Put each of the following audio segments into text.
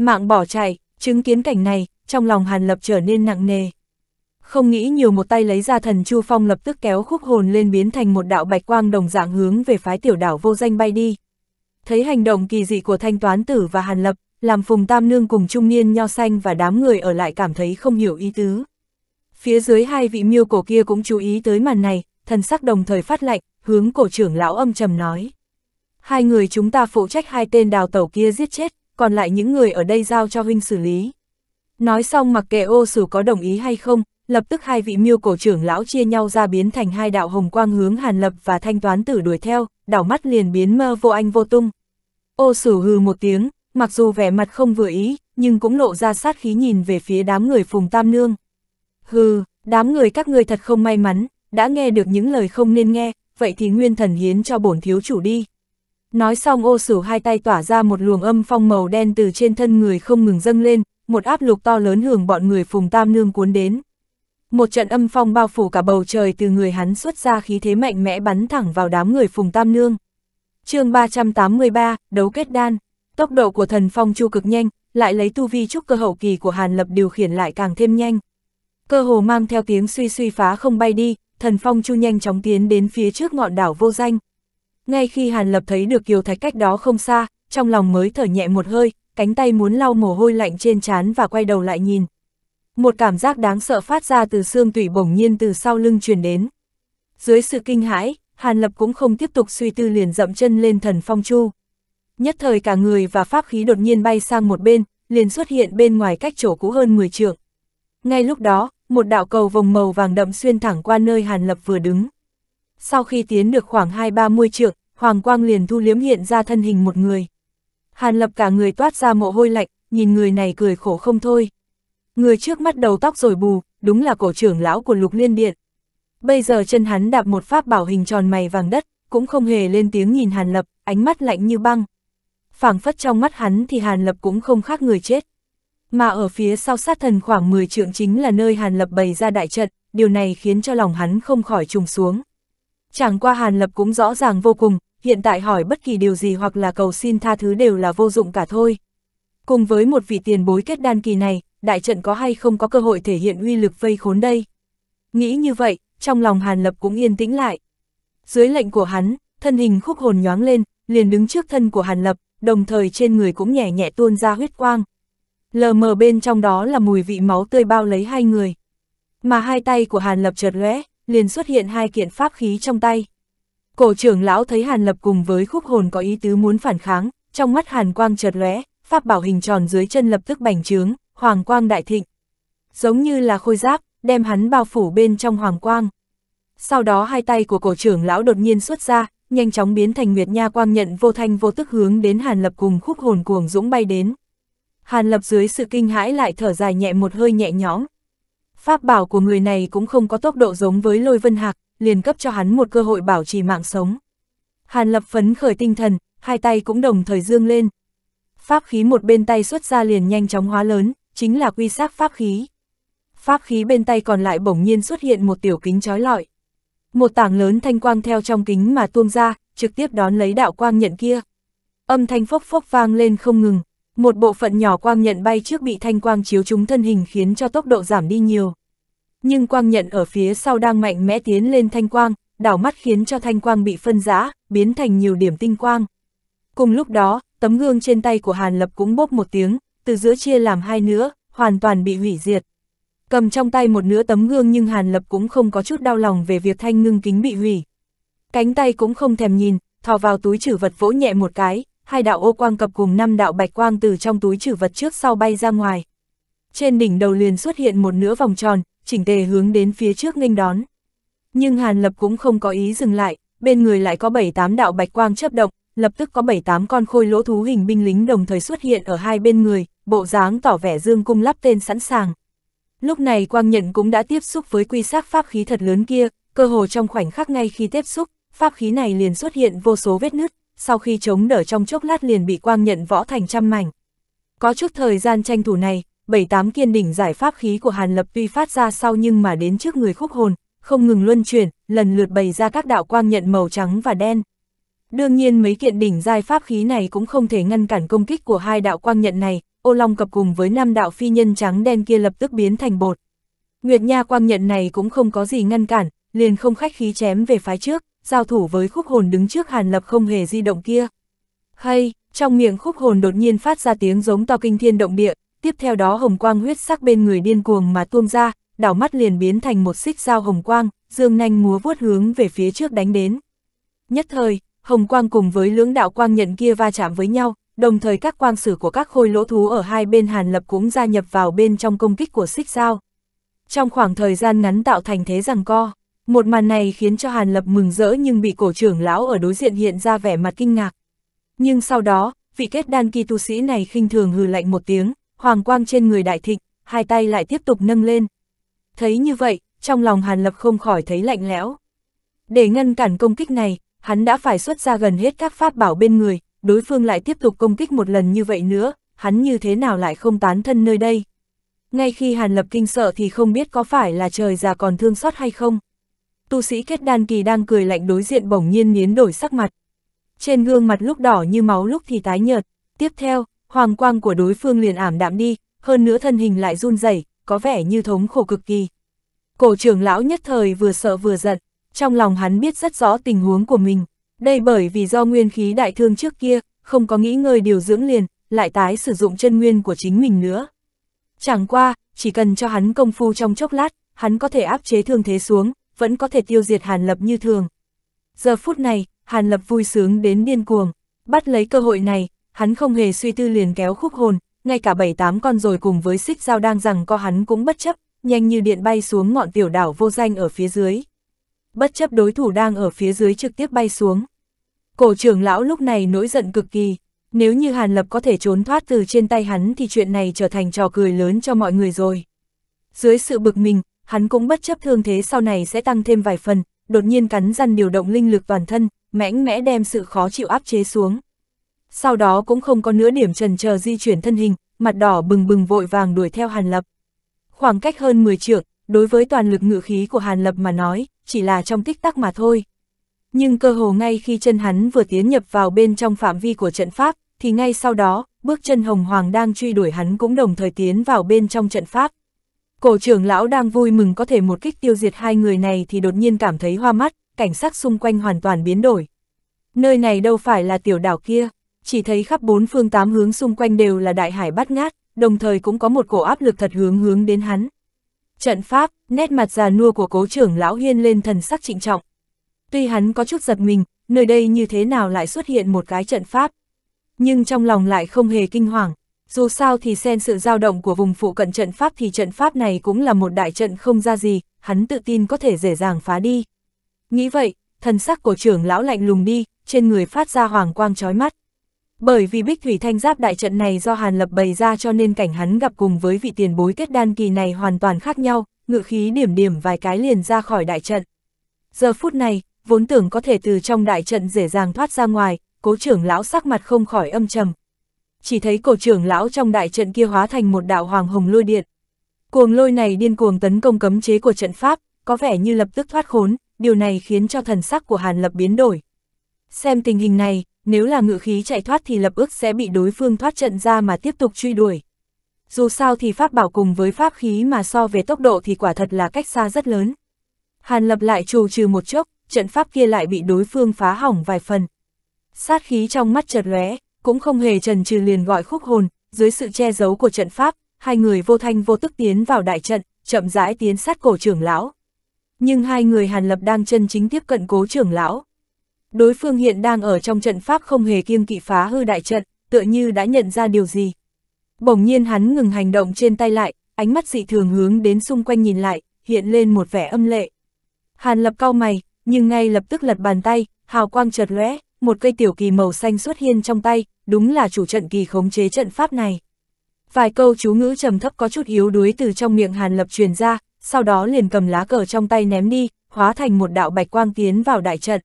Mạng bỏ chạy, chứng kiến cảnh này, trong lòng Hàn Lập trở nên nặng nề. Không nghĩ nhiều một tay lấy ra thần Chu Phong lập tức kéo khúc hồn lên biến thành một đạo bạch quang đồng dạng hướng về phái tiểu đảo vô danh bay đi. Thấy hành động kỳ dị của thanh toán tử và Hàn Lập, làm Phùng Tam Nương cùng trung niên nho xanh và đám người ở lại cảm thấy không hiểu ý tứ. Phía dưới hai vị miêu cổ kia cũng chú ý tới màn này, thần sắc đồng thời phát lạnh, hướng cổ trưởng lão âm trầm nói. Hai người chúng ta phụ trách hai tên đào tẩu kia giết chết, còn lại những người ở đây giao cho huynh xử lý. Nói xong mặc kệ ô sử có đồng ý hay không, lập tức hai vị miêu cổ trưởng lão chia nhau ra biến thành hai đạo hồng quang hướng Hàn Lập và Thanh Toán Tử đuổi theo, đảo mắt liền biến mơ vô anh vô tung. Ô sử hừ một tiếng, mặc dù vẻ mặt không vừa ý, nhưng cũng lộ ra sát khí nhìn về phía đám người Phùng Tam Nương. Hừ, đám người các ngươi thật không may mắn, đã nghe được những lời không nên nghe, vậy thì nguyên thần hiến cho bổn thiếu chủ đi. Nói xong ô sửu hai tay tỏa ra một luồng âm phong màu đen từ trên thân người không ngừng dâng lên, một áp lực to lớn hưởng bọn người phùng tam nương cuốn đến. Một trận âm phong bao phủ cả bầu trời từ người hắn xuất ra khí thế mạnh mẽ bắn thẳng vào đám người phùng tam nương. chương 383, đấu kết đan. Tốc độ của thần phong chu cực nhanh, lại lấy tu vi trúc cơ hậu kỳ của Hàn Lập điều khiển lại càng thêm nhanh. Cơ hồ mang theo tiếng suy suy phá không bay đi, thần phong chu nhanh chóng tiến đến phía trước ngọn đảo vô danh, ngay khi Hàn Lập thấy được Kiều Thạch cách đó không xa, trong lòng mới thở nhẹ một hơi, cánh tay muốn lau mồ hôi lạnh trên trán và quay đầu lại nhìn. Một cảm giác đáng sợ phát ra từ xương tủy bỗng nhiên từ sau lưng truyền đến. Dưới sự kinh hãi, Hàn Lập cũng không tiếp tục suy tư liền dậm chân lên thần phong chu. Nhất thời cả người và pháp khí đột nhiên bay sang một bên, liền xuất hiện bên ngoài cách chỗ cũ hơn 10 trượng. Ngay lúc đó, một đạo cầu vòng màu vàng đậm xuyên thẳng qua nơi Hàn Lập vừa đứng sau khi tiến được khoảng hai ba mươi trượng, Hoàng Quang liền thu liếm hiện ra thân hình một người. Hàn Lập cả người toát ra mồ hôi lạnh, nhìn người này cười khổ không thôi. Người trước mắt đầu tóc rồi bù, đúng là cổ trưởng lão của lục liên điện. Bây giờ chân hắn đạp một pháp bảo hình tròn mày vàng đất, cũng không hề lên tiếng nhìn Hàn Lập, ánh mắt lạnh như băng. phảng phất trong mắt hắn thì Hàn Lập cũng không khác người chết. Mà ở phía sau sát thần khoảng 10 trượng chính là nơi Hàn Lập bày ra đại trận, điều này khiến cho lòng hắn không khỏi trùng xuống. Chẳng qua Hàn Lập cũng rõ ràng vô cùng, hiện tại hỏi bất kỳ điều gì hoặc là cầu xin tha thứ đều là vô dụng cả thôi. Cùng với một vị tiền bối kết đan kỳ này, đại trận có hay không có cơ hội thể hiện uy lực vây khốn đây? Nghĩ như vậy, trong lòng Hàn Lập cũng yên tĩnh lại. Dưới lệnh của hắn, thân hình khúc hồn nhoáng lên, liền đứng trước thân của Hàn Lập, đồng thời trên người cũng nhẹ nhẹ tuôn ra huyết quang. Lờ mờ bên trong đó là mùi vị máu tươi bao lấy hai người. Mà hai tay của Hàn Lập chợt lóe, liền xuất hiện hai kiện pháp khí trong tay. Cổ trưởng lão thấy Hàn Lập cùng với khúc hồn có ý tứ muốn phản kháng, trong mắt Hàn Quang chợt lóe, pháp bảo hình tròn dưới chân lập tức bành trướng, Hoàng Quang đại thịnh. Giống như là khôi giáp, đem hắn bao phủ bên trong Hoàng Quang. Sau đó hai tay của cổ trưởng lão đột nhiên xuất ra, nhanh chóng biến thành Nguyệt Nha Quang nhận vô thanh vô tức hướng đến Hàn Lập cùng khúc hồn cuồng dũng bay đến. Hàn Lập dưới sự kinh hãi lại thở dài nhẹ một hơi nhẹ nhõm, Pháp bảo của người này cũng không có tốc độ giống với lôi vân hạc, liền cấp cho hắn một cơ hội bảo trì mạng sống. Hàn lập phấn khởi tinh thần, hai tay cũng đồng thời dương lên. Pháp khí một bên tay xuất ra liền nhanh chóng hóa lớn, chính là quy sát pháp khí. Pháp khí bên tay còn lại bỗng nhiên xuất hiện một tiểu kính trói lọi. Một tảng lớn thanh quang theo trong kính mà tuông ra, trực tiếp đón lấy đạo quang nhận kia. Âm thanh phốc phốc vang lên không ngừng, một bộ phận nhỏ quang nhận bay trước bị thanh quang chiếu trúng thân hình khiến cho tốc độ giảm đi nhiều. Nhưng quang nhận ở phía sau đang mạnh mẽ tiến lên thanh quang, đảo mắt khiến cho thanh quang bị phân rã, biến thành nhiều điểm tinh quang. Cùng lúc đó, tấm gương trên tay của Hàn Lập cũng bốp một tiếng, từ giữa chia làm hai nữa, hoàn toàn bị hủy diệt. Cầm trong tay một nửa tấm gương nhưng Hàn Lập cũng không có chút đau lòng về việc thanh ngưng kính bị hủy. Cánh tay cũng không thèm nhìn, thò vào túi trữ vật vỗ nhẹ một cái, hai đạo ô quang cập cùng năm đạo bạch quang từ trong túi trữ vật trước sau bay ra ngoài. Trên đỉnh đầu liền xuất hiện một nửa vòng tròn, chỉnh tề hướng đến phía trước nghênh đón. Nhưng Hàn Lập cũng không có ý dừng lại, bên người lại có 7 tám đạo bạch quang chớp động, lập tức có 7 tám con khôi lỗ thú hình binh lính đồng thời xuất hiện ở hai bên người, bộ dáng tỏ vẻ dương cung lắp tên sẵn sàng. Lúc này Quang Nhận cũng đã tiếp xúc với quy xác pháp khí thật lớn kia, cơ hồ trong khoảnh khắc ngay khi tiếp xúc, pháp khí này liền xuất hiện vô số vết nứt, sau khi chống đỡ trong chốc lát liền bị quang nhận võ thành trăm mảnh. Có chút thời gian tranh thủ này, bảy tám kiên đỉnh giải pháp khí của Hàn Lập tuy phát ra sau nhưng mà đến trước người khúc hồn, không ngừng luân chuyển, lần lượt bày ra các đạo quang nhận màu trắng và đen. Đương nhiên mấy kiện đỉnh giải pháp khí này cũng không thể ngăn cản công kích của hai đạo quang nhận này, ô long cập cùng với năm đạo phi nhân trắng đen kia lập tức biến thành bột. Nguyệt Nha quang nhận này cũng không có gì ngăn cản, liền không khách khí chém về phái trước giao thủ với khúc hồn đứng trước Hàn Lập không hề di động kia. Hay, trong miệng khúc hồn đột nhiên phát ra tiếng giống to kinh thiên động địa, tiếp theo đó hồng quang huyết sắc bên người điên cuồng mà tuông ra, đảo mắt liền biến thành một xích sao hồng quang, dương nhanh múa vuốt hướng về phía trước đánh đến. Nhất thời, hồng quang cùng với lưỡng đạo quang nhận kia va chạm với nhau, đồng thời các quang sử của các khôi lỗ thú ở hai bên Hàn Lập cũng gia nhập vào bên trong công kích của xích sao. Trong khoảng thời gian ngắn tạo thành thế rằng co. Một màn này khiến cho Hàn Lập mừng rỡ nhưng bị cổ trưởng lão ở đối diện hiện ra vẻ mặt kinh ngạc. Nhưng sau đó, vị kết đan kỳ tu sĩ này khinh thường hừ lạnh một tiếng, hoàng quang trên người đại thịnh, hai tay lại tiếp tục nâng lên. Thấy như vậy, trong lòng Hàn Lập không khỏi thấy lạnh lẽo. Để ngăn cản công kích này, hắn đã phải xuất ra gần hết các pháp bảo bên người, đối phương lại tiếp tục công kích một lần như vậy nữa, hắn như thế nào lại không tán thân nơi đây. Ngay khi Hàn Lập kinh sợ thì không biết có phải là trời già còn thương xót hay không tu sĩ kết đan kỳ đang cười lạnh đối diện bỗng nhiên miến đổi sắc mặt. Trên gương mặt lúc đỏ như máu lúc thì tái nhợt, tiếp theo, hoàng quang của đối phương liền ảm đạm đi, hơn nữa thân hình lại run rẩy, có vẻ như thống khổ cực kỳ. Cổ trưởng lão nhất thời vừa sợ vừa giận, trong lòng hắn biết rất rõ tình huống của mình, đây bởi vì do nguyên khí đại thương trước kia, không có nghĩ ngơi điều dưỡng liền, lại tái sử dụng chân nguyên của chính mình nữa. Chẳng qua, chỉ cần cho hắn công phu trong chốc lát, hắn có thể áp chế thương thế xuống, vẫn có thể tiêu diệt Hàn Lập như thường. Giờ phút này, Hàn Lập vui sướng đến điên cuồng, bắt lấy cơ hội này, hắn không hề suy tư liền kéo khúc hồn, ngay cả bảy tám con rồi cùng với xích dao đang rằng co hắn cũng bất chấp, nhanh như điện bay xuống ngọn tiểu đảo vô danh ở phía dưới. Bất chấp đối thủ đang ở phía dưới trực tiếp bay xuống. Cổ trưởng lão lúc này nổi giận cực kỳ, nếu như Hàn Lập có thể trốn thoát từ trên tay hắn thì chuyện này trở thành trò cười lớn cho mọi người rồi. Dưới sự bực mình, hắn cũng bất chấp thương thế sau này sẽ tăng thêm vài phần, đột nhiên cắn răn điều động linh lực toàn thân, mãnh mẽ đem sự khó chịu áp chế xuống. Sau đó cũng không có nửa điểm trần chờ di chuyển thân hình, mặt đỏ bừng bừng vội vàng đuổi theo Hàn Lập. Khoảng cách hơn 10 trượng, đối với toàn lực ngự khí của Hàn Lập mà nói, chỉ là trong tích tắc mà thôi. Nhưng cơ hồ ngay khi chân hắn vừa tiến nhập vào bên trong phạm vi của trận pháp, thì ngay sau đó, bước chân Hồng Hoàng đang truy đuổi hắn cũng đồng thời tiến vào bên trong trận pháp. Cổ trưởng lão đang vui mừng có thể một kích tiêu diệt hai người này thì đột nhiên cảm thấy hoa mắt, cảnh sắc xung quanh hoàn toàn biến đổi. Nơi này đâu phải là tiểu đảo kia, chỉ thấy khắp bốn phương tám hướng xung quanh đều là đại hải bát ngát, đồng thời cũng có một cổ áp lực thật hướng hướng đến hắn. Trận pháp, nét mặt già nua của cố trưởng lão hiên lên thần sắc trịnh trọng. Tuy hắn có chút giật mình, nơi đây như thế nào lại xuất hiện một cái trận pháp. Nhưng trong lòng lại không hề kinh hoàng, dù sao thì xen sự dao động của vùng phụ cận trận pháp thì trận pháp này cũng là một đại trận không ra gì, hắn tự tin có thể dễ dàng phá đi. Nghĩ vậy, thần sắc của trưởng lão lạnh lùng đi, trên người phát ra hoàng quang chói mắt. Bởi vì bích thủy thanh giáp đại trận này do Hàn Lập bày ra cho nên cảnh hắn gặp cùng với vị tiền bối kết đan kỳ này hoàn toàn khác nhau, ngự khí điểm điểm vài cái liền ra khỏi đại trận. Giờ phút này, vốn tưởng có thể từ trong đại trận dễ dàng thoát ra ngoài, cố trưởng lão sắc mặt không khỏi âm trầm, chỉ thấy cổ trưởng lão trong đại trận kia hóa thành một đạo hoàng hồng lôi điện. Cuồng lôi này điên cuồng tấn công cấm chế của trận pháp, có vẻ như lập tức thoát khốn, điều này khiến cho thần sắc của Hàn Lập biến đổi. Xem tình hình này, nếu là ngự khí chạy thoát thì lập ước sẽ bị đối phương thoát trận ra mà tiếp tục truy đuổi. Dù sao thì pháp bảo cùng với pháp khí mà so về tốc độ thì quả thật là cách xa rất lớn. Hàn Lập lại trù trừ một chốc, trận pháp kia lại bị đối phương phá hỏng vài phần. Sát khí trong mắt chợt lóe, cũng không hề trần trừ liền gọi khúc hồn, dưới sự che giấu của trận pháp, hai người vô thanh vô tức tiến vào đại trận, chậm rãi tiến sát cổ trưởng lão. Nhưng hai người Hàn Lập đang chân chính tiếp cận cố trưởng lão. Đối phương hiện đang ở trong trận pháp không hề kiêng kỵ phá hư đại trận, tựa như đã nhận ra điều gì. Bỗng nhiên hắn ngừng hành động trên tay lại, ánh mắt dị thường hướng đến xung quanh nhìn lại, hiện lên một vẻ âm lệ. Hàn Lập cau mày, nhưng ngay lập tức lật bàn tay, hào quang chợt lóe, một cây tiểu kỳ màu xanh xuất hiện trong tay, đúng là chủ trận kỳ khống chế trận pháp này. Vài câu chú ngữ trầm thấp có chút yếu đuối từ trong miệng Hàn Lập truyền ra, sau đó liền cầm lá cờ trong tay ném đi, hóa thành một đạo bạch quang tiến vào đại trận.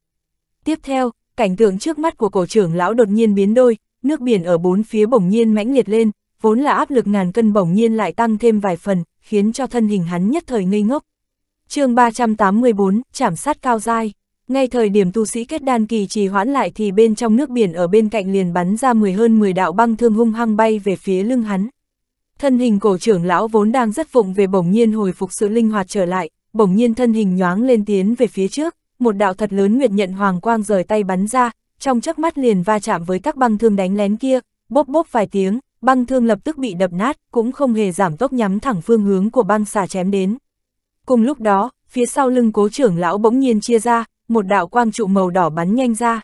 Tiếp theo, cảnh tượng trước mắt của cổ trưởng lão đột nhiên biến đôi, nước biển ở bốn phía bỗng nhiên mãnh liệt lên, vốn là áp lực ngàn cân bỗng nhiên lại tăng thêm vài phần, khiến cho thân hình hắn nhất thời ngây ngốc. chương 384, Chảm sát cao giai ngay thời điểm tu sĩ kết đan kỳ trì hoãn lại thì bên trong nước biển ở bên cạnh liền bắn ra 10 hơn 10 đạo băng thương hung hăng bay về phía lưng hắn. Thân hình cổ trưởng lão vốn đang rất vụng về bỗng nhiên hồi phục sự linh hoạt trở lại, bỗng nhiên thân hình nhoáng lên tiến về phía trước, một đạo thật lớn nguyệt nhận hoàng quang rời tay bắn ra, trong chớp mắt liền va chạm với các băng thương đánh lén kia, bốp bốp vài tiếng, băng thương lập tức bị đập nát, cũng không hề giảm tốc nhắm thẳng phương hướng của băng xà chém đến. Cùng lúc đó, phía sau lưng cố trưởng lão bỗng nhiên chia ra, một đạo quang trụ màu đỏ bắn nhanh ra.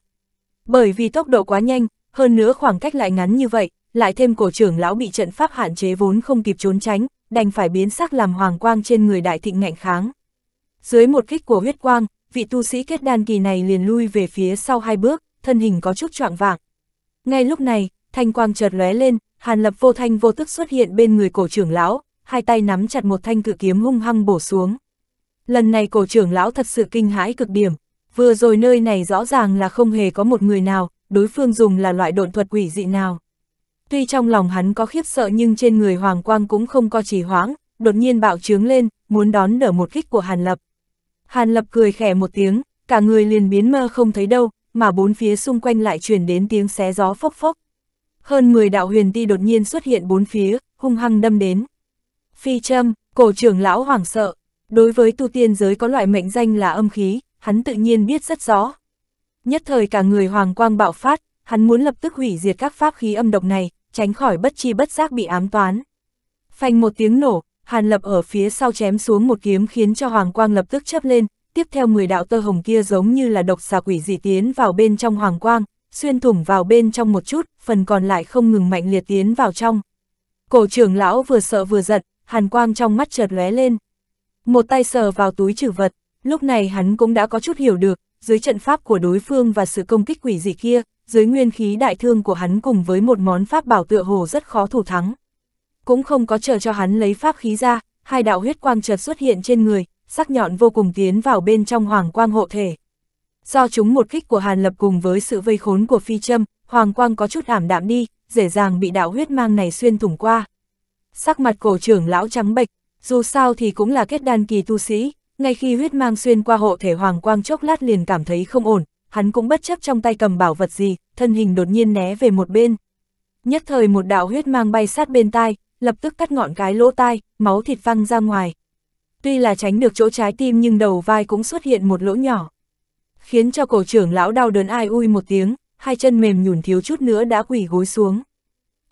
Bởi vì tốc độ quá nhanh, hơn nữa khoảng cách lại ngắn như vậy, lại thêm cổ trưởng lão bị trận pháp hạn chế vốn không kịp trốn tránh, đành phải biến sắc làm hoàng quang trên người đại thịnh ngạnh kháng. Dưới một kích của huyết quang, vị tu sĩ kết đan kỳ này liền lui về phía sau hai bước, thân hình có chút choạng vạng. Ngay lúc này, thanh quang chợt lóe lên, Hàn Lập vô thanh vô tức xuất hiện bên người cổ trưởng lão, hai tay nắm chặt một thanh cự kiếm hung hăng bổ xuống. Lần này cổ trưởng lão thật sự kinh hãi cực điểm, Vừa rồi nơi này rõ ràng là không hề có một người nào, đối phương dùng là loại độn thuật quỷ dị nào. Tuy trong lòng hắn có khiếp sợ nhưng trên người Hoàng Quang cũng không có chỉ hoãng, đột nhiên bạo trướng lên, muốn đón đỡ một kích của Hàn Lập. Hàn Lập cười khẽ một tiếng, cả người liền biến mơ không thấy đâu, mà bốn phía xung quanh lại truyền đến tiếng xé gió phốc phốc. Hơn 10 đạo huyền ti đột nhiên xuất hiện bốn phía, hung hăng đâm đến. Phi châm, cổ trưởng lão hoảng sợ, đối với tu tiên giới có loại mệnh danh là âm khí, hắn tự nhiên biết rất rõ. Nhất thời cả người hoàng quang bạo phát, hắn muốn lập tức hủy diệt các pháp khí âm độc này, tránh khỏi bất chi bất giác bị ám toán. Phanh một tiếng nổ, Hàn Lập ở phía sau chém xuống một kiếm khiến cho hoàng quang lập tức chớp lên, tiếp theo 10 đạo tơ hồng kia giống như là độc xà quỷ dị tiến vào bên trong hoàng quang, xuyên thủng vào bên trong một chút, phần còn lại không ngừng mạnh liệt tiến vào trong. Cổ trưởng lão vừa sợ vừa giận, hàn quang trong mắt chợt lóe lên. Một tay sờ vào túi trữ vật, Lúc này hắn cũng đã có chút hiểu được, dưới trận pháp của đối phương và sự công kích quỷ dị kia, dưới nguyên khí đại thương của hắn cùng với một món pháp bảo tựa hồ rất khó thủ thắng. Cũng không có chờ cho hắn lấy pháp khí ra, hai đạo huyết quang chợt xuất hiện trên người, sắc nhọn vô cùng tiến vào bên trong hoàng quang hộ thể. Do chúng một kích của Hàn Lập cùng với sự vây khốn của phi trâm hoàng quang có chút ảm đạm đi, dễ dàng bị đạo huyết mang này xuyên thủng qua. Sắc mặt cổ trưởng lão trắng bệch, dù sao thì cũng là kết đan kỳ tu sĩ, ngay khi huyết mang xuyên qua hộ thể hoàng quang chốc lát liền cảm thấy không ổn, hắn cũng bất chấp trong tay cầm bảo vật gì, thân hình đột nhiên né về một bên. Nhất thời một đạo huyết mang bay sát bên tai, lập tức cắt ngọn cái lỗ tai, máu thịt văng ra ngoài. Tuy là tránh được chỗ trái tim nhưng đầu vai cũng xuất hiện một lỗ nhỏ. Khiến cho cổ trưởng lão đau đớn ai ui một tiếng, hai chân mềm nhùn thiếu chút nữa đã quỳ gối xuống.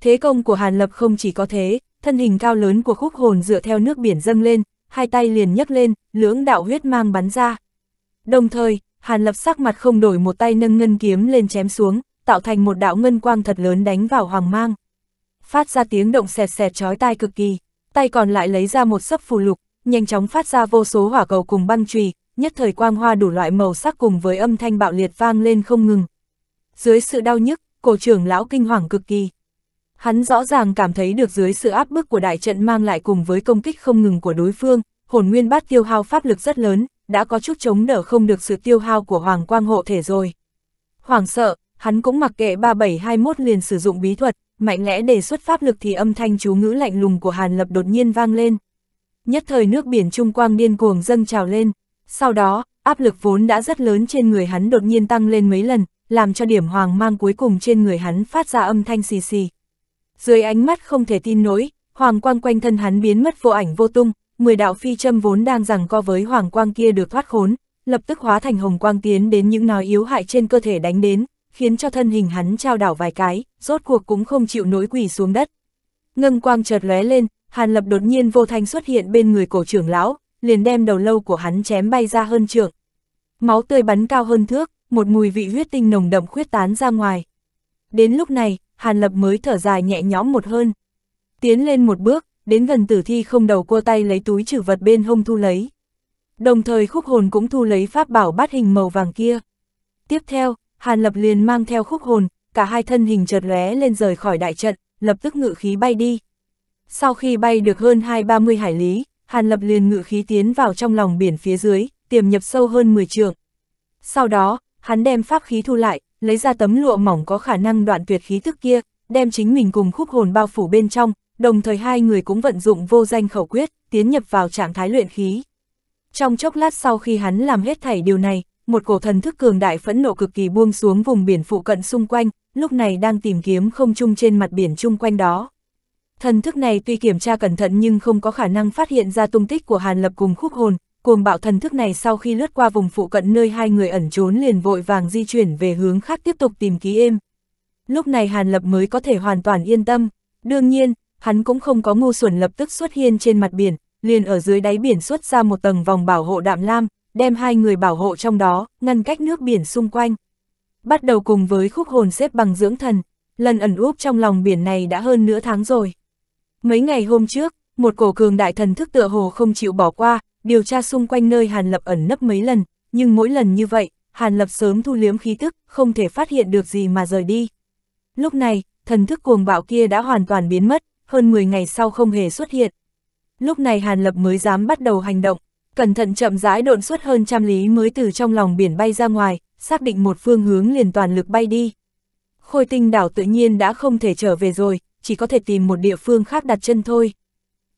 Thế công của Hàn Lập không chỉ có thế, thân hình cao lớn của khúc hồn dựa theo nước biển dâng lên, hai tay liền nhấc lên, lưỡng đạo huyết mang bắn ra. Đồng thời, Hàn Lập sắc mặt không đổi một tay nâng ngân kiếm lên chém xuống, tạo thành một đạo ngân quang thật lớn đánh vào hoàng mang. Phát ra tiếng động xẹt xẹt chói tai cực kỳ, tay còn lại lấy ra một sấp phù lục, nhanh chóng phát ra vô số hỏa cầu cùng băng chùy, nhất thời quang hoa đủ loại màu sắc cùng với âm thanh bạo liệt vang lên không ngừng. Dưới sự đau nhức, cổ trưởng lão kinh hoàng cực kỳ, Hắn rõ ràng cảm thấy được dưới sự áp bức của đại trận mang lại cùng với công kích không ngừng của đối phương, hồn nguyên bát tiêu hao pháp lực rất lớn, đã có chút chống đỡ không được sự tiêu hao của Hoàng Quang hộ thể rồi. Hoàng sợ, hắn cũng mặc kệ 3721 liền sử dụng bí thuật, mạnh mẽ đề xuất pháp lực thì âm thanh chú ngữ lạnh lùng của Hàn Lập đột nhiên vang lên. Nhất thời nước biển trung quang điên cuồng dâng trào lên, sau đó, áp lực vốn đã rất lớn trên người hắn đột nhiên tăng lên mấy lần, làm cho điểm hoàng mang cuối cùng trên người hắn phát ra âm thanh xì xì dưới ánh mắt không thể tin nổi, hoàng quang quanh thân hắn biến mất vô ảnh vô tung, 10 đạo phi châm vốn đang rằng co với hoàng quang kia được thoát khốn, lập tức hóa thành hồng quang tiến đến những nói yếu hại trên cơ thể đánh đến, khiến cho thân hình hắn trao đảo vài cái, rốt cuộc cũng không chịu nối quỳ xuống đất. Ngân quang chợt lóe lên, Hàn Lập đột nhiên vô thanh xuất hiện bên người cổ trưởng lão, liền đem đầu lâu của hắn chém bay ra hơn trượng. Máu tươi bắn cao hơn thước, một mùi vị huyết tinh nồng đậm khuyết tán ra ngoài. Đến lúc này, Hàn Lập mới thở dài nhẹ nhõm một hơn. Tiến lên một bước, đến gần tử thi không đầu cua tay lấy túi trữ vật bên hông thu lấy. Đồng thời khúc hồn cũng thu lấy pháp bảo bát hình màu vàng kia. Tiếp theo, Hàn Lập liền mang theo khúc hồn, cả hai thân hình chợt lóe lên rời khỏi đại trận, lập tức ngự khí bay đi. Sau khi bay được hơn hai ba mươi hải lý, Hàn Lập liền ngự khí tiến vào trong lòng biển phía dưới, tiềm nhập sâu hơn 10 trường. Sau đó, hắn đem pháp khí thu lại, lấy ra tấm lụa mỏng có khả năng đoạn tuyệt khí thức kia, đem chính mình cùng khúc hồn bao phủ bên trong, đồng thời hai người cũng vận dụng vô danh khẩu quyết, tiến nhập vào trạng thái luyện khí. Trong chốc lát sau khi hắn làm hết thảy điều này, một cổ thần thức cường đại phẫn nộ cực kỳ buông xuống vùng biển phụ cận xung quanh, lúc này đang tìm kiếm không trung trên mặt biển chung quanh đó. Thần thức này tuy kiểm tra cẩn thận nhưng không có khả năng phát hiện ra tung tích của Hàn Lập cùng khúc hồn, cuồng bạo thần thức này sau khi lướt qua vùng phụ cận nơi hai người ẩn trốn liền vội vàng di chuyển về hướng khác tiếp tục tìm ký êm. Lúc này Hàn Lập mới có thể hoàn toàn yên tâm, đương nhiên, hắn cũng không có ngu xuẩn lập tức xuất hiện trên mặt biển, liền ở dưới đáy biển xuất ra một tầng vòng bảo hộ đạm lam, đem hai người bảo hộ trong đó, ngăn cách nước biển xung quanh. Bắt đầu cùng với khúc hồn xếp bằng dưỡng thần, lần ẩn úp trong lòng biển này đã hơn nửa tháng rồi. Mấy ngày hôm trước, một cổ cường đại thần thức tựa hồ không chịu bỏ qua, điều tra xung quanh nơi Hàn Lập ẩn nấp mấy lần, nhưng mỗi lần như vậy, Hàn Lập sớm thu liếm khí tức, không thể phát hiện được gì mà rời đi. Lúc này, thần thức cuồng bạo kia đã hoàn toàn biến mất, hơn 10 ngày sau không hề xuất hiện. Lúc này Hàn Lập mới dám bắt đầu hành động, cẩn thận chậm rãi độn suốt hơn trăm lý mới từ trong lòng biển bay ra ngoài, xác định một phương hướng liền toàn lực bay đi. Khôi tinh đảo tự nhiên đã không thể trở về rồi, chỉ có thể tìm một địa phương khác đặt chân thôi.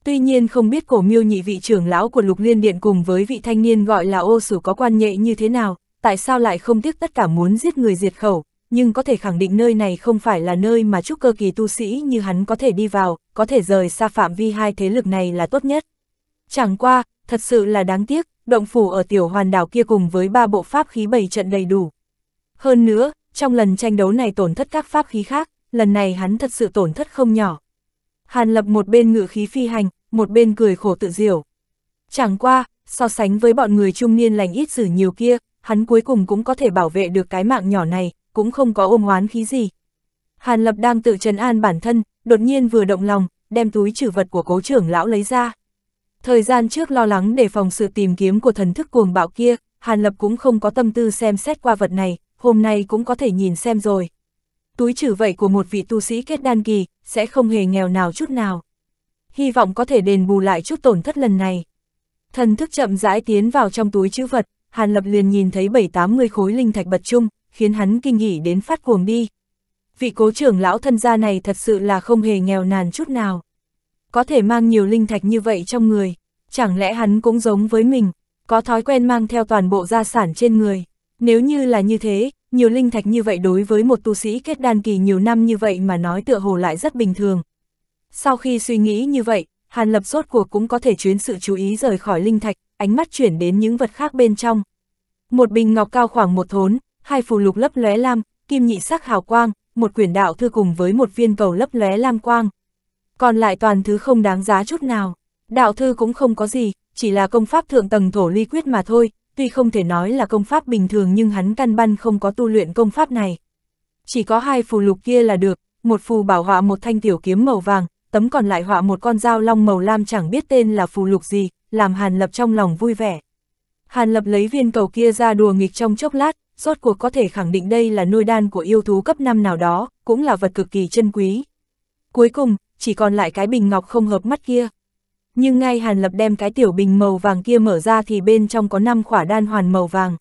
Tuy nhiên không biết cổ miêu nhị vị trưởng lão của lục liên điện cùng với vị thanh niên gọi là ô sử có quan nhệ như thế nào, tại sao lại không tiếc tất cả muốn giết người diệt khẩu, nhưng có thể khẳng định nơi này không phải là nơi mà trúc cơ kỳ tu sĩ như hắn có thể đi vào, có thể rời xa phạm vi hai thế lực này là tốt nhất. Chẳng qua, thật sự là đáng tiếc, động phủ ở tiểu hoàn đảo kia cùng với ba bộ pháp khí bày trận đầy đủ. Hơn nữa, trong lần tranh đấu này tổn thất các pháp khí khác, lần này hắn thật sự tổn thất không nhỏ. Hàn lập một bên ngự khí phi hành, một bên cười khổ tự diểu. Chẳng qua, so sánh với bọn người trung niên lành ít xử nhiều kia, hắn cuối cùng cũng có thể bảo vệ được cái mạng nhỏ này, cũng không có ôm oán khí gì. Hàn Lập đang tự trấn an bản thân, đột nhiên vừa động lòng, đem túi trữ vật của cố trưởng lão lấy ra. Thời gian trước lo lắng để phòng sự tìm kiếm của thần thức cuồng bạo kia, Hàn Lập cũng không có tâm tư xem xét qua vật này, hôm nay cũng có thể nhìn xem rồi. Túi trữ vậy của một vị tu sĩ kết đan kỳ, sẽ không hề nghèo nào chút nào hy vọng có thể đền bù lại chút tổn thất lần này. Thần thức chậm rãi tiến vào trong túi chữ vật, Hàn Lập liền nhìn thấy bảy tám mươi khối linh thạch bật chung, khiến hắn kinh nghỉ đến phát cuồng đi. Vị cố trưởng lão thân gia này thật sự là không hề nghèo nàn chút nào. Có thể mang nhiều linh thạch như vậy trong người, chẳng lẽ hắn cũng giống với mình, có thói quen mang theo toàn bộ gia sản trên người. Nếu như là như thế, nhiều linh thạch như vậy đối với một tu sĩ kết đan kỳ nhiều năm như vậy mà nói tựa hồ lại rất bình thường, sau khi suy nghĩ như vậy, Hàn Lập rốt cuộc cũng có thể chuyến sự chú ý rời khỏi linh thạch, ánh mắt chuyển đến những vật khác bên trong. Một bình ngọc cao khoảng một thốn, hai phù lục lấp lóe lam, kim nhị sắc hào quang, một quyển đạo thư cùng với một viên cầu lấp lóe lam quang. Còn lại toàn thứ không đáng giá chút nào. Đạo thư cũng không có gì, chỉ là công pháp thượng tầng thổ ly quyết mà thôi, tuy không thể nói là công pháp bình thường nhưng hắn căn băn không có tu luyện công pháp này. Chỉ có hai phù lục kia là được, một phù bảo họa một thanh tiểu kiếm màu vàng, tấm còn lại họa một con dao long màu lam chẳng biết tên là phù lục gì, làm Hàn Lập trong lòng vui vẻ. Hàn Lập lấy viên cầu kia ra đùa nghịch trong chốc lát, rốt cuộc có thể khẳng định đây là nuôi đan của yêu thú cấp 5 nào đó, cũng là vật cực kỳ chân quý. Cuối cùng, chỉ còn lại cái bình ngọc không hợp mắt kia. Nhưng ngay Hàn Lập đem cái tiểu bình màu vàng kia mở ra thì bên trong có 5 quả đan hoàn màu vàng.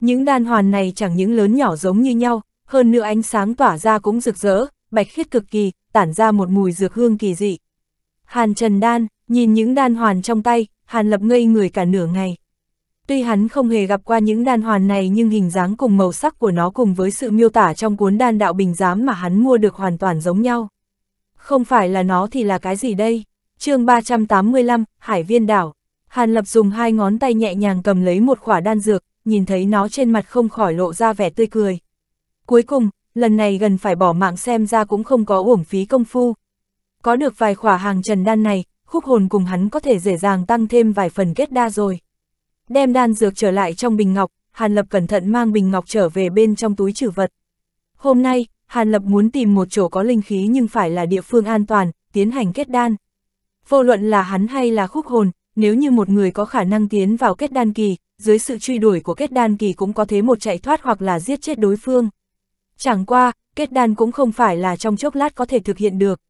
Những đan hoàn này chẳng những lớn nhỏ giống như nhau, hơn nữa ánh sáng tỏa ra cũng rực rỡ, bạch khiết cực kỳ, tản ra một mùi dược hương kỳ dị. Hàn Trần Đan, nhìn những đan hoàn trong tay, Hàn Lập ngây người cả nửa ngày. Tuy hắn không hề gặp qua những đan hoàn này nhưng hình dáng cùng màu sắc của nó cùng với sự miêu tả trong cuốn đan đạo bình giám mà hắn mua được hoàn toàn giống nhau. Không phải là nó thì là cái gì đây? chương 385, Hải Viên Đảo. Hàn Lập dùng hai ngón tay nhẹ nhàng cầm lấy một khỏa đan dược, nhìn thấy nó trên mặt không khỏi lộ ra vẻ tươi cười. Cuối cùng, lần này gần phải bỏ mạng xem ra cũng không có uổng phí công phu. Có được vài khỏa hàng trần đan này, khúc hồn cùng hắn có thể dễ dàng tăng thêm vài phần kết đa rồi. Đem đan dược trở lại trong bình ngọc, Hàn Lập cẩn thận mang bình ngọc trở về bên trong túi trữ vật. Hôm nay, Hàn Lập muốn tìm một chỗ có linh khí nhưng phải là địa phương an toàn, tiến hành kết đan. Vô luận là hắn hay là khúc hồn, nếu như một người có khả năng tiến vào kết đan kỳ, dưới sự truy đuổi của kết đan kỳ cũng có thế một chạy thoát hoặc là giết chết đối phương. Chẳng qua, kết đan cũng không phải là trong chốc lát có thể thực hiện được.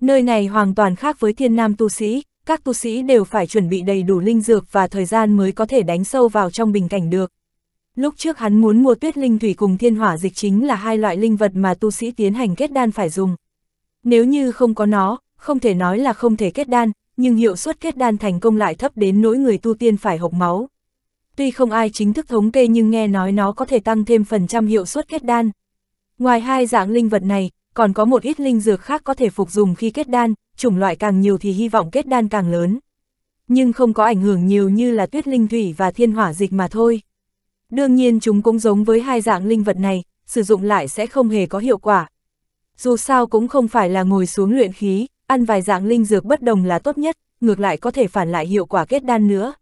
Nơi này hoàn toàn khác với thiên nam tu sĩ, các tu sĩ đều phải chuẩn bị đầy đủ linh dược và thời gian mới có thể đánh sâu vào trong bình cảnh được. Lúc trước hắn muốn mua tuyết linh thủy cùng thiên hỏa dịch chính là hai loại linh vật mà tu sĩ tiến hành kết đan phải dùng. Nếu như không có nó, không thể nói là không thể kết đan, nhưng hiệu suất kết đan thành công lại thấp đến nỗi người tu tiên phải hộc máu. Tuy không ai chính thức thống kê nhưng nghe nói nó có thể tăng thêm phần trăm hiệu suất kết đan. Ngoài hai dạng linh vật này, còn có một ít linh dược khác có thể phục dùng khi kết đan, chủng loại càng nhiều thì hy vọng kết đan càng lớn. Nhưng không có ảnh hưởng nhiều như là tuyết linh thủy và thiên hỏa dịch mà thôi. Đương nhiên chúng cũng giống với hai dạng linh vật này, sử dụng lại sẽ không hề có hiệu quả. Dù sao cũng không phải là ngồi xuống luyện khí, ăn vài dạng linh dược bất đồng là tốt nhất, ngược lại có thể phản lại hiệu quả kết đan nữa.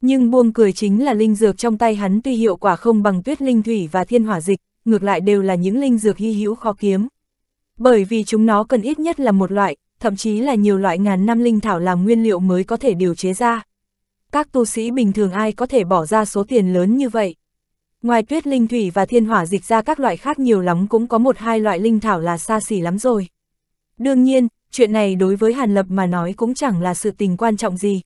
Nhưng buông cười chính là linh dược trong tay hắn tuy hiệu quả không bằng tuyết linh thủy và thiên hỏa dịch, ngược lại đều là những linh dược hy hữu khó kiếm. Bởi vì chúng nó cần ít nhất là một loại, thậm chí là nhiều loại ngàn năm linh thảo làm nguyên liệu mới có thể điều chế ra. Các tu sĩ bình thường ai có thể bỏ ra số tiền lớn như vậy? Ngoài tuyết linh thủy và thiên hỏa dịch ra các loại khác nhiều lắm cũng có một hai loại linh thảo là xa xỉ lắm rồi. Đương nhiên, chuyện này đối với Hàn Lập mà nói cũng chẳng là sự tình quan trọng gì.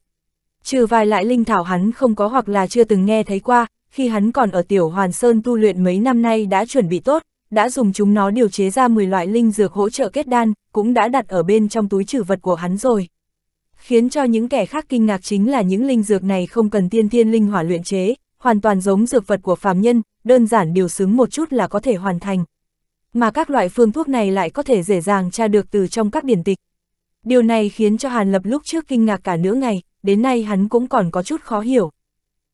Trừ vài loại linh thảo hắn không có hoặc là chưa từng nghe thấy qua, khi hắn còn ở Tiểu Hoàn Sơn tu luyện mấy năm nay đã chuẩn bị tốt, đã dùng chúng nó điều chế ra 10 loại linh dược hỗ trợ kết đan, cũng đã đặt ở bên trong túi trữ vật của hắn rồi. Khiến cho những kẻ khác kinh ngạc chính là những linh dược này không cần tiên thiên linh hỏa luyện chế, hoàn toàn giống dược vật của phàm nhân, đơn giản điều xứng một chút là có thể hoàn thành. Mà các loại phương thuốc này lại có thể dễ dàng tra được từ trong các điển tịch. Điều này khiến cho Hàn Lập lúc trước kinh ngạc cả nửa ngày, đến nay hắn cũng còn có chút khó hiểu.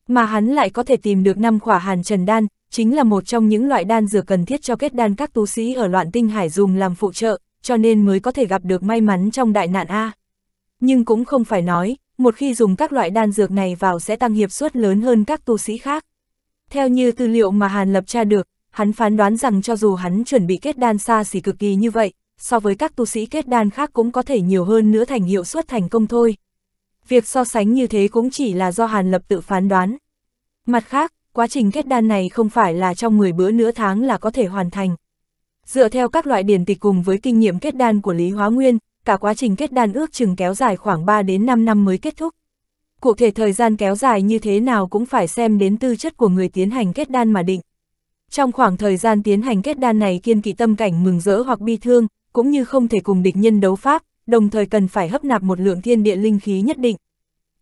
Mà hắn lại có thể tìm được năm khỏa hàn trần đan, chính là một trong những loại đan dược cần thiết cho kết đan các tu sĩ ở loạn tinh hải dùng làm phụ trợ, cho nên mới có thể gặp được may mắn trong đại nạn A. Nhưng cũng không phải nói, một khi dùng các loại đan dược này vào sẽ tăng hiệp suất lớn hơn các tu sĩ khác. Theo như tư liệu mà Hàn Lập tra được, hắn phán đoán rằng cho dù hắn chuẩn bị kết đan xa xỉ cực kỳ như vậy, so với các tu sĩ kết đan khác cũng có thể nhiều hơn nữa thành hiệu suất thành công thôi việc so sánh như thế cũng chỉ là do Hàn Lập tự phán đoán. Mặt khác, quá trình kết đan này không phải là trong 10 bữa nửa tháng là có thể hoàn thành. Dựa theo các loại điển tịch cùng với kinh nghiệm kết đan của Lý Hóa Nguyên, cả quá trình kết đan ước chừng kéo dài khoảng 3 đến 5 năm mới kết thúc. Cụ thể thời gian kéo dài như thế nào cũng phải xem đến tư chất của người tiến hành kết đan mà định. Trong khoảng thời gian tiến hành kết đan này kiên kỵ tâm cảnh mừng rỡ hoặc bi thương, cũng như không thể cùng địch nhân đấu pháp, đồng thời cần phải hấp nạp một lượng thiên địa linh khí nhất định.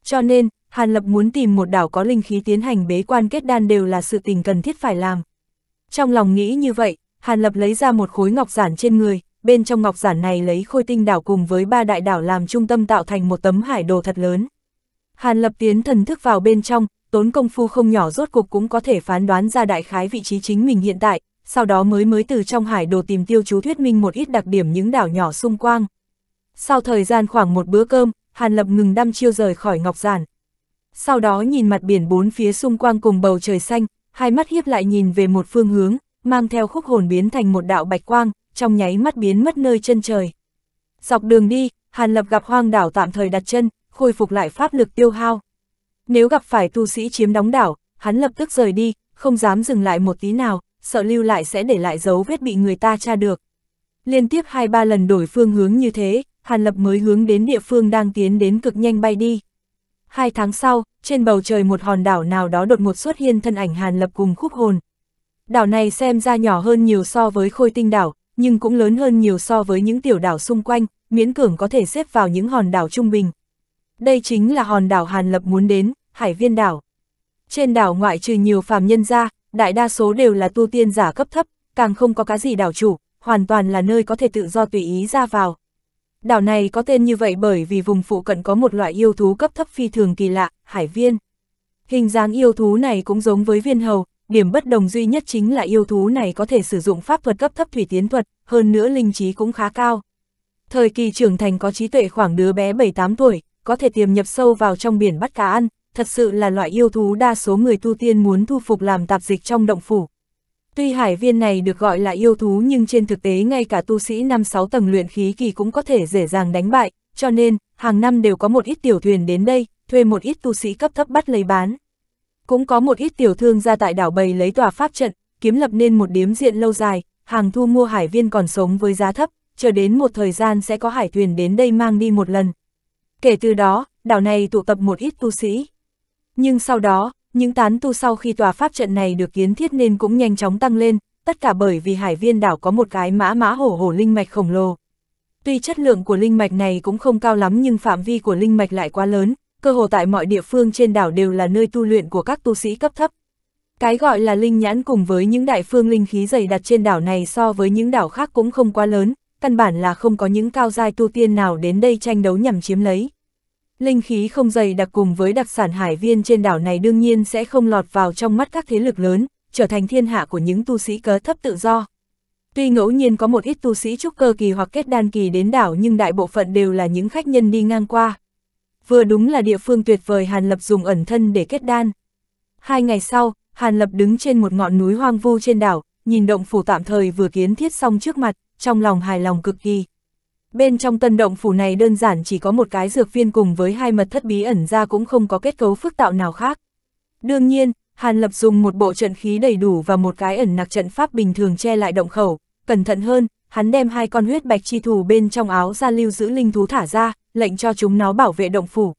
Cho nên, Hàn Lập muốn tìm một đảo có linh khí tiến hành bế quan kết đan đều là sự tình cần thiết phải làm. Trong lòng nghĩ như vậy, Hàn Lập lấy ra một khối ngọc giản trên người, bên trong ngọc giản này lấy khôi tinh đảo cùng với ba đại đảo làm trung tâm tạo thành một tấm hải đồ thật lớn. Hàn Lập tiến thần thức vào bên trong, tốn công phu không nhỏ rốt cuộc cũng có thể phán đoán ra đại khái vị trí chính mình hiện tại, sau đó mới mới từ trong hải đồ tìm tiêu chú thuyết minh một ít đặc điểm những đảo nhỏ xung quanh. Sau thời gian khoảng một bữa cơm, Hàn Lập ngừng đăm chiêu rời khỏi Ngọc Giản. Sau đó nhìn mặt biển bốn phía xung quanh cùng bầu trời xanh, hai mắt hiếp lại nhìn về một phương hướng, mang theo khúc hồn biến thành một đạo bạch quang, trong nháy mắt biến mất nơi chân trời. Dọc đường đi, Hàn Lập gặp hoang đảo tạm thời đặt chân, khôi phục lại pháp lực tiêu hao. Nếu gặp phải tu sĩ chiếm đóng đảo, hắn lập tức rời đi, không dám dừng lại một tí nào, sợ lưu lại sẽ để lại dấu vết bị người ta tra được. Liên tiếp hai ba lần đổi phương hướng như thế, Hàn Lập mới hướng đến địa phương đang tiến đến cực nhanh bay đi. Hai tháng sau, trên bầu trời một hòn đảo nào đó đột ngột xuất hiện thân ảnh Hàn Lập cùng khúc hồn. Đảo này xem ra nhỏ hơn nhiều so với khôi tinh đảo, nhưng cũng lớn hơn nhiều so với những tiểu đảo xung quanh, miễn cưỡng có thể xếp vào những hòn đảo trung bình. Đây chính là hòn đảo Hàn Lập muốn đến, Hải Viên đảo. Trên đảo ngoại trừ nhiều phàm nhân ra, đại đa số đều là tu tiên giả cấp thấp, càng không có cá gì đảo chủ, hoàn toàn là nơi có thể tự do tùy ý ra vào. Đảo này có tên như vậy bởi vì vùng phụ cận có một loại yêu thú cấp thấp phi thường kỳ lạ, hải viên. Hình dáng yêu thú này cũng giống với viên hầu, điểm bất đồng duy nhất chính là yêu thú này có thể sử dụng pháp thuật cấp thấp thủy tiến thuật, hơn nữa linh trí cũng khá cao. Thời kỳ trưởng thành có trí tuệ khoảng đứa bé 7-8 tuổi, có thể tiềm nhập sâu vào trong biển bắt cá ăn, thật sự là loại yêu thú đa số người tu tiên muốn thu phục làm tạp dịch trong động phủ, Tuy hải viên này được gọi là yêu thú nhưng trên thực tế ngay cả tu sĩ 5-6 tầng luyện khí kỳ cũng có thể dễ dàng đánh bại, cho nên, hàng năm đều có một ít tiểu thuyền đến đây, thuê một ít tu sĩ cấp thấp bắt lấy bán. Cũng có một ít tiểu thương ra tại đảo bầy lấy tòa pháp trận, kiếm lập nên một điếm diện lâu dài, hàng thu mua hải viên còn sống với giá thấp, chờ đến một thời gian sẽ có hải thuyền đến đây mang đi một lần. Kể từ đó, đảo này tụ tập một ít tu sĩ. Nhưng sau đó, những tán tu sau khi tòa pháp trận này được kiến thiết nên cũng nhanh chóng tăng lên, tất cả bởi vì hải viên đảo có một cái mã mã hổ hổ linh mạch khổng lồ. Tuy chất lượng của linh mạch này cũng không cao lắm nhưng phạm vi của linh mạch lại quá lớn, cơ hồ tại mọi địa phương trên đảo đều là nơi tu luyện của các tu sĩ cấp thấp. Cái gọi là linh nhãn cùng với những đại phương linh khí dày đặt trên đảo này so với những đảo khác cũng không quá lớn, căn bản là không có những cao giai tu tiên nào đến đây tranh đấu nhằm chiếm lấy. Linh khí không dày đặc cùng với đặc sản hải viên trên đảo này đương nhiên sẽ không lọt vào trong mắt các thế lực lớn, trở thành thiên hạ của những tu sĩ cớ thấp tự do. Tuy ngẫu nhiên có một ít tu sĩ trúc cơ kỳ hoặc kết đan kỳ đến đảo nhưng đại bộ phận đều là những khách nhân đi ngang qua. Vừa đúng là địa phương tuyệt vời Hàn Lập dùng ẩn thân để kết đan. Hai ngày sau, Hàn Lập đứng trên một ngọn núi hoang vu trên đảo, nhìn động phủ tạm thời vừa kiến thiết xong trước mặt, trong lòng hài lòng cực kỳ. Bên trong tân động phủ này đơn giản chỉ có một cái dược viên cùng với hai mật thất bí ẩn ra cũng không có kết cấu phức tạo nào khác. Đương nhiên, Hàn Lập dùng một bộ trận khí đầy đủ và một cái ẩn nặc trận pháp bình thường che lại động khẩu, cẩn thận hơn, hắn đem hai con huyết bạch chi thù bên trong áo ra lưu giữ linh thú thả ra, lệnh cho chúng nó bảo vệ động phủ.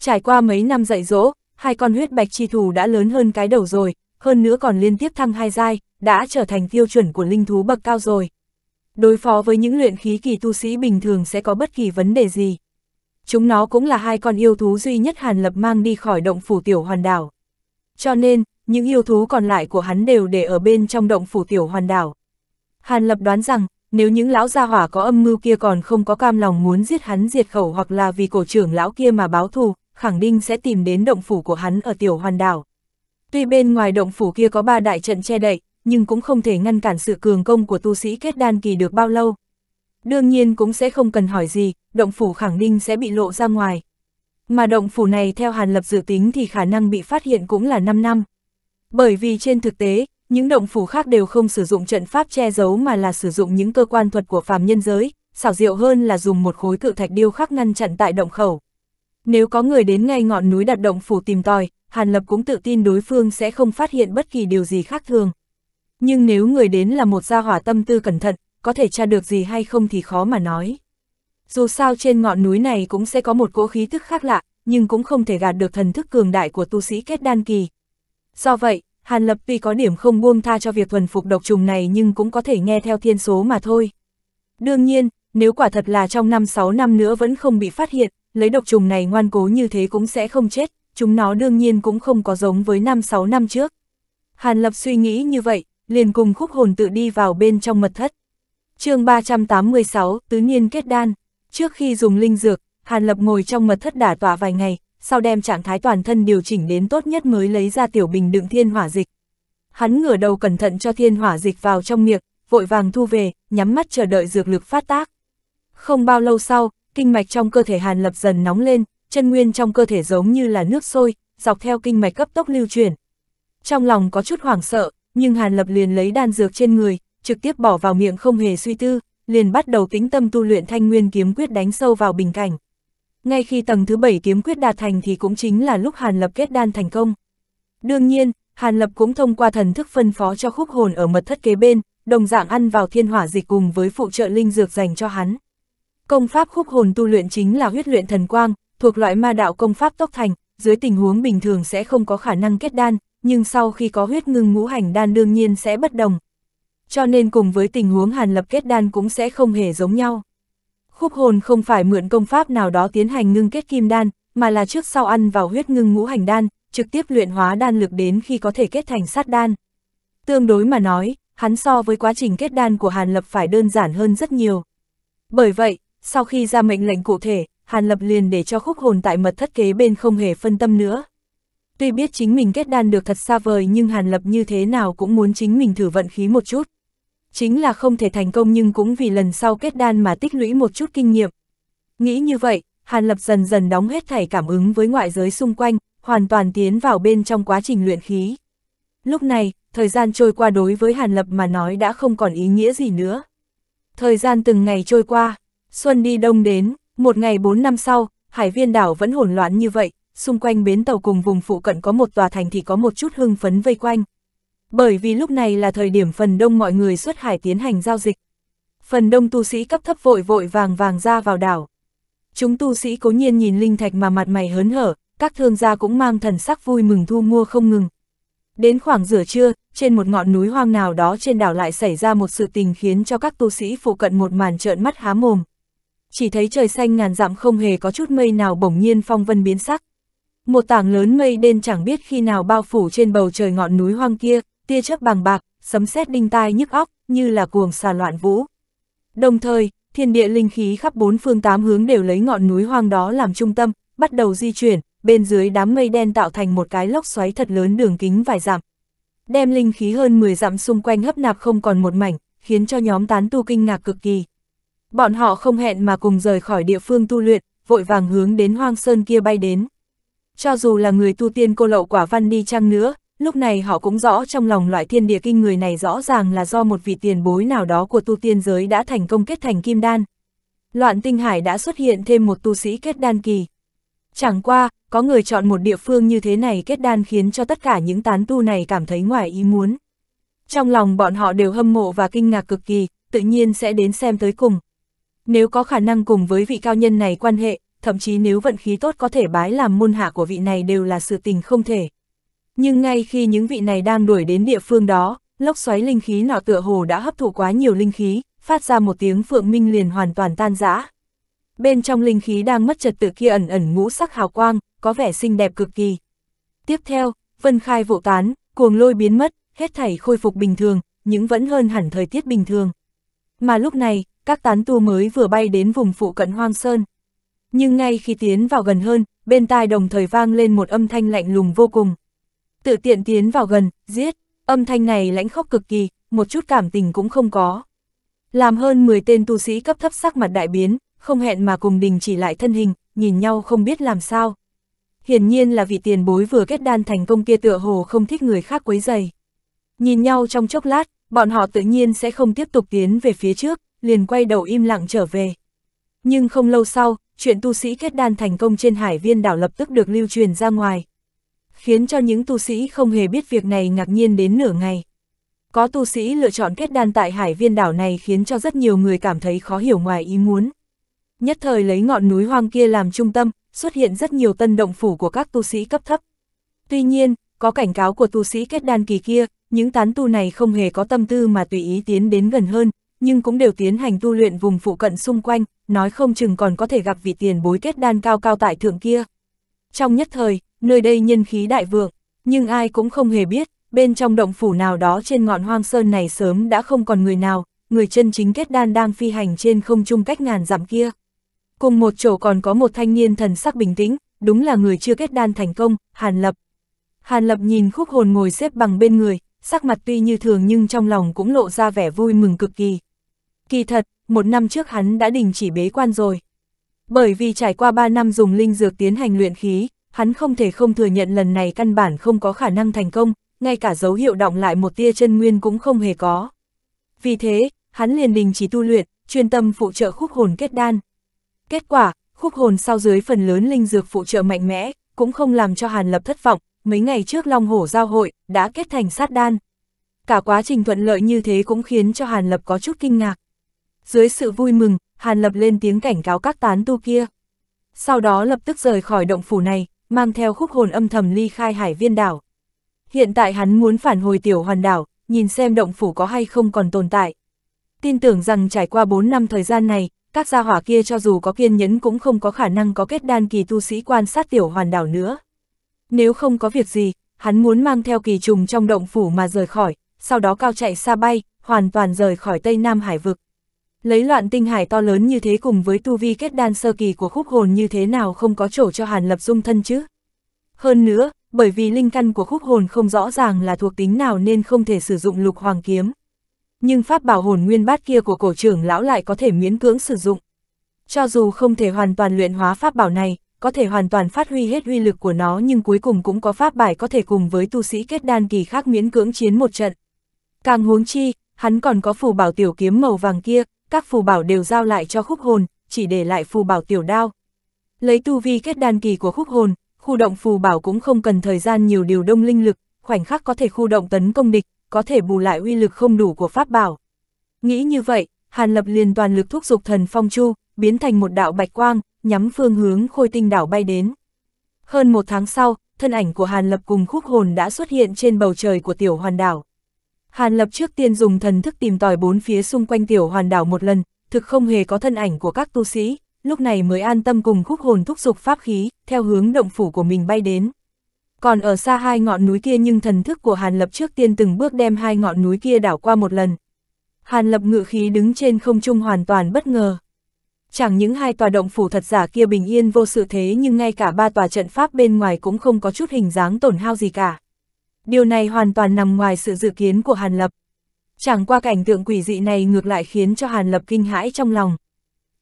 Trải qua mấy năm dạy dỗ, hai con huyết bạch chi thù đã lớn hơn cái đầu rồi, hơn nữa còn liên tiếp thăng hai giai, đã trở thành tiêu chuẩn của linh thú bậc cao rồi đối phó với những luyện khí kỳ tu sĩ bình thường sẽ có bất kỳ vấn đề gì. Chúng nó cũng là hai con yêu thú duy nhất Hàn Lập mang đi khỏi động phủ tiểu hoàn đảo. Cho nên, những yêu thú còn lại của hắn đều để ở bên trong động phủ tiểu hoàn đảo. Hàn Lập đoán rằng, nếu những lão gia hỏa có âm mưu kia còn không có cam lòng muốn giết hắn diệt khẩu hoặc là vì cổ trưởng lão kia mà báo thù, khẳng định sẽ tìm đến động phủ của hắn ở tiểu hoàn đảo. Tuy bên ngoài động phủ kia có ba đại trận che đậy, nhưng cũng không thể ngăn cản sự cường công của tu sĩ kết đan kỳ được bao lâu. Đương nhiên cũng sẽ không cần hỏi gì, động phủ khẳng định sẽ bị lộ ra ngoài. Mà động phủ này theo Hàn Lập dự tính thì khả năng bị phát hiện cũng là 5 năm. Bởi vì trên thực tế, những động phủ khác đều không sử dụng trận pháp che giấu mà là sử dụng những cơ quan thuật của phàm nhân giới, xảo diệu hơn là dùng một khối cự thạch điêu khắc ngăn chặn tại động khẩu. Nếu có người đến ngay ngọn núi đặt động phủ tìm tòi, Hàn Lập cũng tự tin đối phương sẽ không phát hiện bất kỳ điều gì khác thường. Nhưng nếu người đến là một gia hỏa tâm tư cẩn thận, có thể tra được gì hay không thì khó mà nói. Dù sao trên ngọn núi này cũng sẽ có một cỗ khí tức khác lạ, nhưng cũng không thể gạt được thần thức cường đại của tu sĩ kết đan kỳ. Do vậy, Hàn Lập tuy có điểm không buông tha cho việc thuần phục độc trùng này nhưng cũng có thể nghe theo thiên số mà thôi. Đương nhiên, nếu quả thật là trong 5-6 năm nữa vẫn không bị phát hiện, lấy độc trùng này ngoan cố như thế cũng sẽ không chết, chúng nó đương nhiên cũng không có giống với 5-6 năm trước. Hàn Lập suy nghĩ như vậy, liền cùng khúc hồn tự đi vào bên trong mật thất. chương 386, Tứ nhiên kết đan. Trước khi dùng linh dược, Hàn Lập ngồi trong mật thất đả tỏa vài ngày, sau đem trạng thái toàn thân điều chỉnh đến tốt nhất mới lấy ra tiểu bình đựng thiên hỏa dịch. Hắn ngửa đầu cẩn thận cho thiên hỏa dịch vào trong miệng, vội vàng thu về, nhắm mắt chờ đợi dược lực phát tác. Không bao lâu sau, kinh mạch trong cơ thể Hàn Lập dần nóng lên, chân nguyên trong cơ thể giống như là nước sôi, dọc theo kinh mạch cấp tốc lưu chuyển. Trong lòng có chút hoảng sợ, nhưng Hàn Lập liền lấy đan dược trên người, trực tiếp bỏ vào miệng không hề suy tư, liền bắt đầu tính tâm tu luyện thanh nguyên kiếm quyết đánh sâu vào bình cảnh. Ngay khi tầng thứ bảy kiếm quyết đạt thành thì cũng chính là lúc Hàn Lập kết đan thành công. Đương nhiên, Hàn Lập cũng thông qua thần thức phân phó cho khúc hồn ở mật thất kế bên, đồng dạng ăn vào thiên hỏa dịch cùng với phụ trợ linh dược dành cho hắn. Công pháp khúc hồn tu luyện chính là huyết luyện thần quang, thuộc loại ma đạo công pháp tốc thành, dưới tình huống bình thường sẽ không có khả năng kết đan, nhưng sau khi có huyết ngưng ngũ hành đan đương nhiên sẽ bất đồng. Cho nên cùng với tình huống hàn lập kết đan cũng sẽ không hề giống nhau. Khúc hồn không phải mượn công pháp nào đó tiến hành ngưng kết kim đan, mà là trước sau ăn vào huyết ngưng ngũ hành đan, trực tiếp luyện hóa đan lực đến khi có thể kết thành sát đan. Tương đối mà nói, hắn so với quá trình kết đan của Hàn Lập phải đơn giản hơn rất nhiều. Bởi vậy, sau khi ra mệnh lệnh cụ thể, Hàn Lập liền để cho khúc hồn tại mật thất kế bên không hề phân tâm nữa. Tuy biết chính mình kết đan được thật xa vời nhưng Hàn Lập như thế nào cũng muốn chính mình thử vận khí một chút. Chính là không thể thành công nhưng cũng vì lần sau kết đan mà tích lũy một chút kinh nghiệm. Nghĩ như vậy, Hàn Lập dần dần đóng hết thảy cảm ứng với ngoại giới xung quanh, hoàn toàn tiến vào bên trong quá trình luyện khí. Lúc này, thời gian trôi qua đối với Hàn Lập mà nói đã không còn ý nghĩa gì nữa. Thời gian từng ngày trôi qua, xuân đi đông đến, một ngày bốn năm sau, hải viên đảo vẫn hỗn loạn như vậy, xung quanh bến tàu cùng vùng phụ cận có một tòa thành thì có một chút hưng phấn vây quanh. Bởi vì lúc này là thời điểm phần đông mọi người xuất hải tiến hành giao dịch. Phần đông tu sĩ cấp thấp vội vội vàng vàng ra vào đảo. Chúng tu sĩ cố nhiên nhìn linh thạch mà mặt mày hớn hở, các thương gia cũng mang thần sắc vui mừng thu mua không ngừng. Đến khoảng giữa trưa, trên một ngọn núi hoang nào đó trên đảo lại xảy ra một sự tình khiến cho các tu sĩ phụ cận một màn trợn mắt há mồm. Chỉ thấy trời xanh ngàn dặm không hề có chút mây nào bỗng nhiên phong vân biến sắc. Một tảng lớn mây đen chẳng biết khi nào bao phủ trên bầu trời ngọn núi hoang kia, tia chớp bằng bạc, sấm sét đinh tai nhức óc, như là cuồng xà loạn vũ. Đồng thời, thiên địa linh khí khắp bốn phương tám hướng đều lấy ngọn núi hoang đó làm trung tâm, bắt đầu di chuyển, bên dưới đám mây đen tạo thành một cái lốc xoáy thật lớn đường kính vài dặm. Đem linh khí hơn 10 dặm xung quanh hấp nạp không còn một mảnh, khiến cho nhóm tán tu kinh ngạc cực kỳ. Bọn họ không hẹn mà cùng rời khỏi địa phương tu luyện, vội vàng hướng đến hoang sơn kia bay đến. Cho dù là người tu tiên cô lậu quả văn đi chăng nữa, lúc này họ cũng rõ trong lòng loại thiên địa kinh người này rõ ràng là do một vị tiền bối nào đó của tu tiên giới đã thành công kết thành kim đan. Loạn tinh hải đã xuất hiện thêm một tu sĩ kết đan kỳ. Chẳng qua, có người chọn một địa phương như thế này kết đan khiến cho tất cả những tán tu này cảm thấy ngoài ý muốn. Trong lòng bọn họ đều hâm mộ và kinh ngạc cực kỳ, tự nhiên sẽ đến xem tới cùng. Nếu có khả năng cùng với vị cao nhân này quan hệ, thậm chí nếu vận khí tốt có thể bái làm môn hạ của vị này đều là sự tình không thể. Nhưng ngay khi những vị này đang đuổi đến địa phương đó, lốc xoáy linh khí nọ tựa hồ đã hấp thụ quá nhiều linh khí, phát ra một tiếng phượng minh liền hoàn toàn tan rã. Bên trong linh khí đang mất trật tự kia ẩn ẩn ngũ sắc hào quang, có vẻ xinh đẹp cực kỳ. Tiếp theo, vân khai vụ tán, cuồng lôi biến mất, hết thảy khôi phục bình thường, nhưng vẫn hơn hẳn thời tiết bình thường. Mà lúc này, các tán tu mới vừa bay đến vùng phụ cận hoang sơn, nhưng ngay khi tiến vào gần hơn, bên tai đồng thời vang lên một âm thanh lạnh lùng vô cùng. Tự tiện tiến vào gần, giết, âm thanh này lãnh khốc cực kỳ, một chút cảm tình cũng không có. Làm hơn 10 tên tu sĩ cấp thấp sắc mặt đại biến, không hẹn mà cùng đình chỉ lại thân hình, nhìn nhau không biết làm sao. Hiển nhiên là vị tiền bối vừa kết đan thành công kia tựa hồ không thích người khác quấy dày. Nhìn nhau trong chốc lát, bọn họ tự nhiên sẽ không tiếp tục tiến về phía trước, liền quay đầu im lặng trở về. Nhưng không lâu sau, chuyện tu sĩ kết đan thành công trên hải viên đảo lập tức được lưu truyền ra ngoài. Khiến cho những tu sĩ không hề biết việc này ngạc nhiên đến nửa ngày. Có tu sĩ lựa chọn kết đan tại hải viên đảo này khiến cho rất nhiều người cảm thấy khó hiểu ngoài ý muốn. Nhất thời lấy ngọn núi hoang kia làm trung tâm, xuất hiện rất nhiều tân động phủ của các tu sĩ cấp thấp. Tuy nhiên, có cảnh cáo của tu sĩ kết đan kỳ kia, những tán tu này không hề có tâm tư mà tùy ý tiến đến gần hơn, nhưng cũng đều tiến hành tu luyện vùng phụ cận xung quanh, nói không chừng còn có thể gặp vị tiền bối kết đan cao cao tại thượng kia. Trong nhất thời, nơi đây nhân khí đại vượng, nhưng ai cũng không hề biết, bên trong động phủ nào đó trên ngọn hoang sơn này sớm đã không còn người nào, người chân chính kết đan đang phi hành trên không trung cách ngàn dặm kia. Cùng một chỗ còn có một thanh niên thần sắc bình tĩnh, đúng là người chưa kết đan thành công, Hàn Lập. Hàn Lập nhìn khúc hồn ngồi xếp bằng bên người, sắc mặt tuy như thường nhưng trong lòng cũng lộ ra vẻ vui mừng cực kỳ. Kỳ thật, một năm trước hắn đã đình chỉ bế quan rồi. Bởi vì trải qua 3 năm dùng linh dược tiến hành luyện khí, hắn không thể không thừa nhận lần này căn bản không có khả năng thành công, ngay cả dấu hiệu động lại một tia chân nguyên cũng không hề có. Vì thế, hắn liền đình chỉ tu luyện, chuyên tâm phụ trợ khúc hồn kết đan. Kết quả, khúc hồn sau dưới phần lớn linh dược phụ trợ mạnh mẽ, cũng không làm cho Hàn Lập thất vọng, mấy ngày trước Long Hổ giao hội đã kết thành sát đan. Cả quá trình thuận lợi như thế cũng khiến cho Hàn Lập có chút kinh ngạc. Dưới sự vui mừng, Hàn Lập lên tiếng cảnh cáo các tán tu kia. Sau đó lập tức rời khỏi động phủ này, mang theo khúc hồn âm thầm ly khai hải viên đảo. Hiện tại hắn muốn phản hồi tiểu hoàn đảo, nhìn xem động phủ có hay không còn tồn tại. Tin tưởng rằng trải qua 4 năm thời gian này, các gia hỏa kia cho dù có kiên nhẫn cũng không có khả năng có kết đan kỳ tu sĩ quan sát tiểu hoàn đảo nữa. Nếu không có việc gì, hắn muốn mang theo kỳ trùng trong động phủ mà rời khỏi, sau đó cao chạy xa bay, hoàn toàn rời khỏi Tây Nam Hải vực. Lấy loạn tinh hải to lớn như thế cùng với tu vi kết đan sơ kỳ của khúc hồn như thế nào không có chỗ cho Hàn Lập dung thân chứ? Hơn nữa, bởi vì linh căn của khúc hồn không rõ ràng là thuộc tính nào nên không thể sử dụng lục hoàng kiếm. Nhưng pháp bảo hồn nguyên bát kia của cổ trưởng lão lại có thể miễn cưỡng sử dụng. Cho dù không thể hoàn toàn luyện hóa pháp bảo này, có thể hoàn toàn phát huy hết uy lực của nó nhưng cuối cùng cũng có pháp bài có thể cùng với tu sĩ kết đan kỳ khác miễn cưỡng chiến một trận. Càng huống chi, hắn còn có phù bảo tiểu kiếm màu vàng kia, các phù bảo đều giao lại cho khúc hồn, chỉ để lại phù bảo tiểu đao. Lấy tu vi kết đan kỳ của khúc hồn, khu động phù bảo cũng không cần thời gian nhiều điều đông linh lực, khoảnh khắc có thể khu động tấn công địch, có thể bù lại uy lực không đủ của pháp bảo. Nghĩ như vậy, Hàn Lập liền toàn lực thúc dục thần phong chu, biến thành một đạo bạch quang, nhắm phương hướng khôi tinh đảo bay đến. Hơn một tháng sau, thân ảnh của Hàn Lập cùng khúc hồn đã xuất hiện trên bầu trời của tiểu hoàn đảo. Hàn Lập trước tiên dùng thần thức tìm tòi bốn phía xung quanh tiểu hoàn đảo một lần, thực không hề có thân ảnh của các tu sĩ, lúc này mới an tâm cùng khúc hồn thúc dục pháp khí, theo hướng động phủ của mình bay đến. Còn ở xa hai ngọn núi kia nhưng thần thức của Hàn Lập trước tiên từng bước đem hai ngọn núi kia đảo qua một lần. Hàn Lập ngự khí đứng trên không trung hoàn toàn bất ngờ. Chẳng những hai tòa động phủ thật giả kia bình yên vô sự thế nhưng ngay cả ba tòa trận pháp bên ngoài cũng không có chút hình dáng tổn hao gì cả. Điều này hoàn toàn nằm ngoài sự dự kiến của Hàn Lập. Chẳng qua cảnh tượng quỷ dị này ngược lại khiến cho Hàn Lập kinh hãi trong lòng.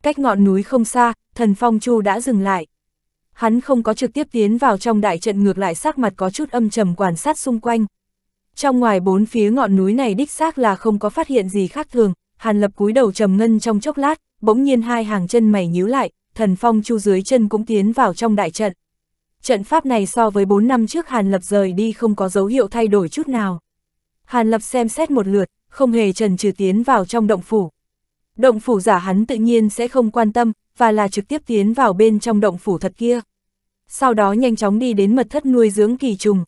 Cách ngọn núi không xa, thần Phong Chu đã dừng lại. Hắn không có trực tiếp tiến vào trong đại trận ngược lại sắc mặt có chút âm trầm quan sát xung quanh. Trong ngoài bốn phía ngọn núi này đích xác là không có phát hiện gì khác thường, Hàn Lập cúi đầu trầm ngân trong chốc lát, bỗng nhiên hai hàng chân mày nhíu lại, thần Phong Chu dưới chân cũng tiến vào trong đại trận. Trận pháp này so với 4 năm trước Hàn Lập rời đi không có dấu hiệu thay đổi chút nào. Hàn Lập xem xét một lượt, không hề trần trừ tiến vào trong động phủ. Động phủ giả hắn tự nhiên sẽ không quan tâm, và là trực tiếp tiến vào bên trong động phủ thật kia. Sau đó nhanh chóng đi đến mật thất nuôi dưỡng kỳ trùng.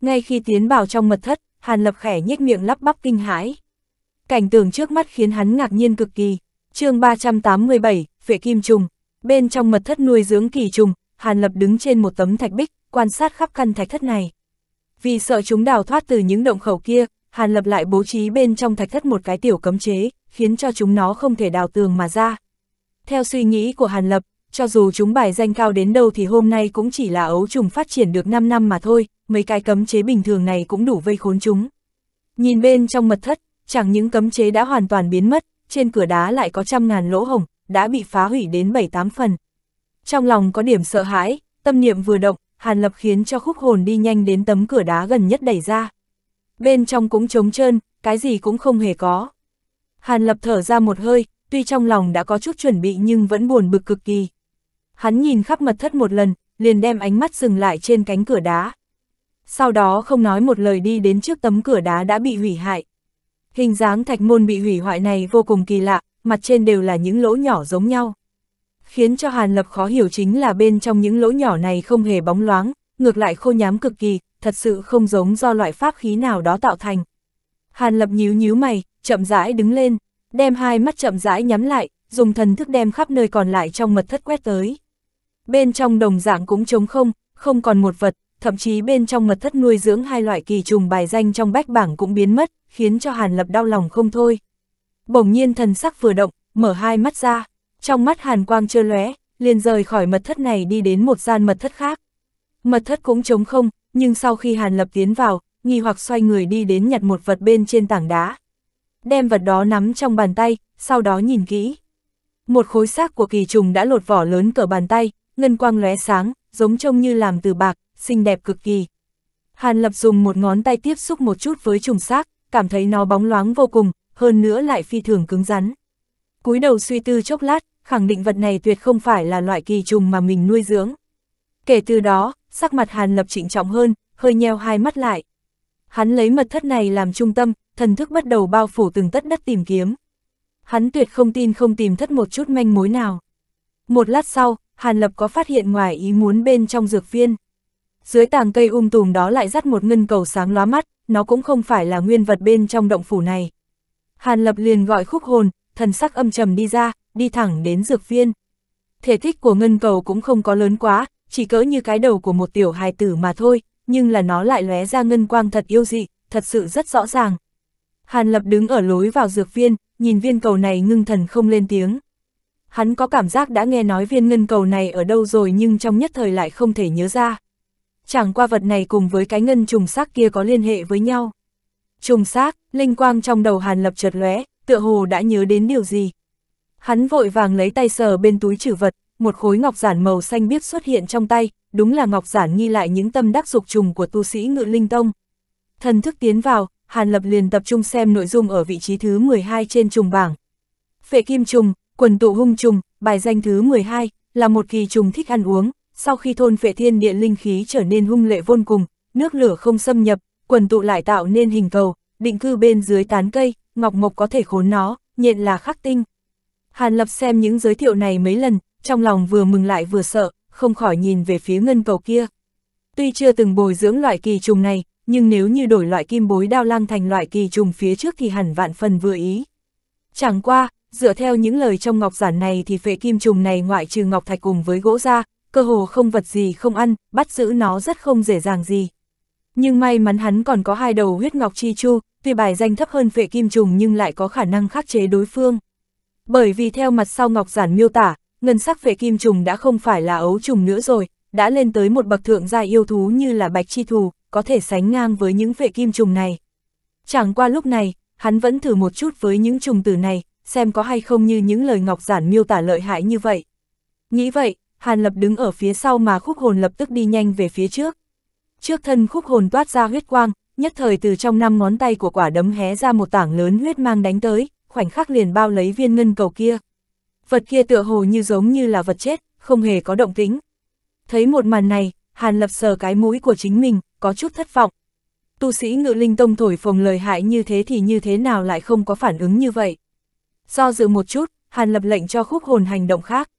Ngay khi tiến vào trong mật thất, Hàn Lập khẽ nhếch miệng lắp bắp kinh hãi. Cảnh tượng trước mắt khiến hắn ngạc nhiên cực kỳ. chương 387, Phệ Kim Trùng. Bên trong mật thất nuôi dưỡng kỳ trùng, Hàn Lập đứng trên một tấm thạch bích, quan sát khắp căn thạch thất này. Vì sợ chúng đào thoát từ những động khẩu kia, Hàn Lập lại bố trí bên trong thạch thất một cái tiểu cấm chế, khiến cho chúng nó không thể đào tường mà ra. Theo suy nghĩ của Hàn Lập, cho dù chúng bài danh cao đến đâu thì hôm nay cũng chỉ là ấu trùng phát triển được 5 năm mà thôi, mấy cái cấm chế bình thường này cũng đủ vây khốn chúng. Nhìn bên trong mật thất, chẳng những cấm chế đã hoàn toàn biến mất, trên cửa đá lại có trăm ngàn lỗ hồng, đã bị phá hủy đến 7-8 phần trong lòng có điểm sợ hãi, tâm niệm vừa động, Hàn Lập khiến cho khúc hồn đi nhanh đến tấm cửa đá gần nhất đẩy ra. Bên trong cũng trống trơn, cái gì cũng không hề có. Hàn Lập thở ra một hơi, tuy trong lòng đã có chút chuẩn bị nhưng vẫn buồn bực cực kỳ. Hắn nhìn khắp mật thất một lần, liền đem ánh mắt dừng lại trên cánh cửa đá. Sau đó không nói một lời đi đến trước tấm cửa đá đã bị hủy hại. Hình dáng thạch môn bị hủy hoại này vô cùng kỳ lạ, mặt trên đều là những lỗ nhỏ giống nhau khiến cho Hàn Lập khó hiểu chính là bên trong những lỗ nhỏ này không hề bóng loáng, ngược lại khô nhám cực kỳ, thật sự không giống do loại pháp khí nào đó tạo thành. Hàn Lập nhíu nhíu mày, chậm rãi đứng lên, đem hai mắt chậm rãi nhắm lại, dùng thần thức đem khắp nơi còn lại trong mật thất quét tới. Bên trong đồng dạng cũng trống không, không còn một vật, thậm chí bên trong mật thất nuôi dưỡng hai loại kỳ trùng bài danh trong bách bảng cũng biến mất, khiến cho Hàn Lập đau lòng không thôi. Bỗng nhiên thần sắc vừa động, mở hai mắt ra. Trong mắt hàn quang chưa lóe, liền rời khỏi mật thất này đi đến một gian mật thất khác. Mật thất cũng trống không, nhưng sau khi hàn lập tiến vào, nghi hoặc xoay người đi đến nhặt một vật bên trên tảng đá. Đem vật đó nắm trong bàn tay, sau đó nhìn kỹ. Một khối xác của kỳ trùng đã lột vỏ lớn cỡ bàn tay, ngân quang lóe sáng, giống trông như làm từ bạc, xinh đẹp cực kỳ. Hàn Lập dùng một ngón tay tiếp xúc một chút với trùng xác, cảm thấy nó bóng loáng vô cùng, hơn nữa lại phi thường cứng rắn. Cúi đầu suy tư chốc lát, khẳng định vật này tuyệt không phải là loại kỳ trùng mà mình nuôi dưỡng. Kể từ đó, sắc mặt Hàn Lập trịnh trọng hơn, hơi nheo hai mắt lại. Hắn lấy mật thất này làm trung tâm, thần thức bắt đầu bao phủ từng tất đất tìm kiếm. Hắn tuyệt không tin không tìm thất một chút manh mối nào. Một lát sau, Hàn Lập có phát hiện ngoài ý muốn bên trong dược viên. Dưới tàng cây um tùm đó lại dắt một ngân cầu sáng lóa mắt, nó cũng không phải là nguyên vật bên trong động phủ này. Hàn Lập liền gọi khúc hồn, thần sắc âm trầm đi ra, đi thẳng đến dược viên. Thể tích của ngân cầu cũng không có lớn quá, chỉ cỡ như cái đầu của một tiểu hài tử mà thôi, nhưng là nó lại lóe ra ngân quang thật yêu dị, thật sự rất rõ ràng. Hàn Lập đứng ở lối vào dược viên, nhìn viên cầu này ngưng thần không lên tiếng. Hắn có cảm giác đã nghe nói viên ngân cầu này ở đâu rồi nhưng trong nhất thời lại không thể nhớ ra. Chẳng qua vật này cùng với cái ngân trùng xác kia có liên hệ với nhau. Trùng xác, linh quang trong đầu Hàn Lập chợt lóe, tựa hồ đã nhớ đến điều gì, Hắn vội vàng lấy tay sờ bên túi trữ vật, một khối ngọc giản màu xanh biếc xuất hiện trong tay, đúng là ngọc giản nghi lại những tâm đắc dục trùng của tu sĩ ngự linh tông. Thần thức tiến vào, Hàn Lập liền tập trung xem nội dung ở vị trí thứ 12 trên trùng bảng. Phệ kim trùng, quần tụ hung trùng, bài danh thứ 12, là một kỳ trùng thích ăn uống, sau khi thôn phệ thiên địa linh khí trở nên hung lệ vô cùng, nước lửa không xâm nhập, quần tụ lại tạo nên hình cầu, định cư bên dưới tán cây, ngọc mộc có thể khốn nó, nhện là khắc tinh, Hàn Lập xem những giới thiệu này mấy lần, trong lòng vừa mừng lại vừa sợ, không khỏi nhìn về phía ngân cầu kia. Tuy chưa từng bồi dưỡng loại kỳ trùng này, nhưng nếu như đổi loại kim bối đao lang thành loại kỳ trùng phía trước thì hẳn vạn phần vừa ý. Chẳng qua, dựa theo những lời trong ngọc giản này thì phệ kim trùng này ngoại trừ ngọc thạch cùng với gỗ ra, cơ hồ không vật gì không ăn, bắt giữ nó rất không dễ dàng gì. Nhưng may mắn hắn còn có hai đầu huyết ngọc chi chu, tuy bài danh thấp hơn phệ kim trùng nhưng lại có khả năng khắc chế đối phương. Bởi vì theo mặt sau Ngọc Giản miêu tả, ngân sắc vệ kim trùng đã không phải là ấu trùng nữa rồi, đã lên tới một bậc thượng gia yêu thú như là bạch chi thù, có thể sánh ngang với những vệ kim trùng này. Chẳng qua lúc này, hắn vẫn thử một chút với những trùng tử này, xem có hay không như những lời Ngọc Giản miêu tả lợi hại như vậy. Nghĩ vậy, Hàn Lập đứng ở phía sau mà khúc hồn lập tức đi nhanh về phía trước. Trước thân khúc hồn toát ra huyết quang, nhất thời từ trong năm ngón tay của quả đấm hé ra một tảng lớn huyết mang đánh tới, khoảnh khắc liền bao lấy viên ngân cầu kia. Vật kia tựa hồ như giống như là vật chết, không hề có động tính. Thấy một màn này, Hàn Lập sờ cái mũi của chính mình, có chút thất vọng. Tu sĩ ngự linh tông thổi phồng lời hại như thế thì như thế nào lại không có phản ứng như vậy. Do dự một chút, Hàn Lập lệnh cho khúc hồn hành động khác.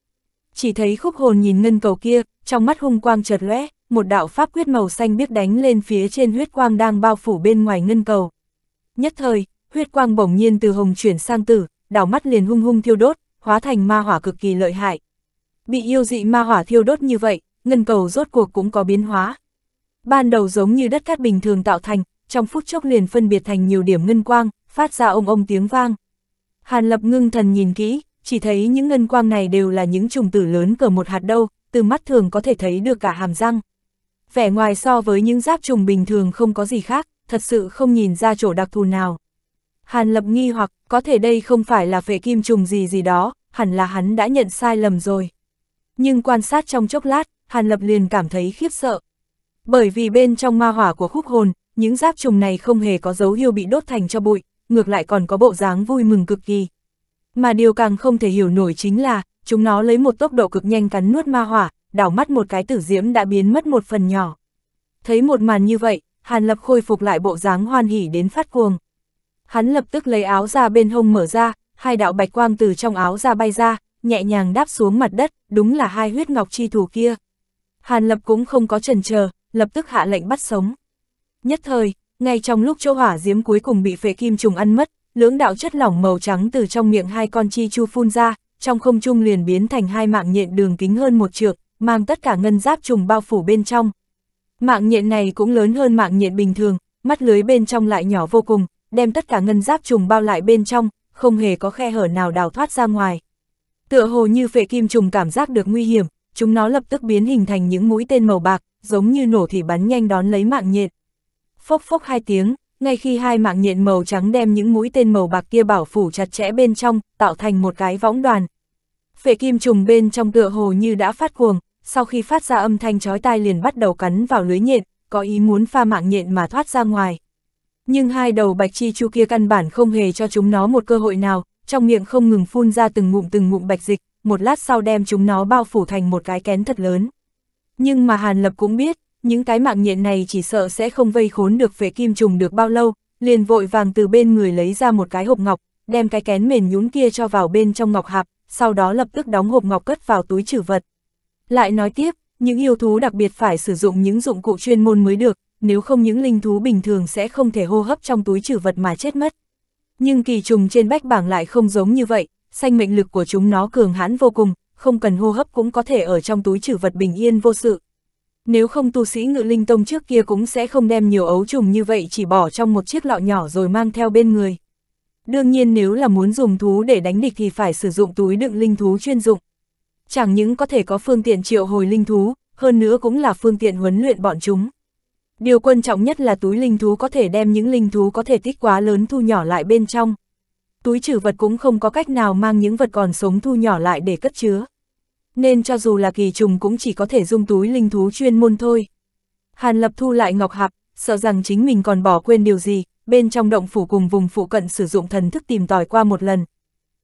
Chỉ thấy khúc hồn nhìn ngân cầu kia, trong mắt hung quang chợt lóe, một đạo pháp quyết màu xanh biết đánh lên phía trên huyết quang đang bao phủ bên ngoài ngân cầu. Nhất thời, huyết quang bỗng nhiên từ hồng chuyển sang tử, đảo mắt liền hung hung thiêu đốt, hóa thành ma hỏa cực kỳ lợi hại. Bị yêu dị ma hỏa thiêu đốt như vậy, ngân cầu rốt cuộc cũng có biến hóa. Ban đầu giống như đất cát bình thường tạo thành, trong phút chốc liền phân biệt thành nhiều điểm ngân quang, phát ra ông ông tiếng vang. Hàn lập ngưng thần nhìn kỹ, chỉ thấy những ngân quang này đều là những trùng tử lớn cỡ một hạt đâu, từ mắt thường có thể thấy được cả hàm răng. Vẻ ngoài so với những giáp trùng bình thường không có gì khác, thật sự không nhìn ra chỗ đặc thù nào. Hàn Lập nghi hoặc, có thể đây không phải là phệ kim trùng gì gì đó, hẳn là hắn đã nhận sai lầm rồi. Nhưng quan sát trong chốc lát, Hàn Lập liền cảm thấy khiếp sợ. Bởi vì bên trong ma hỏa của khúc hồn, những giáp trùng này không hề có dấu hiệu bị đốt thành cho bụi, ngược lại còn có bộ dáng vui mừng cực kỳ. Mà điều càng không thể hiểu nổi chính là, chúng nó lấy một tốc độ cực nhanh cắn nuốt ma hỏa, đảo mắt một cái tử diễm đã biến mất một phần nhỏ. Thấy một màn như vậy, Hàn Lập khôi phục lại bộ dáng hoan hỉ đến phát cuồng hắn lập tức lấy áo ra bên hông mở ra, hai đạo bạch quang từ trong áo ra bay ra, nhẹ nhàng đáp xuống mặt đất, đúng là hai huyết ngọc chi thủ kia. Hàn Lập cũng không có chần chờ, lập tức hạ lệnh bắt sống. Nhất thời, ngay trong lúc chỗ hỏa diếm cuối cùng bị phệ kim trùng ăn mất, lưỡng đạo chất lỏng màu trắng từ trong miệng hai con chi chu phun ra, trong không trung liền biến thành hai mạng nhện đường kính hơn một trượng, mang tất cả ngân giáp trùng bao phủ bên trong. Mạng nhện này cũng lớn hơn mạng nhện bình thường, mắt lưới bên trong lại nhỏ vô cùng, đem tất cả ngân giáp trùng bao lại bên trong, không hề có khe hở nào đào thoát ra ngoài. Tựa hồ như phệ kim trùng cảm giác được nguy hiểm, chúng nó lập tức biến hình thành những mũi tên màu bạc, giống như nổ thì bắn nhanh đón lấy mạng nhện. Phốc phốc hai tiếng, ngay khi hai mạng nhện màu trắng đem những mũi tên màu bạc kia bảo phủ chặt chẽ bên trong, tạo thành một cái võng đoàn. Phệ kim trùng bên trong tựa hồ như đã phát cuồng, sau khi phát ra âm thanh chói tai liền bắt đầu cắn vào lưới nhện, có ý muốn pha mạng nhện mà thoát ra ngoài nhưng hai đầu bạch chi chu kia căn bản không hề cho chúng nó một cơ hội nào, trong miệng không ngừng phun ra từng ngụm từng ngụm bạch dịch, một lát sau đem chúng nó bao phủ thành một cái kén thật lớn. Nhưng mà Hàn Lập cũng biết, những cái mạng nhện này chỉ sợ sẽ không vây khốn được phế kim trùng được bao lâu, liền vội vàng từ bên người lấy ra một cái hộp ngọc, đem cái kén mềm nhún kia cho vào bên trong ngọc hạp, sau đó lập tức đóng hộp ngọc cất vào túi trữ vật. Lại nói tiếp, những yêu thú đặc biệt phải sử dụng những dụng cụ chuyên môn mới được, nếu không những linh thú bình thường sẽ không thể hô hấp trong túi trữ vật mà chết mất. Nhưng kỳ trùng trên bách bảng lại không giống như vậy, sanh mệnh lực của chúng nó cường hãn vô cùng, không cần hô hấp cũng có thể ở trong túi trữ vật bình yên vô sự. Nếu không tu sĩ ngự linh tông trước kia cũng sẽ không đem nhiều ấu trùng như vậy chỉ bỏ trong một chiếc lọ nhỏ rồi mang theo bên người. Đương nhiên nếu là muốn dùng thú để đánh địch thì phải sử dụng túi đựng linh thú chuyên dụng. Chẳng những có thể có phương tiện triệu hồi linh thú, hơn nữa cũng là phương tiện huấn luyện bọn chúng. Điều quan trọng nhất là túi linh thú có thể đem những linh thú có thể tích quá lớn thu nhỏ lại bên trong. Túi trữ vật cũng không có cách nào mang những vật còn sống thu nhỏ lại để cất chứa. Nên cho dù là kỳ trùng cũng chỉ có thể dùng túi linh thú chuyên môn thôi. Hàn lập thu lại ngọc hạp, sợ rằng chính mình còn bỏ quên điều gì, bên trong động phủ cùng vùng phụ cận sử dụng thần thức tìm tòi qua một lần.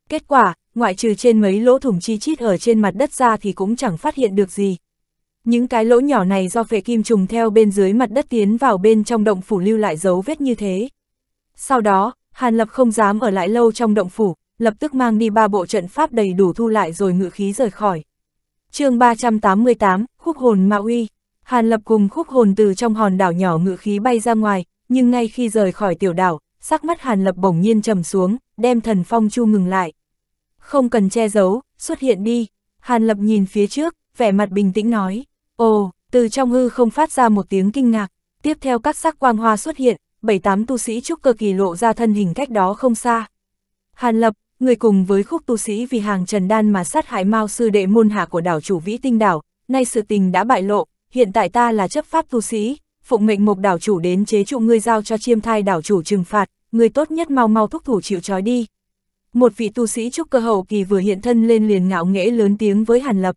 Kết quả, ngoại trừ trên mấy lỗ thủng chi chít ở trên mặt đất ra thì cũng chẳng phát hiện được gì. Những cái lỗ nhỏ này do phệ kim trùng theo bên dưới mặt đất tiến vào bên trong động phủ lưu lại dấu vết như thế. Sau đó, Hàn Lập không dám ở lại lâu trong động phủ, lập tức mang đi ba bộ trận pháp đầy đủ thu lại rồi ngự khí rời khỏi. chương 388, Khúc hồn Ma uy. Hàn Lập cùng khúc hồn từ trong hòn đảo nhỏ ngự khí bay ra ngoài, nhưng ngay khi rời khỏi tiểu đảo, sắc mắt Hàn Lập bỗng nhiên trầm xuống, đem thần phong chu ngừng lại. Không cần che giấu, xuất hiện đi. Hàn Lập nhìn phía trước, vẻ mặt bình tĩnh nói. Ồ, từ trong hư không phát ra một tiếng kinh ngạc, tiếp theo các sắc quang hoa xuất hiện, bảy tám tu sĩ trúc cơ kỳ lộ ra thân hình cách đó không xa. Hàn Lập, người cùng với khúc tu sĩ vì hàng trần đan mà sát hại mao sư đệ môn hạ của đảo chủ vĩ tinh đảo, nay sự tình đã bại lộ, hiện tại ta là chấp pháp tu sĩ, phụng mệnh một đảo chủ đến chế trụ ngươi giao cho chiêm thai đảo chủ trừng phạt, người tốt nhất mau mau thúc thủ chịu trói đi. Một vị tu sĩ trúc cơ hậu kỳ vừa hiện thân lên liền ngạo nghễ lớn tiếng với Hàn Lập.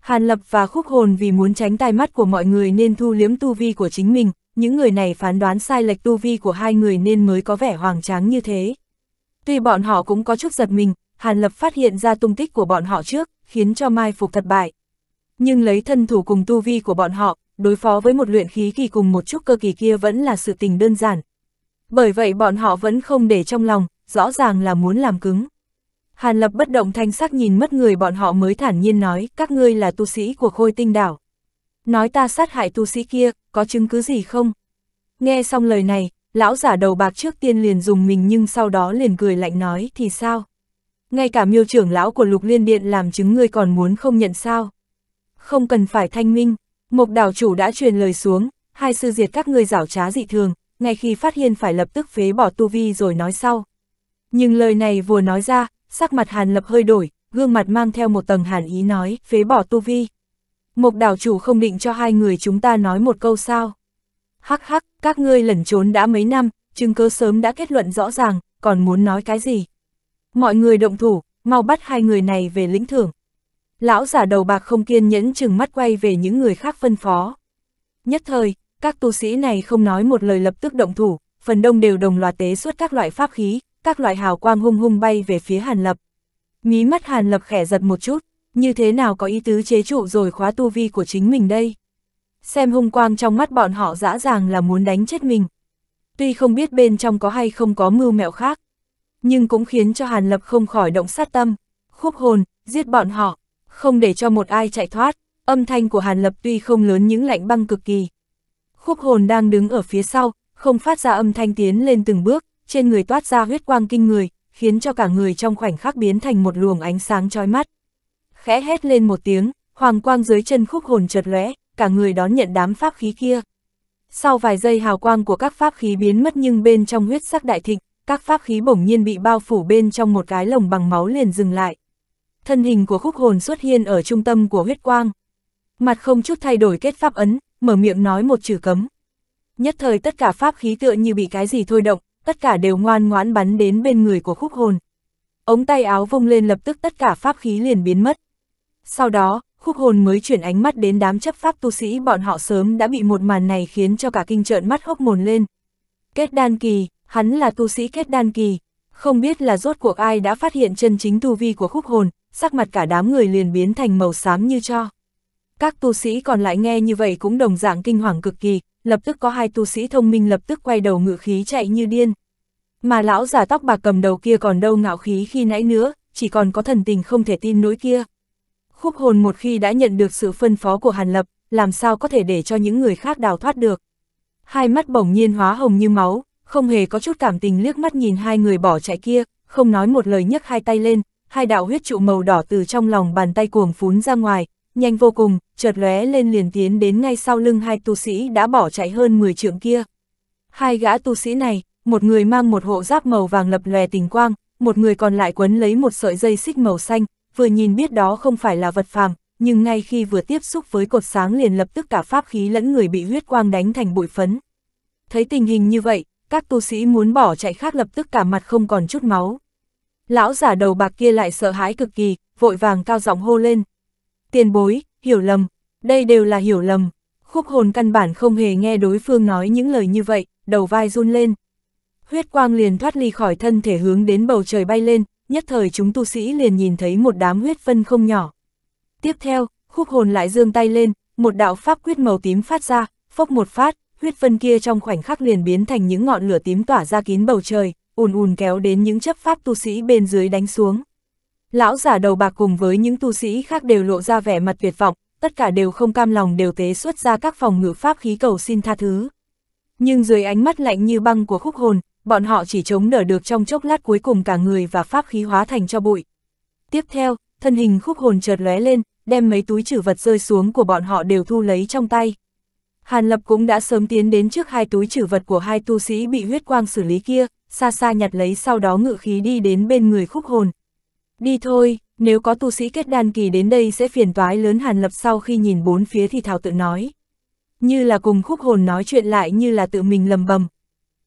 Hàn Lập và Khúc Hồn vì muốn tránh tai mắt của mọi người nên thu liếm tu vi của chính mình, những người này phán đoán sai lệch tu vi của hai người nên mới có vẻ hoàng tráng như thế. Tuy bọn họ cũng có chút giật mình, Hàn Lập phát hiện ra tung tích của bọn họ trước, khiến cho Mai Phục thất bại. Nhưng lấy thân thủ cùng tu vi của bọn họ, đối phó với một luyện khí kỳ cùng một chút cơ kỳ kia vẫn là sự tình đơn giản. Bởi vậy bọn họ vẫn không để trong lòng, rõ ràng là muốn làm cứng. Hàn Lập bất động thanh sắc nhìn mất người bọn họ mới thản nhiên nói, các ngươi là tu sĩ của khôi tinh đảo. Nói ta sát hại tu sĩ kia, có chứng cứ gì không? Nghe xong lời này, lão giả đầu bạc trước tiên liền dùng mình nhưng sau đó liền cười lạnh nói thì sao? Ngay cả miêu trưởng lão của lục liên điện làm chứng ngươi còn muốn không nhận sao? Không cần phải thanh minh, mục đảo chủ đã truyền lời xuống, hai sư diệt các ngươi giảo trá dị thường, ngay khi phát hiện phải lập tức phế bỏ tu vi rồi nói sau. Nhưng lời này vừa nói ra, sắc mặt Hàn Lập hơi đổi, gương mặt mang theo một tầng hàn ý nói, phế bỏ tu vi. Mộc đảo chủ không định cho hai người chúng ta nói một câu sao. Hắc hắc, các ngươi lẩn trốn đã mấy năm, chứng cứ sớm đã kết luận rõ ràng, còn muốn nói cái gì. Mọi người động thủ, mau bắt hai người này về lĩnh thưởng. Lão giả đầu bạc không kiên nhẫn chừng mắt quay về những người khác phân phó. Nhất thời, các tu sĩ này không nói một lời lập tức động thủ, phần đông đều đồng loạt tế xuất các loại pháp khí, các loại hào quang hung hung bay về phía Hàn Lập. Mí mắt Hàn Lập khẽ giật một chút, như thế nào có ý tứ chế trụ rồi khóa tu vi của chính mình đây? Xem hung quang trong mắt bọn họ rõ ràng là muốn đánh chết mình. Tuy không biết bên trong có hay không có mưu mẹo khác, nhưng cũng khiến cho Hàn Lập không khỏi động sát tâm, khúc hồn, giết bọn họ, không để cho một ai chạy thoát. Âm thanh của Hàn Lập tuy không lớn những lạnh băng cực kỳ. Khúc hồn đang đứng ở phía sau, không phát ra âm thanh tiến lên từng bước, trên người toát ra huyết quang kinh người, khiến cho cả người trong khoảnh khắc biến thành một luồng ánh sáng chói mắt. Khẽ hét lên một tiếng, hoàng quang dưới chân khúc hồn chợt lóe, cả người đón nhận đám pháp khí kia. Sau vài giây hào quang của các pháp khí biến mất nhưng bên trong huyết sắc đại thịnh, các pháp khí bỗng nhiên bị bao phủ bên trong một cái lồng bằng máu liền dừng lại. Thân hình của khúc hồn xuất hiện ở trung tâm của huyết quang. Mặt không chút thay đổi kết pháp ấn, mở miệng nói một chữ cấm. Nhất thời tất cả pháp khí tựa như bị cái gì thôi động, tất cả đều ngoan ngoãn bắn đến bên người của khúc hồn. Ống tay áo vung lên lập tức tất cả pháp khí liền biến mất. Sau đó, khúc hồn mới chuyển ánh mắt đến đám chấp pháp tu sĩ bọn họ sớm đã bị một màn này khiến cho cả kinh trợn mắt hốc mồn lên. Kết đan kỳ, hắn là tu sĩ kết đan kỳ, không biết là rốt cuộc ai đã phát hiện chân chính tu vi của khúc hồn, sắc mặt cả đám người liền biến thành màu xám như cho. Các tu sĩ còn lại nghe như vậy cũng đồng dạng kinh hoàng cực kỳ, lập tức có hai tu sĩ thông minh lập tức quay đầu ngự khí chạy như điên. Mà lão giả tóc bạc cầm đầu kia còn đâu ngạo khí khi nãy nữa, chỉ còn có thần tình không thể tin nỗi kia. Khúc hồn một khi đã nhận được sự phân phó của Hàn Lập, làm sao có thể để cho những người khác đào thoát được. Hai mắt bỗng nhiên hóa hồng như máu, không hề có chút cảm tình liếc mắt nhìn hai người bỏ chạy kia, không nói một lời nhấc hai tay lên, hai đạo huyết trụ màu đỏ từ trong lòng bàn tay cuồng phún ra ngoài, nhanh vô cùng, chợt lóe lên liền tiến đến ngay sau lưng hai tu sĩ đã bỏ chạy hơn 10 trượng kia. Hai gã tu sĩ này, một người mang một hộ giáp màu vàng lập lòe tình quang, một người còn lại quấn lấy một sợi dây xích màu xanh, vừa nhìn biết đó không phải là vật phàm, nhưng ngay khi vừa tiếp xúc với cột sáng liền lập tức cả pháp khí lẫn người bị huyết quang đánh thành bụi phấn. Thấy tình hình như vậy, các tu sĩ muốn bỏ chạy khác lập tức cả mặt không còn chút máu. Lão giả đầu bạc kia lại sợ hãi cực kỳ, vội vàng cao giọng hô lên, tiền bối, hiểu lầm, đây đều là hiểu lầm. Khúc hồn căn bản không hề nghe đối phương nói những lời như vậy, đầu vai run lên. Huyết quang liền thoát ly khỏi thân thể hướng đến bầu trời bay lên, nhất thời chúng tu sĩ liền nhìn thấy một đám huyết phân không nhỏ. Tiếp theo, khúc hồn lại dương tay lên, một đạo pháp quyết màu tím phát ra, phốc một phát, huyết phân kia trong khoảnh khắc liền biến thành những ngọn lửa tím tỏa ra kín bầu trời, ùn ùn kéo đến những chấp pháp tu sĩ bên dưới đánh xuống. Lão giả đầu bạc cùng với những tu sĩ khác đều lộ ra vẻ mặt tuyệt vọng, tất cả đều không cam lòng đều tế xuất ra các phòng ngự pháp khí cầu xin tha thứ. Nhưng dưới ánh mắt lạnh như băng của khúc hồn, bọn họ chỉ chống đỡ được trong chốc lát cuối cùng cả người và pháp khí hóa thành cho bụi. Tiếp theo, thân hình khúc hồn chợt lóe lên, đem mấy túi trữ vật rơi xuống của bọn họ đều thu lấy trong tay. Hàn Lập cũng đã sớm tiến đến trước hai túi trữ vật của hai tu sĩ bị huyết quang xử lý kia, xa xa nhặt lấy sau đó ngự khí đi đến bên người khúc hồn. Đi thôi, nếu có tu sĩ kết đan kỳ đến đây sẽ phiền toái lớn hàn lập sau khi nhìn bốn phía thì thảo tự nói. Như là cùng khúc hồn nói chuyện lại như là tự mình lầm bầm.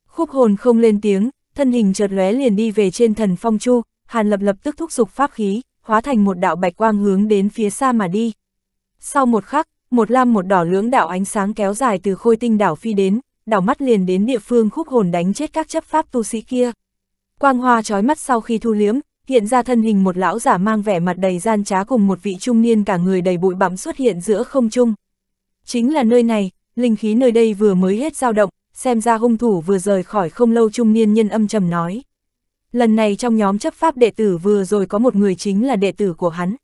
Khúc hồn không lên tiếng, thân hình chợt lóe liền đi về trên thần phong chu, hàn lập lập tức thúc giục pháp khí, hóa thành một đạo bạch quang hướng đến phía xa mà đi. Sau một khắc, một lam một đỏ lưỡng đạo ánh sáng kéo dài từ khôi tinh đảo phi đến, đảo mắt liền đến địa phương khúc hồn đánh chết các chấp pháp tu sĩ kia. Quang hoa trói mắt sau khi thu liếm, hiện ra thân hình một lão giả mang vẻ mặt đầy gian trá cùng một vị trung niên cả người đầy bụi bặm xuất hiện giữa không trung. Chính là nơi này, linh khí nơi đây vừa mới hết dao động, xem ra hung thủ vừa rời khỏi không lâu trung niên nhân âm trầm nói. Lần này trong nhóm chấp pháp đệ tử vừa rồi có một người chính là đệ tử của hắn.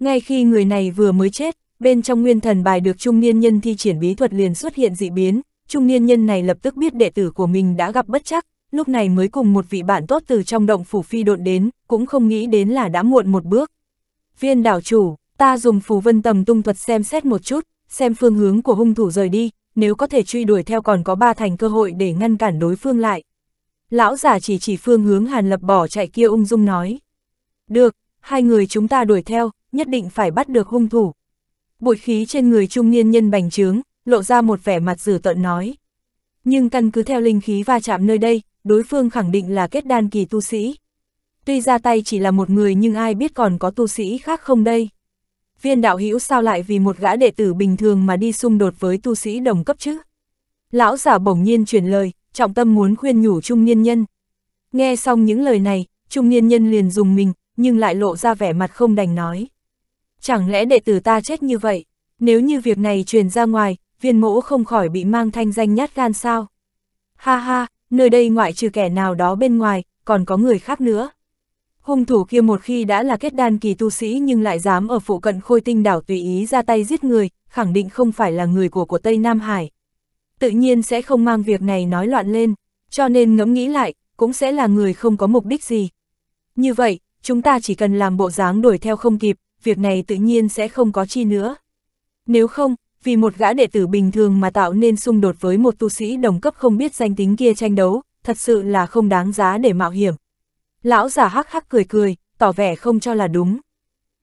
Ngay khi người này vừa mới chết, bên trong nguyên thần bài được trung niên nhân thi triển bí thuật liền xuất hiện dị biến, trung niên nhân này lập tức biết đệ tử của mình đã gặp bất chắc, lúc này mới cùng một vị bạn tốt từ trong động phủ phi độn đến, cũng không nghĩ đến là đã muộn một bước. Viên đảo chủ, ta dùng phù vân tầm tung thuật xem xét một chút, xem phương hướng của hung thủ rời đi, nếu có thể truy đuổi theo còn có ba thành cơ hội để ngăn cản đối phương lại. Lão giả chỉ chỉ phương hướng hàn lập bỏ chạy kia ung dung nói. Được, hai người chúng ta đuổi theo, nhất định phải bắt được hung thủ. Bụi khí trên người trung niên nhân bành trướng, lộ ra một vẻ mặt dữ tận nói. Nhưng căn cứ theo linh khí va chạm nơi đây, đối phương khẳng định là kết đan kỳ tu sĩ. Tuy ra tay chỉ là một người nhưng ai biết còn có tu sĩ khác không đây? Viên đạo hữu sao lại vì một gã đệ tử bình thường mà đi xung đột với tu sĩ đồng cấp chứ? Lão giả bỗng nhiên chuyển lời, trọng tâm muốn khuyên nhủ trung niên nhân. Nghe xong những lời này, trung niên nhân liền dùng mình, nhưng lại lộ ra vẻ mặt không đành nói. Chẳng lẽ đệ tử ta chết như vậy? Nếu như việc này truyền ra ngoài, viên mỗ không khỏi bị mang thanh danh nhát gan sao? Ha ha, nơi đây ngoại trừ kẻ nào đó bên ngoài, còn có người khác nữa. Hung thủ kia một khi đã là kết đan kỳ tu sĩ nhưng lại dám ở phụ cận khôi tinh đảo tùy ý ra tay giết người, khẳng định không phải là người của của Tây Nam Hải. Tự nhiên sẽ không mang việc này nói loạn lên, cho nên ngẫm nghĩ lại, cũng sẽ là người không có mục đích gì. Như vậy, chúng ta chỉ cần làm bộ dáng đuổi theo không kịp, việc này tự nhiên sẽ không có chi nữa. Nếu không, vì một gã đệ tử bình thường mà tạo nên xung đột với một tu sĩ đồng cấp không biết danh tính kia tranh đấu, thật sự là không đáng giá để mạo hiểm. Lão giả hắc hắc cười cười, tỏ vẻ không cho là đúng.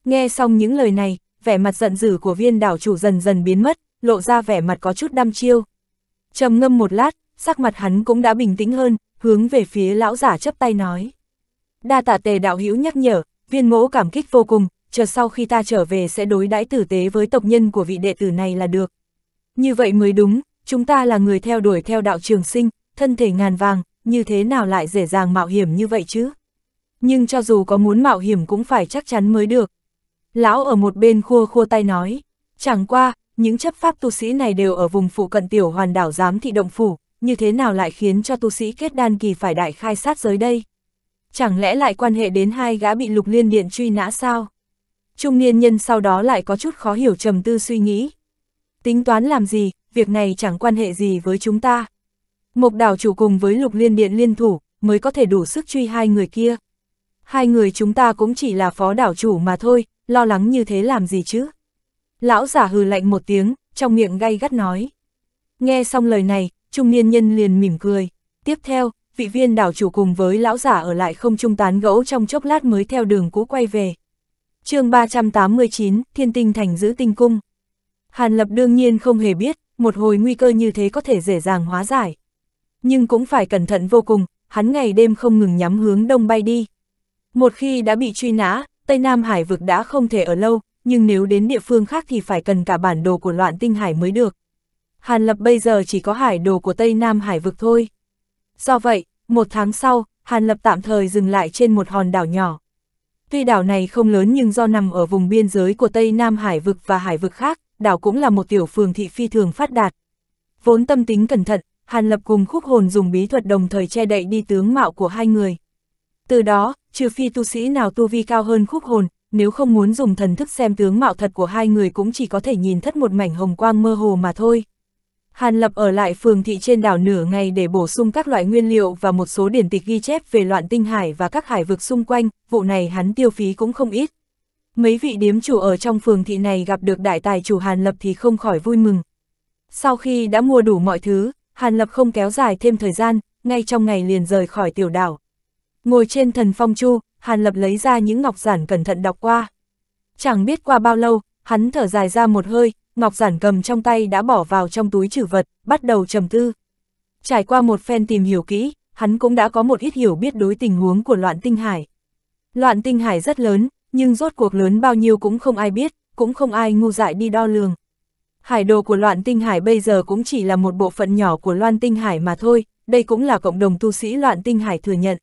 Nghe xong những lời này, vẻ mặt giận dữ của viên đảo chủ dần dần biến mất, lộ ra vẻ mặt có chút đăm chiêu. trầm ngâm một lát, sắc mặt hắn cũng đã bình tĩnh hơn, hướng về phía lão giả chấp tay nói. Đa tạ tề đạo hữu nhắc nhở, viên mỗ cảm kích vô cùng, chờ sau khi ta trở về sẽ đối đãi tử tế với tộc nhân của vị đệ tử này là được. Như vậy mới đúng, chúng ta là người theo đuổi theo đạo trường sinh, thân thể ngàn vàng, như thế nào lại dễ dàng mạo hiểm như vậy chứ? Nhưng cho dù có muốn mạo hiểm cũng phải chắc chắn mới được. Lão ở một bên khua khua tay nói, chẳng qua, những chấp pháp tu sĩ này đều ở vùng phụ cận tiểu hoàn đảo giám thị động phủ, như thế nào lại khiến cho tu sĩ kết đan kỳ phải đại khai sát giới đây? Chẳng lẽ lại quan hệ đến hai gã bị lục liên điện truy nã sao? trung niên nhân sau đó lại có chút khó hiểu trầm tư suy nghĩ. Tính toán làm gì, việc này chẳng quan hệ gì với chúng ta. Mộc đảo chủ cùng với lục liên điện liên thủ, mới có thể đủ sức truy hai người kia. Hai người chúng ta cũng chỉ là phó đảo chủ mà thôi, lo lắng như thế làm gì chứ. Lão giả hừ lạnh một tiếng, trong miệng gay gắt nói. Nghe xong lời này, trung niên nhân liền mỉm cười. Tiếp theo, vị viên đảo chủ cùng với lão giả ở lại không trung tán gẫu trong chốc lát mới theo đường cũ quay về chương 389, Thiên Tinh Thành giữ tinh cung. Hàn Lập đương nhiên không hề biết, một hồi nguy cơ như thế có thể dễ dàng hóa giải. Nhưng cũng phải cẩn thận vô cùng, hắn ngày đêm không ngừng nhắm hướng đông bay đi. Một khi đã bị truy nã, Tây Nam Hải vực đã không thể ở lâu, nhưng nếu đến địa phương khác thì phải cần cả bản đồ của loạn tinh hải mới được. Hàn Lập bây giờ chỉ có hải đồ của Tây Nam Hải vực thôi. Do vậy, một tháng sau, Hàn Lập tạm thời dừng lại trên một hòn đảo nhỏ. Tuy đảo này không lớn nhưng do nằm ở vùng biên giới của Tây Nam Hải vực và hải vực khác, đảo cũng là một tiểu phường thị phi thường phát đạt. Vốn tâm tính cẩn thận, Hàn Lập cùng khúc hồn dùng bí thuật đồng thời che đậy đi tướng mạo của hai người. Từ đó, trừ phi tu sĩ nào tu vi cao hơn khúc hồn, nếu không muốn dùng thần thức xem tướng mạo thật của hai người cũng chỉ có thể nhìn thất một mảnh hồng quang mơ hồ mà thôi. Hàn Lập ở lại phường thị trên đảo nửa ngày để bổ sung các loại nguyên liệu và một số điển tịch ghi chép về loạn tinh hải và các hải vực xung quanh, vụ này hắn tiêu phí cũng không ít. Mấy vị điếm chủ ở trong phường thị này gặp được đại tài chủ Hàn Lập thì không khỏi vui mừng. Sau khi đã mua đủ mọi thứ, Hàn Lập không kéo dài thêm thời gian, ngay trong ngày liền rời khỏi tiểu đảo. Ngồi trên thần phong chu, Hàn Lập lấy ra những ngọc giản cẩn thận đọc qua. Chẳng biết qua bao lâu, hắn thở dài ra một hơi, ngọc giản cầm trong tay đã bỏ vào trong túi trữ vật, bắt đầu trầm tư. Trải qua một phen tìm hiểu kỹ, hắn cũng đã có một ít hiểu biết đối tình huống của loạn tinh hải. Loạn tinh hải rất lớn, nhưng rốt cuộc lớn bao nhiêu cũng không ai biết, cũng không ai ngu dại đi đo lường. Hải đồ của loạn tinh hải bây giờ cũng chỉ là một bộ phận nhỏ của loan tinh hải mà thôi, đây cũng là cộng đồng tu sĩ loạn tinh hải thừa nhận.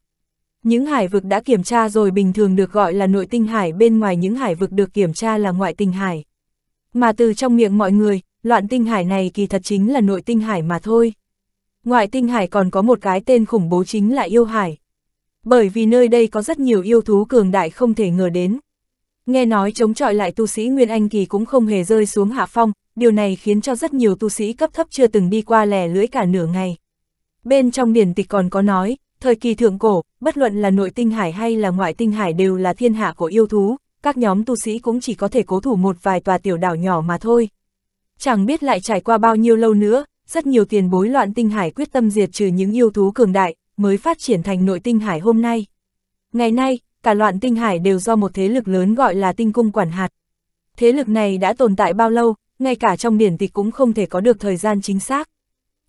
Những hải vực đã kiểm tra rồi bình thường được gọi là nội tinh hải bên ngoài những hải vực được kiểm tra là ngoại tinh hải. Mà từ trong miệng mọi người, loạn tinh hải này kỳ thật chính là nội tinh hải mà thôi. Ngoại tinh hải còn có một cái tên khủng bố chính là yêu hải. Bởi vì nơi đây có rất nhiều yêu thú cường đại không thể ngờ đến. Nghe nói chống chọi lại tu sĩ Nguyên Anh Kỳ cũng không hề rơi xuống hạ phong, điều này khiến cho rất nhiều tu sĩ cấp thấp chưa từng đi qua lẻ lưỡi cả nửa ngày. Bên trong điển tịch còn có nói, thời kỳ thượng cổ, bất luận là nội tinh hải hay là ngoại tinh hải đều là thiên hạ của yêu thú, các nhóm tu sĩ cũng chỉ có thể cố thủ một vài tòa tiểu đảo nhỏ mà thôi. Chẳng biết lại trải qua bao nhiêu lâu nữa, rất nhiều tiền bối loạn tinh hải quyết tâm diệt trừ những yêu thú cường đại, mới phát triển thành nội tinh hải hôm nay. Ngày nay, cả loạn tinh hải đều do một thế lực lớn gọi là tinh cung quản hạt. Thế lực này đã tồn tại bao lâu, ngay cả trong điển tịch cũng không thể có được thời gian chính xác.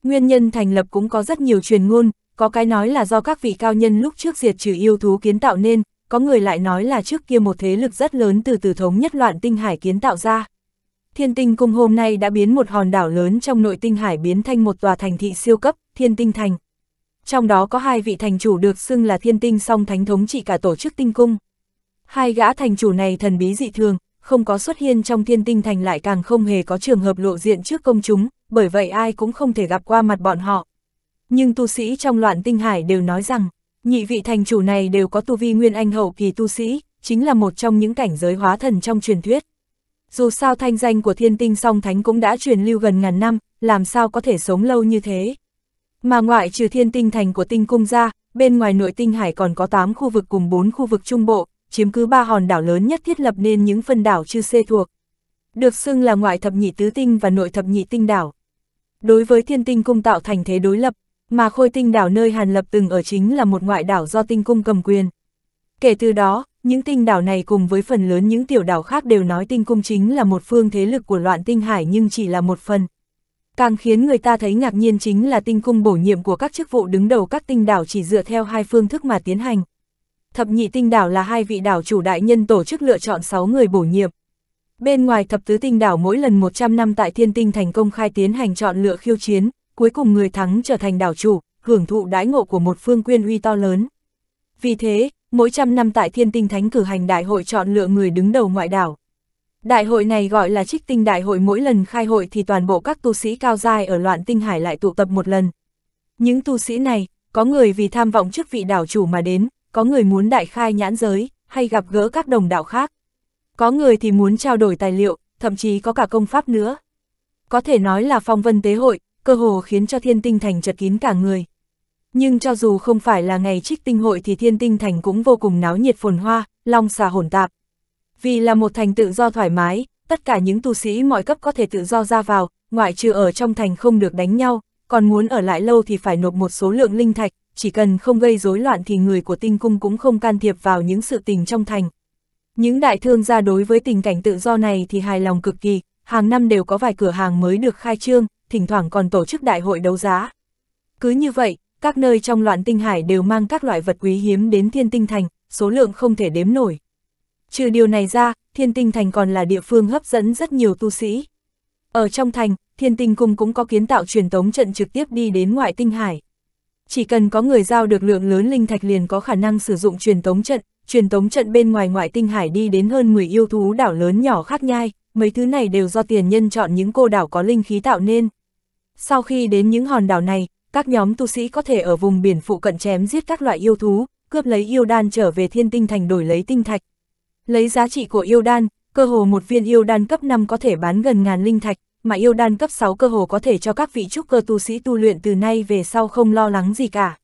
Nguyên nhân thành lập cũng có rất nhiều truyền ngôn, có cái nói là do các vị cao nhân lúc trước diệt trừ yêu thú kiến tạo nên, có người lại nói là trước kia một thế lực rất lớn từ từ thống nhất loạn tinh hải kiến tạo ra. Thiên tinh cung hôm nay đã biến một hòn đảo lớn trong nội tinh hải biến thành một tòa thành thị siêu cấp, thiên tinh thành. Trong đó có hai vị thành chủ được xưng là thiên tinh song thánh thống trị cả tổ chức tinh cung. Hai gã thành chủ này thần bí dị thường, không có xuất hiện trong thiên tinh thành lại càng không hề có trường hợp lộ diện trước công chúng, bởi vậy ai cũng không thể gặp qua mặt bọn họ. Nhưng tu sĩ trong loạn tinh hải đều nói rằng, Nhị vị thành chủ này đều có tu vi nguyên anh hậu kỳ tu sĩ, chính là một trong những cảnh giới hóa thần trong truyền thuyết. Dù sao thanh danh của thiên tinh song thánh cũng đã truyền lưu gần ngàn năm, làm sao có thể sống lâu như thế. Mà ngoại trừ thiên tinh thành của tinh cung ra, bên ngoài nội tinh hải còn có 8 khu vực cùng 4 khu vực trung bộ, chiếm cứ ba hòn đảo lớn nhất thiết lập nên những phân đảo chư xê thuộc. Được xưng là ngoại thập nhị tứ tinh và nội thập nhị tinh đảo. Đối với thiên tinh cung tạo thành thế đối lập, mà khôi tinh đảo nơi Hàn Lập từng ở chính là một ngoại đảo do tinh cung cầm quyền. Kể từ đó, những tinh đảo này cùng với phần lớn những tiểu đảo khác đều nói tinh cung chính là một phương thế lực của loạn tinh hải nhưng chỉ là một phần. Càng khiến người ta thấy ngạc nhiên chính là tinh cung bổ nhiệm của các chức vụ đứng đầu các tinh đảo chỉ dựa theo hai phương thức mà tiến hành. Thập nhị tinh đảo là hai vị đảo chủ đại nhân tổ chức lựa chọn 6 người bổ nhiệm. Bên ngoài thập tứ tinh đảo mỗi lần 100 năm tại thiên tinh thành công khai tiến hành chọn lựa khiêu chiến, cuối cùng người thắng trở thành đảo chủ, hưởng thụ đãi ngộ của một phương quyền uy to lớn. Vì thế, mỗi trăm năm tại thiên tinh thánh cử hành đại hội chọn lựa người đứng đầu ngoại đảo. Đại hội này gọi là trích tinh đại hội mỗi lần khai hội thì toàn bộ các tu sĩ cao giai ở loạn tinh hải lại tụ tập một lần. Những tu sĩ này, có người vì tham vọng chức vị đảo chủ mà đến, có người muốn đại khai nhãn giới, hay gặp gỡ các đồng đạo khác. Có người thì muốn trao đổi tài liệu, thậm chí có cả công pháp nữa. Có thể nói là phong vân tế hội, cơ hồ khiến cho thiên tinh thành chật kín cả người. Nhưng cho dù không phải là ngày trích tinh hội thì thiên tinh thành cũng vô cùng náo nhiệt phồn hoa, long xà hỗn tạp. Vì là một thành tự do thoải mái, tất cả những tu sĩ mọi cấp có thể tự do ra vào, ngoại trừ ở trong thành không được đánh nhau, còn muốn ở lại lâu thì phải nộp một số lượng linh thạch, chỉ cần không gây rối loạn thì người của tinh cung cũng không can thiệp vào những sự tình trong thành. Những đại thương gia đối với tình cảnh tự do này thì hài lòng cực kỳ, hàng năm đều có vài cửa hàng mới được khai trương, thỉnh thoảng còn tổ chức đại hội đấu giá. Cứ như vậy, các nơi trong loạn tinh hải đều mang các loại vật quý hiếm đến thiên tinh thành, số lượng không thể đếm nổi. Trừ điều này ra, thiên tinh thành còn là địa phương hấp dẫn rất nhiều tu sĩ. Ở trong thành, thiên tinh cung cũng có kiến tạo truyền tống trận trực tiếp đi đến ngoại tinh hải. Chỉ cần có người giao được lượng lớn linh thạch liền có khả năng sử dụng truyền tống trận, truyền tống trận bên ngoài ngoại tinh hải đi đến hơn 10 yêu thú đảo lớn nhỏ khác nhai, mấy thứ này đều do tiền nhân chọn những cô đảo có linh khí tạo nên. Sau khi đến những hòn đảo này, các nhóm tu sĩ có thể ở vùng biển phụ cận chém giết các loại yêu thú, cướp lấy yêu đan trở về thiên tinh thành đổi lấy tinh thạch. Lấy giá trị của yêu đan, cơ hồ một viên yêu đan cấp 5 có thể bán gần ngàn linh thạch, mà yêu đan cấp 6 cơ hồ có thể cho các vị trúc cơ tu sĩ tu luyện từ nay về sau không lo lắng gì cả.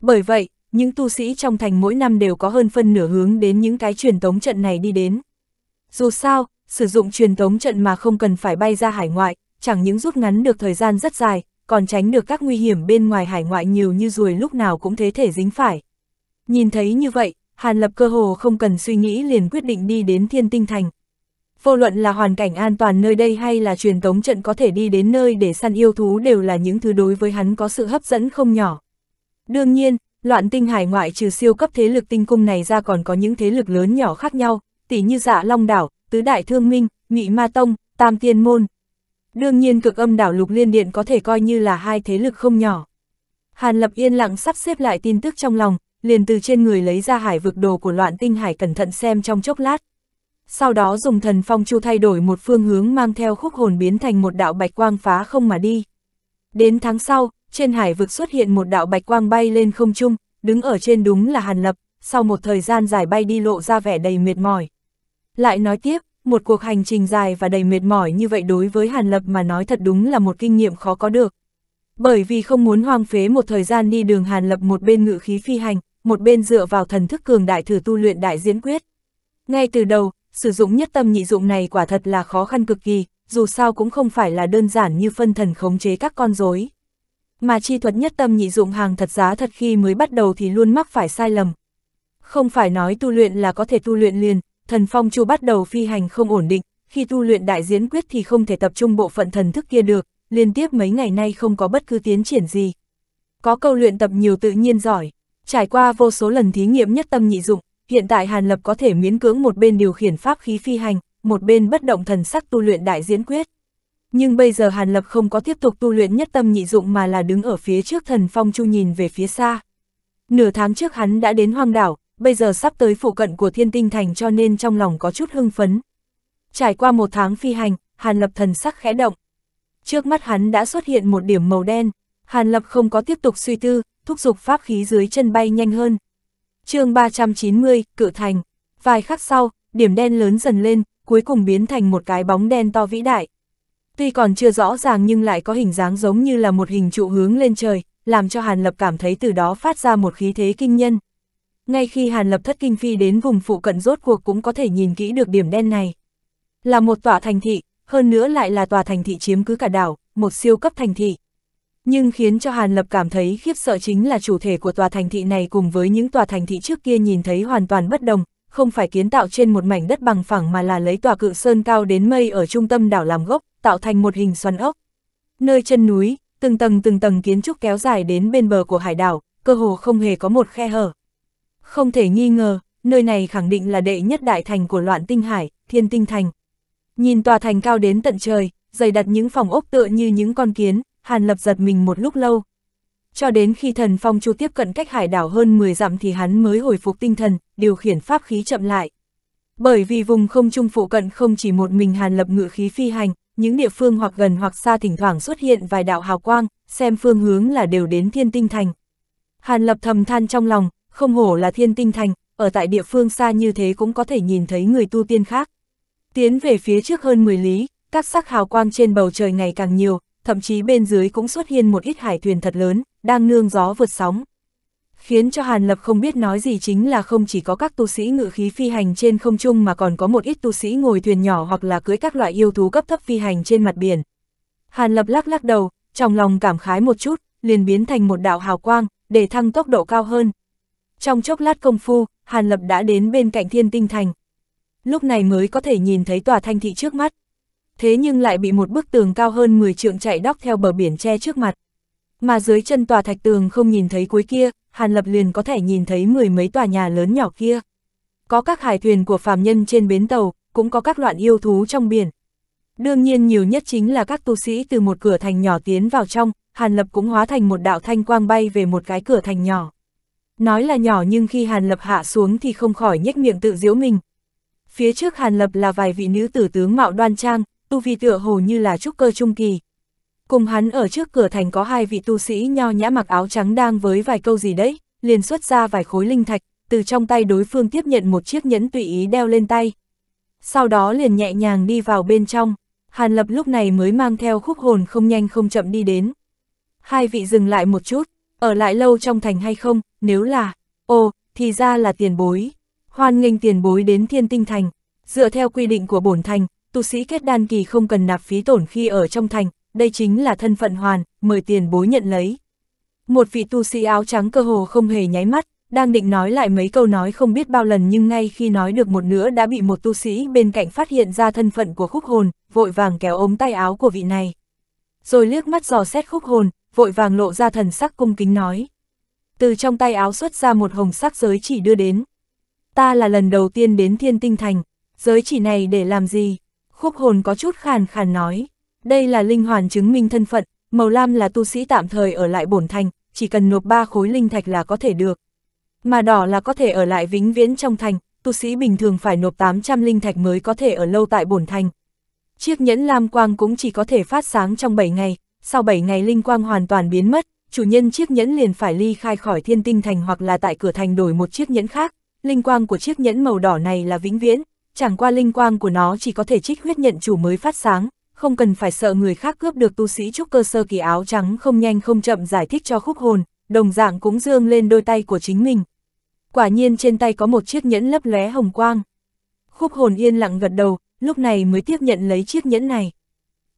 Bởi vậy, những tu sĩ trong thành mỗi năm đều có hơn phân nửa hướng đến những cái truyền tống trận này đi đến. Dù sao, sử dụng truyền tống trận mà không cần phải bay ra hải ngoại, chẳng những rút ngắn được thời gian rất dài, còn tránh được các nguy hiểm bên ngoài hải ngoại nhiều như ruồi lúc nào cũng thế thể dính phải. Nhìn thấy như vậy, Hàn Lập cơ hồ không cần suy nghĩ liền quyết định đi đến Thiên Tinh Thành. Vô luận là hoàn cảnh an toàn nơi đây hay là truyền tống trận có thể đi đến nơi để săn yêu thú đều là những thứ đối với hắn có sự hấp dẫn không nhỏ. Đương nhiên, loạn tinh hải ngoại trừ siêu cấp thế lực tinh cung này ra còn có những thế lực lớn nhỏ khác nhau, tỉ như dạ Long Đảo, Tứ Đại Thương Minh, Ngụy Ma Tông, Tam Tiên Môn, Đương nhiên cực âm đảo lục liên điện có thể coi như là hai thế lực không nhỏ. Hàn Lập yên lặng sắp xếp lại tin tức trong lòng, liền từ trên người lấy ra hải vực đồ của loạn tinh hải cẩn thận xem trong chốc lát. Sau đó dùng thần phong chu thay đổi một phương hướng mang theo khúc hồn biến thành một đạo bạch quang phá không mà đi. Đến tháng sau, trên hải vực xuất hiện một đạo bạch quang bay lên không trung, đứng ở trên đúng là Hàn Lập, sau một thời gian dài bay đi lộ ra vẻ đầy mệt mỏi. Lại nói tiếp, một cuộc hành trình dài và đầy mệt mỏi như vậy đối với Hàn Lập mà nói thật đúng là một kinh nghiệm khó có được. Bởi vì không muốn hoang phế một thời gian đi đường Hàn Lập một bên ngự khí phi hành, một bên dựa vào thần thức cường đại thử tu luyện đại diễn quyết. Ngay từ đầu, sử dụng nhất tâm nhị dụng này quả thật là khó khăn cực kỳ, dù sao cũng không phải là đơn giản như phân thần khống chế các con rối. Mà chi thuật nhất tâm nhị dụng hàng thật giá thật khi mới bắt đầu thì luôn mắc phải sai lầm. Không phải nói tu luyện là có thể tu luyện liền, thần phong chu bắt đầu phi hành không ổn định, khi tu luyện đại diễn quyết thì không thể tập trung bộ phận thần thức kia được, liên tiếp mấy ngày nay không có bất cứ tiến triển gì. Có câu luyện tập nhiều tự nhiên giỏi, trải qua vô số lần thí nghiệm nhất tâm nhị dụng, hiện tại Hàn Lập có thể miễn cưỡng một bên điều khiển pháp khí phi hành, một bên bất động thần sắc tu luyện đại diễn quyết. Nhưng bây giờ Hàn Lập không có tiếp tục tu luyện nhất tâm nhị dụng mà là đứng ở phía trước thần phong chu nhìn về phía xa. Nửa tháng trước hắn đã đến hoang đảo, bây giờ sắp tới phủ cận của thiên tinh thành cho nên trong lòng có chút hưng phấn. Trải qua một tháng phi hành, Hàn Lập thần sắc khẽ động. Trước mắt hắn đã xuất hiện một điểm màu đen, Hàn Lập không có tiếp tục suy tư, thúc giục pháp khí dưới chân bay nhanh hơn. chương 390, Cự Thành. Vài khắc sau, điểm đen lớn dần lên, cuối cùng biến thành một cái bóng đen to vĩ đại. Tuy còn chưa rõ ràng nhưng lại có hình dáng giống như là một hình trụ hướng lên trời, làm cho Hàn Lập cảm thấy từ đó phát ra một khí thế kinh nhân ngay khi Hàn Lập Thất Kinh Phi đến vùng phụ cận rốt cuộc cũng có thể nhìn kỹ được điểm đen này. Là một tòa thành thị, hơn nữa lại là tòa thành thị chiếm cứ cả đảo, một siêu cấp thành thị. Nhưng khiến cho Hàn Lập cảm thấy khiếp sợ chính là chủ thể của tòa thành thị này cùng với những tòa thành thị trước kia nhìn thấy hoàn toàn bất đồng, không phải kiến tạo trên một mảnh đất bằng phẳng mà là lấy tòa cự sơn cao đến mây ở trung tâm đảo làm gốc, tạo thành một hình xoắn ốc. Nơi chân núi, từng tầng từng tầng kiến trúc kéo dài đến bên bờ của hải đảo, cơ hồ không hề có một khe hở. Không thể nghi ngờ, nơi này khẳng định là đệ nhất đại thành của loạn tinh hải, thiên tinh thành. Nhìn tòa thành cao đến tận trời, dày đặt những phòng ốc tựa như những con kiến, Hàn Lập giật mình một lúc lâu. Cho đến khi thần phong chu tiếp cận cách hải đảo hơn 10 dặm thì hắn mới hồi phục tinh thần, điều khiển pháp khí chậm lại. Bởi vì vùng không trung phụ cận không chỉ một mình Hàn Lập ngự khí phi hành, những địa phương hoặc gần hoặc xa thỉnh thoảng xuất hiện vài đạo hào quang, xem phương hướng là đều đến thiên tinh thành. Hàn Lập thầm than trong lòng, không hổ là thiên tinh thành, ở tại địa phương xa như thế cũng có thể nhìn thấy người tu tiên khác. Tiến về phía trước hơn 10 lý, các sắc hào quang trên bầu trời ngày càng nhiều, thậm chí bên dưới cũng xuất hiện một ít hải thuyền thật lớn, đang nương gió vượt sóng. Khiến cho Hàn Lập không biết nói gì chính là không chỉ có các tu sĩ ngự khí phi hành trên không trung mà còn có một ít tu sĩ ngồi thuyền nhỏ hoặc là cưới các loại yêu thú cấp thấp phi hành trên mặt biển. Hàn Lập lắc lắc đầu, trong lòng cảm khái một chút, liền biến thành một đạo hào quang, để thăng tốc độ cao hơn, trong chốc lát công phu, Hàn Lập đã đến bên cạnh thiên tinh thành. Lúc này mới có thể nhìn thấy tòa thanh thị trước mắt. Thế nhưng lại bị một bức tường cao hơn 10 trượng chạy đóc theo bờ biển che trước mặt. Mà dưới chân tòa thạch tường không nhìn thấy cuối kia, Hàn Lập liền có thể nhìn thấy mười mấy tòa nhà lớn nhỏ kia. Có các hải thuyền của phàm nhân trên bến tàu, cũng có các loạn yêu thú trong biển. Đương nhiên nhiều nhất chính là các tu sĩ từ một cửa thành nhỏ tiến vào trong, Hàn Lập cũng hóa thành một đạo thanh quang bay về một cái cửa thành nhỏ. Nói là nhỏ nhưng khi Hàn Lập hạ xuống thì không khỏi nhếch miệng tự giễu mình. Phía trước Hàn Lập là vài vị nữ tử tướng mạo đoan trang, tu vi tựa hồ như là trúc cơ trung kỳ. Cùng hắn ở trước cửa thành có hai vị tu sĩ nho nhã mặc áo trắng đang với vài câu gì đấy, liền xuất ra vài khối linh thạch, từ trong tay đối phương tiếp nhận một chiếc nhẫn tùy ý đeo lên tay. Sau đó liền nhẹ nhàng đi vào bên trong, Hàn Lập lúc này mới mang theo khúc hồn không nhanh không chậm đi đến. Hai vị dừng lại một chút, ở lại lâu trong thành hay không, nếu là, ồ, thì ra là tiền bối. Hoan nghênh tiền bối đến thiên tinh thành, dựa theo quy định của bổn thành, tu sĩ kết đan kỳ không cần nạp phí tổn khi ở trong thành, đây chính là thân phận hoàn, mời tiền bối nhận lấy. Một vị tu sĩ áo trắng cơ hồ không hề nháy mắt, đang định nói lại mấy câu nói không biết bao lần nhưng ngay khi nói được một nửa đã bị một tu sĩ bên cạnh phát hiện ra thân phận của khúc hồn, vội vàng kéo ống tay áo của vị này. Rồi liếc mắt dò xét khúc hồn, vội vàng lộ ra thần sắc cung kính nói, từ trong tay áo xuất ra một hồng sắc giới chỉ đưa đến. Ta là lần đầu tiên đến thiên tinh thành, giới chỉ này để làm gì? Khúc hồn có chút khàn khàn nói, đây là linh hoàn chứng minh thân phận, màu lam là tu sĩ tạm thời ở lại bổn thành, chỉ cần nộp ba khối linh thạch là có thể được. Mà đỏ là có thể ở lại vĩnh viễn trong thành, tu sĩ bình thường phải nộp 800 linh thạch mới có thể ở lâu tại bổn thành. Chiếc nhẫn lam quang cũng chỉ có thể phát sáng trong 7 ngày, sau 7 ngày linh quang hoàn toàn biến mất, chủ nhân chiếc nhẫn liền phải ly khai khỏi thiên tinh thành hoặc là tại cửa thành đổi một chiếc nhẫn khác, linh quang của chiếc nhẫn màu đỏ này là vĩnh viễn, chẳng qua linh quang của nó chỉ có thể trích huyết nhận chủ mới phát sáng, không cần phải sợ người khác cướp được tu sĩ trúc cơ sơ kỳ áo trắng không nhanh không chậm giải thích cho khúc hồn, đồng dạng cũng dương lên đôi tay của chính mình. Quả nhiên trên tay có một chiếc nhẫn lấp lóe hồng quang. Khúc hồn yên lặng gật đầu, lúc này mới tiếp nhận lấy chiếc nhẫn này.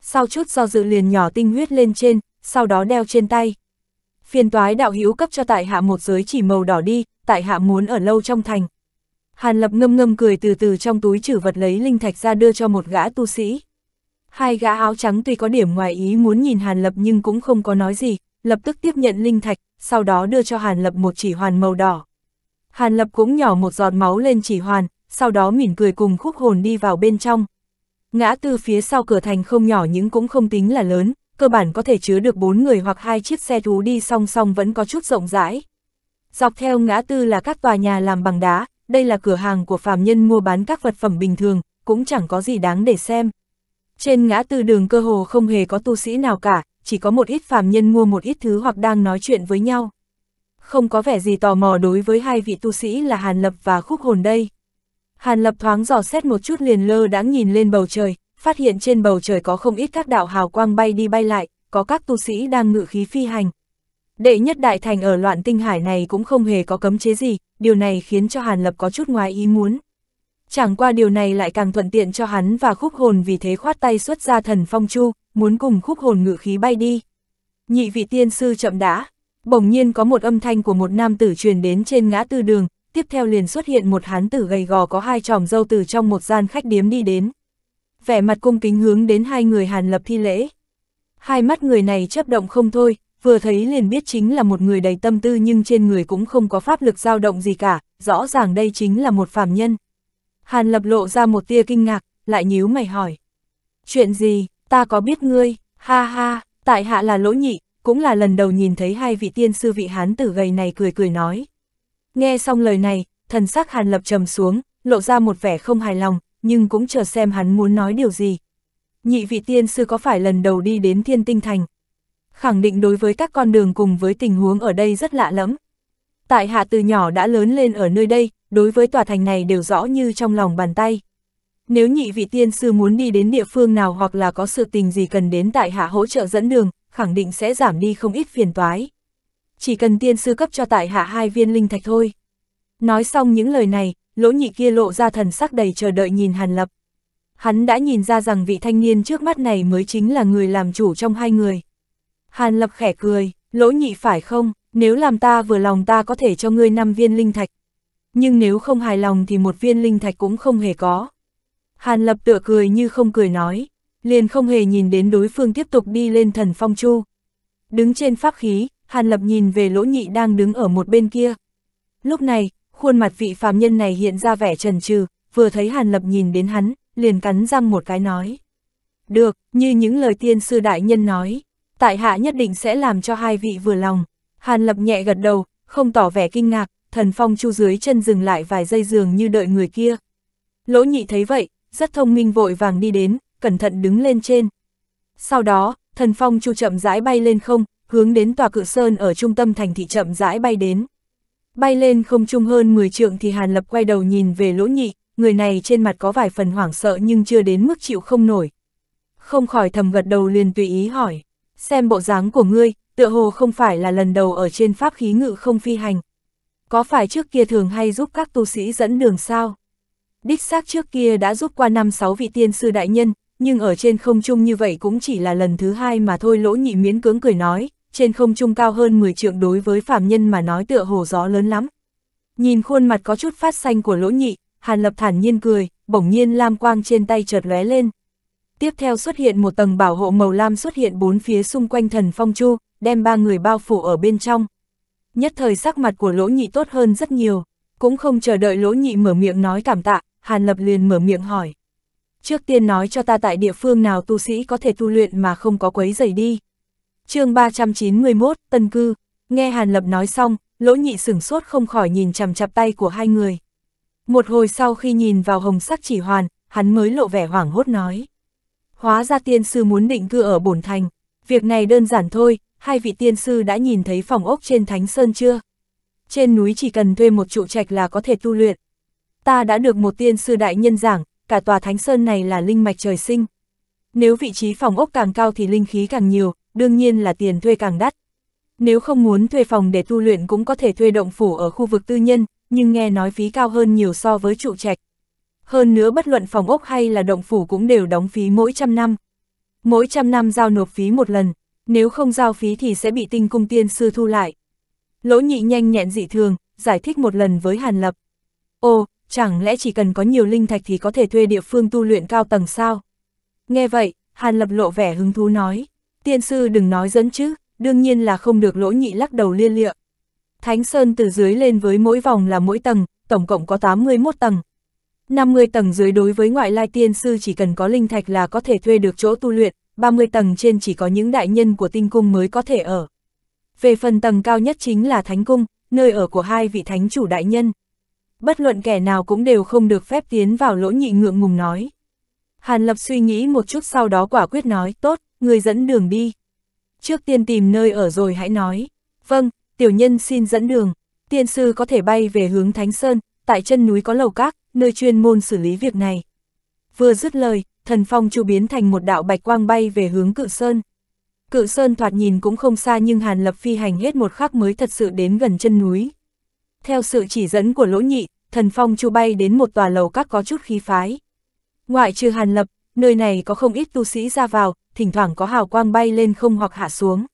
Sau chút do dự liền nhỏ tinh huyết lên trên, sau đó đeo trên tay phiền toái đạo hữu cấp cho tại hạ một giới chỉ màu đỏ đi, tại hạ muốn ở lâu trong thành. Hàn Lập ngâm ngâm cười từ từ trong túi trữ vật lấy linh thạch ra đưa cho một gã tu sĩ. Hai gã áo trắng tuy có điểm ngoài ý muốn nhìn Hàn Lập nhưng cũng không có nói gì, lập tức tiếp nhận linh thạch, sau đó đưa cho Hàn Lập một chỉ hoàn màu đỏ. Hàn Lập cũng nhỏ một giọt máu lên chỉ hoàn, sau đó mỉm cười cùng khúc hồn đi vào bên trong. Ngã tư phía sau cửa thành không nhỏ nhưng cũng không tính là lớn, cơ bản có thể chứa được 4 người hoặc hai chiếc xe thú đi song song vẫn có chút rộng rãi. Dọc theo ngã tư là các tòa nhà làm bằng đá, đây là cửa hàng của phàm nhân mua bán các vật phẩm bình thường, cũng chẳng có gì đáng để xem. Trên ngã tư đường cơ hồ không hề có tu sĩ nào cả, chỉ có một ít phàm nhân mua một ít thứ hoặc đang nói chuyện với nhau. Không có vẻ gì tò mò đối với hai vị tu sĩ là Hàn Lập và Khúc Hồn đây. Hàn Lập thoáng dò xét một chút liền lơ đãng nhìn lên bầu trời, phát hiện trên bầu trời có không ít các đạo hào quang bay đi bay lại, có các tu sĩ đang ngự khí phi hành. Đệ nhất đại thành ở loạn tinh hải này cũng không hề có cấm chế gì, điều này khiến cho Hàn Lập có chút ngoài ý muốn. Chẳng qua điều này lại càng thuận tiện cho hắn và khúc hồn vì thế khoát tay xuất ra thần phong chu, muốn cùng khúc hồn ngự khí bay đi. Nhị vị tiên sư chậm đã, bỗng nhiên có một âm thanh của một nam tử truyền đến trên ngã tư đường, tiếp theo liền xuất hiện một hán tử gầy gò có hai tròm dâu từ trong một gian khách điếm đi đến vẻ mặt cung kính hướng đến hai người Hàn Lập thi lễ. Hai mắt người này chấp động không thôi, vừa thấy liền biết chính là một người đầy tâm tư nhưng trên người cũng không có pháp lực dao động gì cả, rõ ràng đây chính là một phàm nhân. Hàn Lập lộ ra một tia kinh ngạc, lại nhíu mày hỏi. Chuyện gì, ta có biết ngươi, ha ha, tại hạ là lỗ nhị, cũng là lần đầu nhìn thấy hai vị tiên sư vị hán tử gầy này cười cười nói. Nghe xong lời này, thần sắc Hàn Lập trầm xuống, lộ ra một vẻ không hài lòng, nhưng cũng chờ xem hắn muốn nói điều gì. Nhị vị tiên sư có phải lần đầu đi đến thiên tinh thành? Khẳng định đối với các con đường cùng với tình huống ở đây rất lạ lẫm. Tại hạ từ nhỏ đã lớn lên ở nơi đây, đối với tòa thành này đều rõ như trong lòng bàn tay. Nếu nhị vị tiên sư muốn đi đến địa phương nào hoặc là có sự tình gì cần đến tại hạ hỗ trợ dẫn đường, khẳng định sẽ giảm đi không ít phiền toái. Chỉ cần tiên sư cấp cho tại hạ hai viên linh thạch thôi. Nói xong những lời này, lỗ nhị kia lộ ra thần sắc đầy chờ đợi nhìn Hàn Lập. Hắn đã nhìn ra rằng vị thanh niên trước mắt này mới chính là người làm chủ trong hai người. Hàn Lập khẽ cười, lỗ nhị phải không, nếu làm ta vừa lòng ta có thể cho ngươi 5 viên linh thạch. Nhưng nếu không hài lòng thì một viên linh thạch cũng không hề có. Hàn Lập tựa cười như không cười nói, liền không hề nhìn đến đối phương tiếp tục đi lên thần phong chu. Đứng trên pháp khí, Hàn Lập nhìn về lỗ nhị đang đứng ở một bên kia. Lúc này, khuôn mặt vị phàm nhân này hiện ra vẻ trần trừ, vừa thấy Hàn Lập nhìn đến hắn, liền cắn răng một cái nói. Được, như những lời tiên sư đại nhân nói, tại hạ nhất định sẽ làm cho hai vị vừa lòng. Hàn Lập nhẹ gật đầu, không tỏ vẻ kinh ngạc, thần phong chu dưới chân dừng lại vài giây giường như đợi người kia. Lỗ nhị thấy vậy, rất thông minh vội vàng đi đến, cẩn thận đứng lên trên. Sau đó, thần phong chu chậm rãi bay lên không, hướng đến tòa cự sơn ở trung tâm thành thị chậm rãi bay đến. Bay lên không trung hơn 10 trượng thì Hàn Lập quay đầu nhìn về lỗ nhị, người này trên mặt có vài phần hoảng sợ nhưng chưa đến mức chịu không nổi. Không khỏi thầm gật đầu liền tùy ý hỏi, xem bộ dáng của ngươi, tựa hồ không phải là lần đầu ở trên pháp khí ngự không phi hành. Có phải trước kia thường hay giúp các tu sĩ dẫn đường sao? Đích xác trước kia đã giúp qua năm sáu vị tiên sư đại nhân, nhưng ở trên không trung như vậy cũng chỉ là lần thứ hai mà thôi lỗ nhị miến cưỡng cười nói, trên không trung cao hơn 10 trượng đối với phạm nhân mà nói tựa hồ gió lớn lắm. Nhìn khuôn mặt có chút phát xanh của lỗ nhị, Hàn Lập thản nhiên cười, bỗng nhiên lam quang trên tay chợt lóe lên. Tiếp theo xuất hiện một tầng bảo hộ màu lam xuất hiện bốn phía xung quanh thần phong chu, đem ba người bao phủ ở bên trong. Nhất thời sắc mặt của lỗ nhị tốt hơn rất nhiều, cũng không chờ đợi lỗ nhị mở miệng nói cảm tạ, Hàn Lập liền mở miệng hỏi. Trước tiên nói cho ta tại địa phương nào tu sĩ có thể tu luyện mà không có quấy giày đi chương 391, Tân Cư, nghe Hàn Lập nói xong, lỗ nhị sửng sốt không khỏi nhìn chằm chặp tay của hai người. Một hồi sau khi nhìn vào hồng sắc chỉ hoàn, hắn mới lộ vẻ hoảng hốt nói. Hóa ra tiên sư muốn định cư ở bổn thành, việc này đơn giản thôi, hai vị tiên sư đã nhìn thấy phòng ốc trên Thánh Sơn chưa? Trên núi chỉ cần thuê một trụ trạch là có thể tu luyện. Ta đã được một tiên sư đại nhân giảng, cả tòa Thánh Sơn này là linh mạch trời sinh. Nếu vị trí phòng ốc càng cao thì linh khí càng nhiều, đương nhiên là tiền thuê càng đắt. Nếu không muốn thuê phòng để tu luyện cũng có thể thuê động phủ ở khu vực tư nhân, nhưng nghe nói phí cao hơn nhiều so với trụ trạch. Hơn nữa bất luận phòng ốc hay là động phủ cũng đều đóng phí mỗi trăm năm. Mỗi trăm năm giao nộp phí một lần, nếu không giao phí thì sẽ bị tinh cung tiên sư thu lại. Lỗ nhị nhanh nhẹn dị thường, giải thích một lần với Hàn Lập. Ồ, chẳng lẽ chỉ cần có nhiều linh thạch thì có thể thuê địa phương tu luyện cao tầng sao? Nghe vậy, Hàn Lập lộ vẻ hứng thú nói. Tiên sư đừng nói dẫn chứ, đương nhiên là không được lỗ nhị lắc đầu liên lịa. Thánh Sơn từ dưới lên với mỗi vòng là mỗi tầng, tổng cộng có 81 tầng. 50 tầng dưới đối với ngoại lai tiên sư chỉ cần có linh thạch là có thể thuê được chỗ tu luyện, 30 tầng trên chỉ có những đại nhân của tinh cung mới có thể ở. Về phần tầng cao nhất chính là thánh cung, nơi ở của hai vị thánh chủ đại nhân. Bất luận kẻ nào cũng đều không được phép tiến vào lỗ nhị ngượng ngùng nói. Hàn Lập suy nghĩ một chút sau đó quả quyết nói, tốt, người dẫn đường đi. Trước tiên tìm nơi ở rồi hãy nói. Vâng, tiểu nhân xin dẫn đường. Tiên sư có thể bay về hướng Thánh Sơn, tại chân núi có lầu các, nơi chuyên môn xử lý việc này. Vừa dứt lời, thần phong chu biến thành một đạo bạch quang bay về hướng cự sơn. Cự sơn thoạt nhìn cũng không xa nhưng Hàn Lập phi hành hết một khắc mới thật sự đến gần chân núi. Theo sự chỉ dẫn của lỗ nhị, thần phong chu bay đến một tòa lầu các có chút khí phái. Ngoại trừ Hàn Lập, nơi này có không ít tu sĩ ra vào, thỉnh thoảng có hào quang bay lên không hoặc hạ xuống.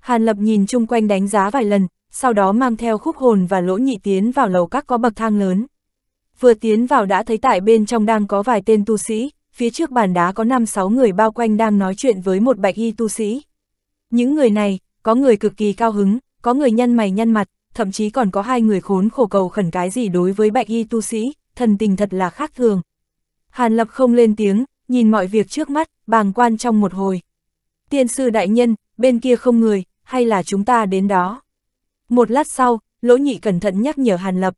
Hàn Lập nhìn chung quanh đánh giá vài lần, sau đó mang theo khúc hồn và lỗ nhị tiến vào lầu các có bậc thang lớn. Vừa tiến vào đã thấy tại bên trong đang có vài tên tu sĩ, phía trước bàn đá có 5-6 người bao quanh đang nói chuyện với một bạch y tu sĩ. Những người này, có người cực kỳ cao hứng, có người nhân mày nhân mặt, thậm chí còn có hai người khốn khổ cầu khẩn cái gì đối với bạch y tu sĩ, thần tình thật là khác thường. Hàn Lập không lên tiếng, nhìn mọi việc trước mắt, bàng quan trong một hồi. Tiên sư đại nhân, bên kia không người, hay là chúng ta đến đó? Một lát sau, lỗ nhị cẩn thận nhắc nhở Hàn Lập.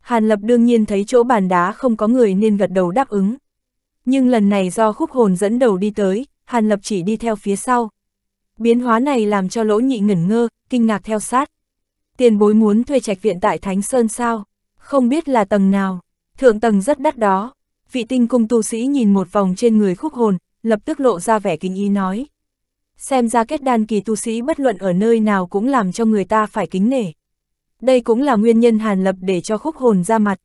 Hàn Lập đương nhiên thấy chỗ bàn đá không có người nên gật đầu đáp ứng. Nhưng lần này do khúc hồn dẫn đầu đi tới, Hàn Lập chỉ đi theo phía sau. Biến hóa này làm cho lỗ nhị ngẩn ngơ, kinh ngạc theo sát. Tiền bối muốn thuê trạch viện tại Thánh Sơn sao? Không biết là tầng nào, thượng tầng rất đắt đó, vị tinh cung tu sĩ nhìn một vòng trên người khúc hồn, lập tức lộ ra vẻ kính ý nói. Xem ra kết đan kỳ tu sĩ bất luận ở nơi nào cũng làm cho người ta phải kính nể. Đây cũng là nguyên nhân hàn lập để cho khúc hồn ra mặt.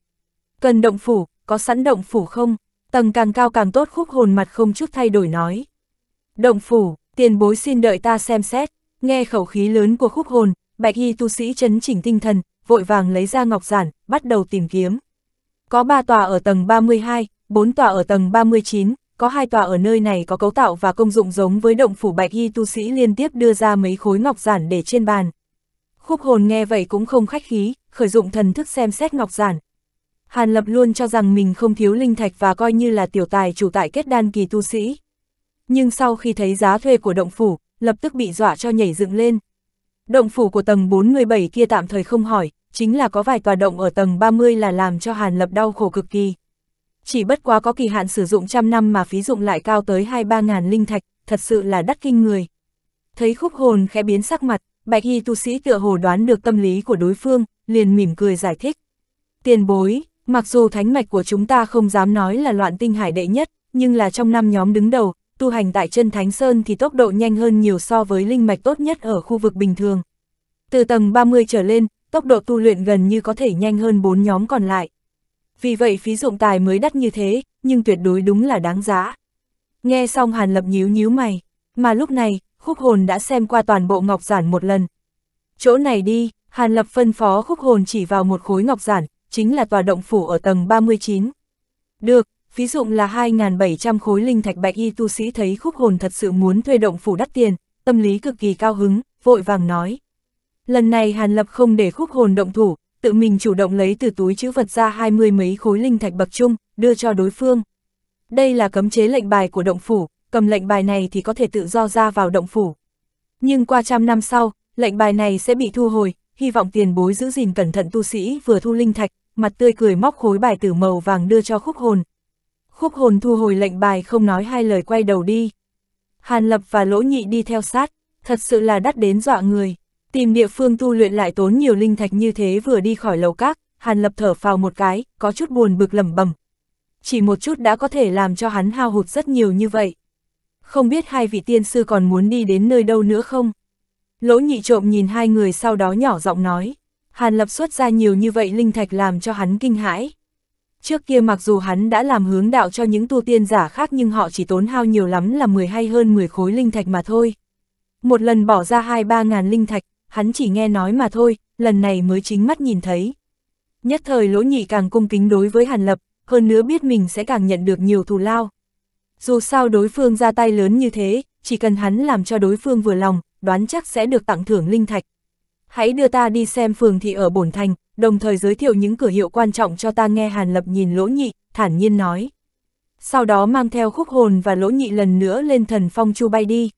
Cần động phủ, có sẵn động phủ không? Tầng càng cao càng tốt khúc hồn mặt không chút thay đổi nói. Động phủ, tiền bối xin đợi ta xem xét, nghe khẩu khí lớn của khúc hồn, bạch y tu sĩ chấn chỉnh tinh thần, vội vàng lấy ra ngọc giản, bắt đầu tìm kiếm. Có ba tòa ở tầng 32, bốn tòa ở tầng 39, có hai tòa ở nơi này có cấu tạo và công dụng giống với động phủ bạch y tu sĩ liên tiếp đưa ra mấy khối ngọc giản để trên bàn. Khúc hồn nghe vậy cũng không khách khí, khởi dụng thần thức xem xét ngọc giản. Hàn Lập luôn cho rằng mình không thiếu linh thạch và coi như là tiểu tài chủ tại kết đan kỳ tu sĩ. Nhưng sau khi thấy giá thuê của động phủ, lập tức bị dọa cho nhảy dựng lên. Động phủ của tầng 417 kia tạm thời không hỏi, chính là có vài tòa động ở tầng 30 là làm cho Hàn Lập đau khổ cực kỳ chỉ bất quá có kỳ hạn sử dụng trăm năm mà phí dụng lại cao tới hai ba ngàn linh thạch, thật sự là đắt kinh người. Thấy khúc hồn khẽ biến sắc mặt, bạch y tu sĩ tựa hồ đoán được tâm lý của đối phương, liền mỉm cười giải thích. Tiền bối, mặc dù thánh mạch của chúng ta không dám nói là loạn tinh hải đệ nhất, nhưng là trong năm nhóm đứng đầu, tu hành tại chân Thánh Sơn thì tốc độ nhanh hơn nhiều so với linh mạch tốt nhất ở khu vực bình thường. Từ tầng 30 trở lên, tốc độ tu luyện gần như có thể nhanh hơn 4 nhóm còn lại, vì vậy phí dụng tài mới đắt như thế, nhưng tuyệt đối đúng là đáng giá. Nghe xong Hàn Lập nhíu nhíu mày, mà lúc này, khúc hồn đã xem qua toàn bộ ngọc giản một lần. Chỗ này đi, Hàn Lập phân phó khúc hồn chỉ vào một khối ngọc giản, chính là tòa động phủ ở tầng 39. Được, phí dụng là 2.700 khối linh thạch bạch y tu sĩ thấy khúc hồn thật sự muốn thuê động phủ đắt tiền, tâm lý cực kỳ cao hứng, vội vàng nói. Lần này Hàn Lập không để khúc hồn động thủ, tự mình chủ động lấy từ túi chữ vật ra hai mươi mấy khối linh thạch bậc trung, đưa cho đối phương. Đây là cấm chế lệnh bài của động phủ, cầm lệnh bài này thì có thể tự do ra vào động phủ. Nhưng qua trăm năm sau, lệnh bài này sẽ bị thu hồi, hy vọng tiền bối giữ gìn cẩn thận tu sĩ vừa thu linh thạch, mặt tươi cười móc khối bài tử màu vàng đưa cho khúc hồn. Khúc hồn thu hồi lệnh bài không nói hai lời quay đầu đi. Hàn Lập và Lỗ Nhị đi theo sát, thật sự là đắt đến dọa người. Tìm địa phương tu luyện lại tốn nhiều linh thạch như thế vừa đi khỏi lầu các, Hàn Lập thở phào một cái, có chút buồn bực lẩm bẩm. Chỉ một chút đã có thể làm cho hắn hao hụt rất nhiều như vậy. Không biết hai vị tiên sư còn muốn đi đến nơi đâu nữa không? Lỗ nhị trộm nhìn hai người sau đó nhỏ giọng nói. Hàn Lập xuất ra nhiều như vậy linh thạch làm cho hắn kinh hãi. Trước kia mặc dù hắn đã làm hướng đạo cho những tu tiên giả khác nhưng họ chỉ tốn hao nhiều lắm là 10 hay hơn 10 khối linh thạch mà thôi. Một lần bỏ ra 2-3 ngàn linh thạch, hắn chỉ nghe nói mà thôi, lần này mới chính mắt nhìn thấy. Nhất thời lỗ nhị càng cung kính đối với Hàn Lập, hơn nữa biết mình sẽ càng nhận được nhiều thù lao. Dù sao đối phương ra tay lớn như thế, chỉ cần hắn làm cho đối phương vừa lòng, đoán chắc sẽ được tặng thưởng linh thạch. Hãy đưa ta đi xem phường thị ở Bổn Thành, đồng thời giới thiệu những cửa hiệu quan trọng cho ta nghe Hàn Lập nhìn lỗ nhị, thản nhiên nói. Sau đó mang theo khúc hồn và lỗ nhị lần nữa lên thần phong chu bay đi.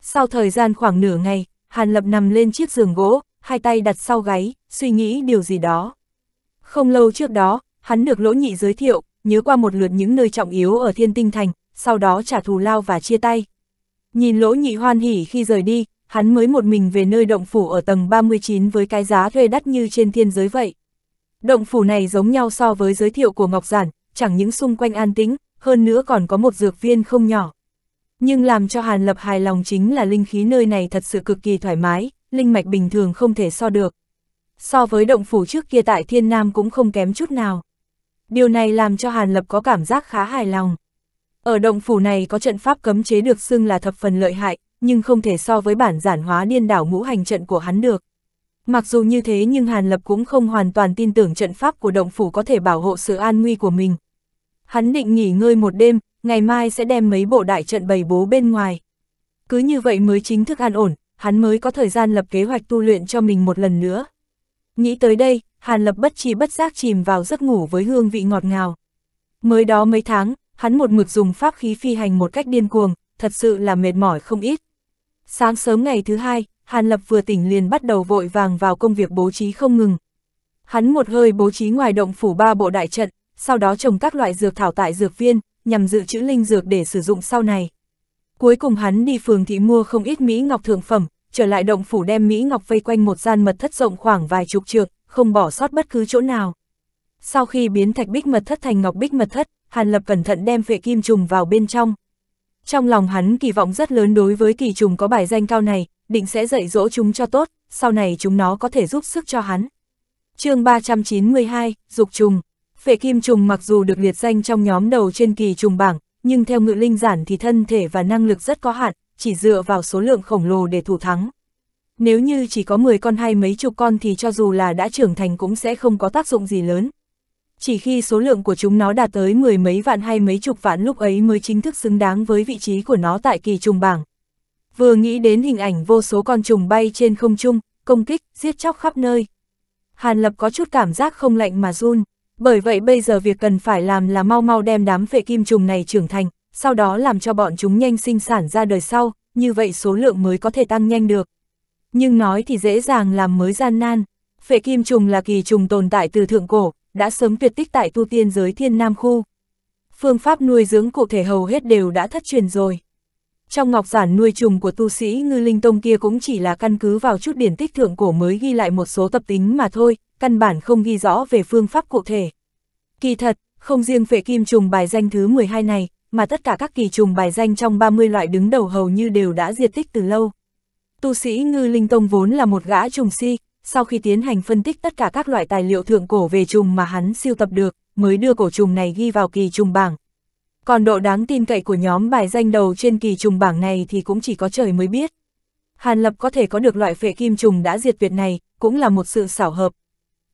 Sau thời gian khoảng nửa ngày, Hàn Lập nằm lên chiếc giường gỗ, hai tay đặt sau gáy, suy nghĩ điều gì đó. Không lâu trước đó, hắn được lỗ nhị giới thiệu, nhớ qua một lượt những nơi trọng yếu ở thiên tinh thành, sau đó trả thù lao và chia tay. Nhìn lỗ nhị hoan hỉ khi rời đi, hắn mới một mình về nơi động phủ ở tầng 39 với cái giá thuê đắt như trên thiên giới vậy. Động phủ này giống nhau so với giới thiệu của Ngọc Giản, chẳng những xung quanh an tĩnh, hơn nữa còn có một dược viên không nhỏ. Nhưng làm cho Hàn Lập hài lòng chính là linh khí nơi này thật sự cực kỳ thoải mái, linh mạch bình thường không thể so được. So với động phủ trước kia tại Thiên Nam cũng không kém chút nào. Điều này làm cho Hàn Lập có cảm giác khá hài lòng. Ở động phủ này có trận pháp cấm chế được xưng là thập phần lợi hại, nhưng không thể so với bản giản hóa điên đảo ngũ hành trận của hắn được. Mặc dù như thế nhưng Hàn Lập cũng không hoàn toàn tin tưởng trận pháp của động phủ có thể bảo hộ sự an nguy của mình. Hắn định nghỉ ngơi một đêm, ngày mai sẽ đem mấy bộ đại trận bày bố bên ngoài. Cứ như vậy mới chính thức an ổn, hắn mới có thời gian lập kế hoạch tu luyện cho mình một lần nữa. Nghĩ tới đây, Hàn Lập bất chi bất giác chìm vào giấc ngủ với hương vị ngọt ngào. Mới đó mấy tháng, hắn một mực dùng pháp khí phi hành một cách điên cuồng, thật sự là mệt mỏi không ít. Sáng sớm ngày thứ hai, Hàn Lập vừa tỉnh liền bắt đầu vội vàng vào công việc bố trí không ngừng. Hắn một hơi bố trí ngoài động phủ ba bộ đại trận, sau đó trồng các loại dược thảo tại dược viên, nhằm dự trữ linh dược để sử dụng sau này. Cuối cùng hắn đi phường thị mua không ít Mỹ Ngọc thượng phẩm, trở lại động phủ đem Mỹ Ngọc vây quanh một gian mật thất rộng khoảng vài chục trượng, không bỏ sót bất cứ chỗ nào. Sau khi biến thạch bích mật thất thành ngọc bích mật thất, Hàn Lập cẩn thận đem phệ kim trùng vào bên trong. Trong lòng hắn kỳ vọng rất lớn đối với kỳ trùng có bài danh cao này, định sẽ dạy dỗ chúng cho tốt, sau này chúng nó có thể giúp sức cho hắn. chương 392, Dục trùng Vệ kim trùng mặc dù được liệt danh trong nhóm đầu trên kỳ trùng bảng, nhưng theo ngự linh giản thì thân thể và năng lực rất có hạn, chỉ dựa vào số lượng khổng lồ để thủ thắng. Nếu như chỉ có 10 con hay mấy chục con thì cho dù là đã trưởng thành cũng sẽ không có tác dụng gì lớn. Chỉ khi số lượng của chúng nó đạt tới mười mấy vạn hay mấy chục vạn lúc ấy mới chính thức xứng đáng với vị trí của nó tại kỳ trùng bảng. Vừa nghĩ đến hình ảnh vô số con trùng bay trên không trung, công kích, giết chóc khắp nơi. Hàn Lập có chút cảm giác không lạnh mà run. Bởi vậy bây giờ việc cần phải làm là mau mau đem đám phệ kim trùng này trưởng thành, sau đó làm cho bọn chúng nhanh sinh sản ra đời sau, như vậy số lượng mới có thể tăng nhanh được. Nhưng nói thì dễ dàng làm mới gian nan. Phệ kim trùng là kỳ trùng tồn tại từ thượng cổ, đã sớm tuyệt tích tại tu tiên giới thiên nam khu. Phương pháp nuôi dưỡng cụ thể hầu hết đều đã thất truyền rồi. Trong ngọc giản nuôi trùng của tu sĩ ngư linh tông kia cũng chỉ là căn cứ vào chút điển tích thượng cổ mới ghi lại một số tập tính mà thôi, căn bản không ghi rõ về phương pháp cụ thể. Kỳ thật, không riêng phệ kim trùng bài danh thứ 12 này, mà tất cả các kỳ trùng bài danh trong 30 loại đứng đầu hầu như đều đã diệt tích từ lâu. Tu sĩ Ngư Linh Tông vốn là một gã trùng si, sau khi tiến hành phân tích tất cả các loại tài liệu thượng cổ về trùng mà hắn siêu tập được, mới đưa cổ trùng này ghi vào kỳ trùng bảng. Còn độ đáng tin cậy của nhóm bài danh đầu trên kỳ trùng bảng này thì cũng chỉ có trời mới biết. Hàn Lập có thể có được loại phệ kim trùng đã diệt việt này, cũng là một sự xảo hợp,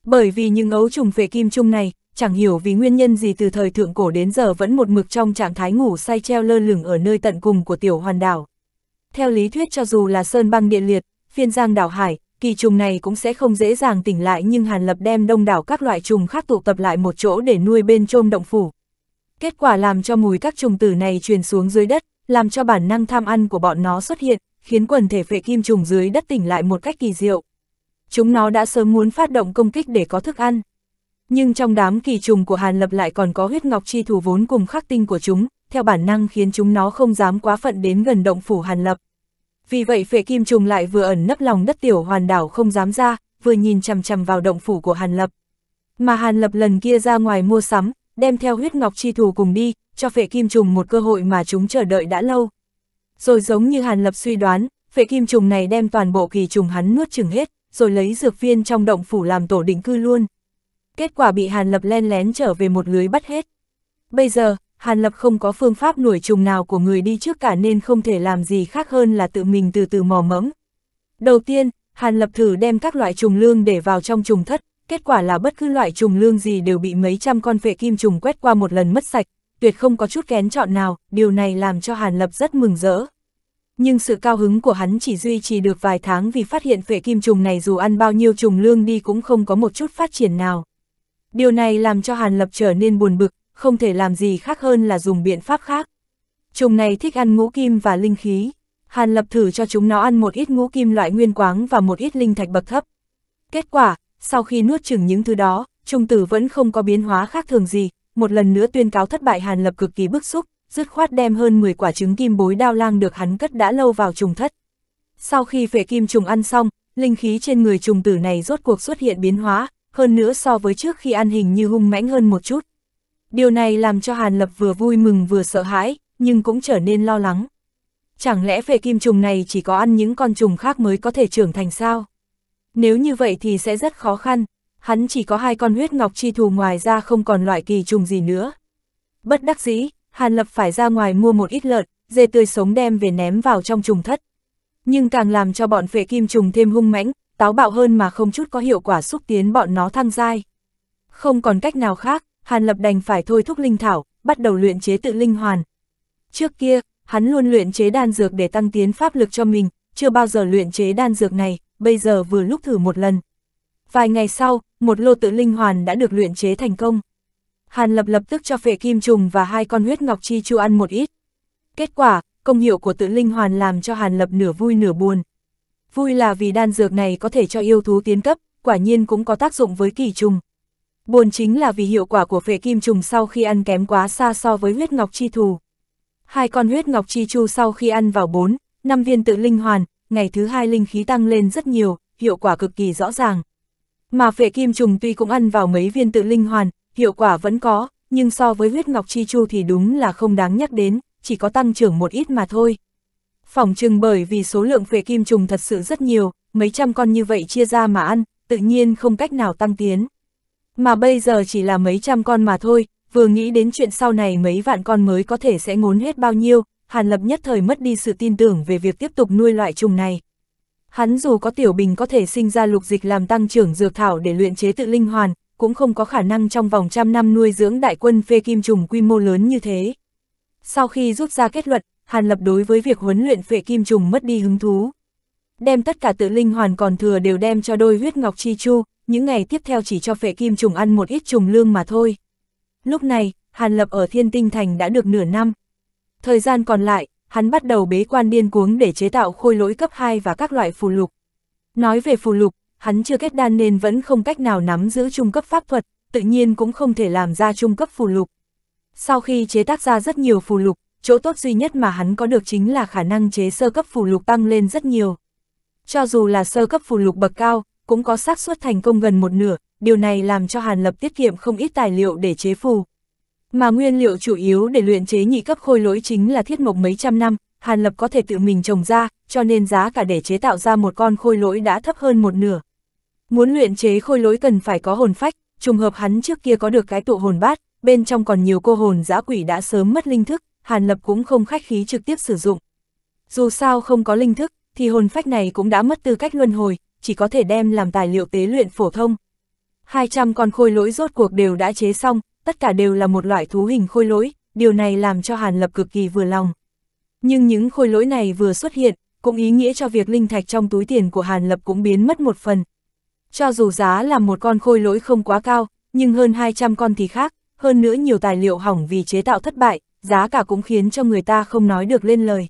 bởi vì những ấu trùng phệ kim trung này, chẳng hiểu vì nguyên nhân gì từ thời thượng cổ đến giờ vẫn một mực trong trạng thái ngủ say treo lơ lửng ở nơi tận cùng của tiểu hoàn đảo. Theo lý thuyết cho dù là sơn băng điện liệt, phiên giang đảo hải, kỳ trùng này cũng sẽ không dễ dàng tỉnh lại nhưng Hàn Lập đem đông đảo các loại trùng khác tụ tập lại một chỗ để nuôi bên trôm động phủ. Kết quả làm cho mùi các trùng tử này truyền xuống dưới đất, làm cho bản năng tham ăn của bọn nó xuất hiện, khiến quần thể phệ kim trùng dưới đất tỉnh lại một cách kỳ diệu chúng nó đã sớm muốn phát động công kích để có thức ăn. Nhưng trong đám kỳ trùng của Hàn Lập lại còn có huyết ngọc chi thủ vốn cùng khắc tinh của chúng, theo bản năng khiến chúng nó không dám quá phận đến gần động phủ Hàn Lập. Vì vậy phệ kim trùng lại vừa ẩn nấp lòng đất tiểu hoàn đảo không dám ra, vừa nhìn chằm chằm vào động phủ của Hàn Lập. Mà Hàn Lập lần kia ra ngoài mua sắm, đem theo huyết ngọc chi thủ cùng đi, cho phệ kim trùng một cơ hội mà chúng chờ đợi đã lâu. Rồi giống như Hàn Lập suy đoán, phệ kim trùng này đem toàn bộ kỳ trùng hắn nuốt chừng hết, rồi lấy dược viên trong động phủ làm tổ định cư luôn. Kết quả bị Hàn Lập len lén trở về một lưới bắt hết. Bây giờ, Hàn Lập không có phương pháp nổi trùng nào của người đi trước cả nên không thể làm gì khác hơn là tự mình từ từ mò mẫm. Đầu tiên, Hàn Lập thử đem các loại trùng lương để vào trong trùng thất, kết quả là bất cứ loại trùng lương gì đều bị mấy trăm con phệ kim trùng quét qua một lần mất sạch, tuyệt không có chút kén chọn nào, điều này làm cho Hàn Lập rất mừng rỡ nhưng sự cao hứng của hắn chỉ duy trì được vài tháng vì phát hiện phệ kim trùng này dù ăn bao nhiêu trùng lương đi cũng không có một chút phát triển nào. Điều này làm cho Hàn Lập trở nên buồn bực, không thể làm gì khác hơn là dùng biện pháp khác. Trùng này thích ăn ngũ kim và linh khí, Hàn Lập thử cho chúng nó ăn một ít ngũ kim loại nguyên quáng và một ít linh thạch bậc thấp. Kết quả, sau khi nuốt chừng những thứ đó, trùng tử vẫn không có biến hóa khác thường gì, một lần nữa tuyên cáo thất bại Hàn Lập cực kỳ bức xúc, dứt khoát đem hơn 10 quả trứng kim bối đao lang được hắn cất đã lâu vào trùng thất. Sau khi phệ kim trùng ăn xong, linh khí trên người trùng tử này rốt cuộc xuất hiện biến hóa, hơn nữa so với trước khi ăn hình như hung mãnh hơn một chút. Điều này làm cho Hàn Lập vừa vui mừng vừa sợ hãi, nhưng cũng trở nên lo lắng. Chẳng lẽ phệ kim trùng này chỉ có ăn những con trùng khác mới có thể trưởng thành sao? Nếu như vậy thì sẽ rất khó khăn, hắn chỉ có hai con huyết ngọc chi thù ngoài ra không còn loại kỳ trùng gì nữa. Bất đắc dĩ, Hàn Lập phải ra ngoài mua một ít lợn, dê tươi sống đem về ném vào trong trùng thất. Nhưng càng làm cho bọn phệ kim trùng thêm hung mãnh, táo bạo hơn mà không chút có hiệu quả xúc tiến bọn nó thăng giai. Không còn cách nào khác, Hàn Lập đành phải thôi thúc linh thảo, bắt đầu luyện chế tự linh hoàn. Trước kia, hắn luôn luyện chế đan dược để tăng tiến pháp lực cho mình, chưa bao giờ luyện chế đan dược này, bây giờ vừa lúc thử một lần. Vài ngày sau, một lô tự linh hoàn đã được luyện chế thành công. Hàn Lập lập tức cho phệ kim trùng và hai con huyết ngọc chi chu ăn một ít. Kết quả, công hiệu của tự linh hoàn làm cho Hàn Lập nửa vui nửa buồn. Vui là vì đan dược này có thể cho yêu thú tiến cấp, quả nhiên cũng có tác dụng với kỳ trùng. Buồn chính là vì hiệu quả của phệ kim trùng sau khi ăn kém quá xa so với huyết ngọc chi thù. Hai con huyết ngọc chi chu sau khi ăn vào 4, 5 viên tự linh hoàn, ngày thứ hai linh khí tăng lên rất nhiều, hiệu quả cực kỳ rõ ràng. Mà phệ kim trùng tuy cũng ăn vào mấy viên tự linh hoàn, hiệu quả vẫn có, nhưng so với huyết ngọc chi chu thì đúng là không đáng nhắc đến, chỉ có tăng trưởng một ít mà thôi. Phỏng chừng bởi vì số lượng phệ kim trùng thật sự rất nhiều, mấy trăm con như vậy chia ra mà ăn, tự nhiên không cách nào tăng tiến. Mà bây giờ chỉ là mấy trăm con mà thôi, vừa nghĩ đến chuyện sau này mấy vạn con mới có thể sẽ ngốn hết bao nhiêu, Hàn Lập nhất thời mất đi sự tin tưởng về việc tiếp tục nuôi loại trùng này. Hắn dù có tiểu bình có thể sinh ra lục dịch làm tăng trưởng dược thảo để luyện chế tự linh hoàn, cũng không có khả năng trong vòng trăm năm nuôi dưỡng đại quân phê kim trùng quy mô lớn như thế. Sau khi rút ra kết luận, Hàn Lập đối với việc huấn luyện phệ kim trùng mất đi hứng thú. Đem tất cả tự linh hoàn còn thừa đều đem cho đôi huyết ngọc chi chu, những ngày tiếp theo chỉ cho phệ kim trùng ăn một ít trùng lương mà thôi. Lúc này, Hàn Lập ở Thiên Tinh Thành đã được nửa năm. Thời gian còn lại, hắn bắt đầu bế quan điên cuống để chế tạo khôi lỗi cấp 2 và các loại phù lục. Nói về phù lục, hắn chưa kết đan nên vẫn không cách nào nắm giữ trung cấp pháp thuật, tự nhiên cũng không thể làm ra trung cấp phù lục. Sau khi chế tác ra rất nhiều phù lục, chỗ tốt duy nhất mà hắn có được chính là khả năng chế sơ cấp phù lục tăng lên rất nhiều. Cho dù là sơ cấp phù lục bậc cao, cũng có xác suất thành công gần một nửa, điều này làm cho Hàn Lập tiết kiệm không ít tài liệu để chế phù. Mà nguyên liệu chủ yếu để luyện chế nhị cấp khôi lỗi chính là thiết mộc mấy trăm năm, Hàn Lập có thể tự mình trồng ra, cho nên giá cả để chế tạo ra một con khôi lỗi đã thấp hơn một nửa. Muốn luyện chế khôi lỗi cần phải có hồn phách, trùng hợp hắn trước kia có được cái tụ hồn bát, bên trong còn nhiều cô hồn dã quỷ đã sớm mất linh thức, Hàn Lập cũng không khách khí trực tiếp sử dụng. Dù sao không có linh thức, thì hồn phách này cũng đã mất tư cách luân hồi, chỉ có thể đem làm tài liệu tế luyện phổ thông. 200 con khôi lỗi rốt cuộc đều đã chế xong, tất cả đều là một loại thú hình khôi lỗi, điều này làm cho Hàn Lập cực kỳ vừa lòng. Nhưng những khôi lỗi này vừa xuất hiện, cũng ý nghĩa cho việc linh thạch trong túi tiền của Hàn Lập cũng biến mất một phần, cho dù giá là một con khôi lỗi không quá cao, nhưng hơn 200 con thì khác, hơn nữa nhiều tài liệu hỏng vì chế tạo thất bại, giá cả cũng khiến cho người ta không nói được lên lời.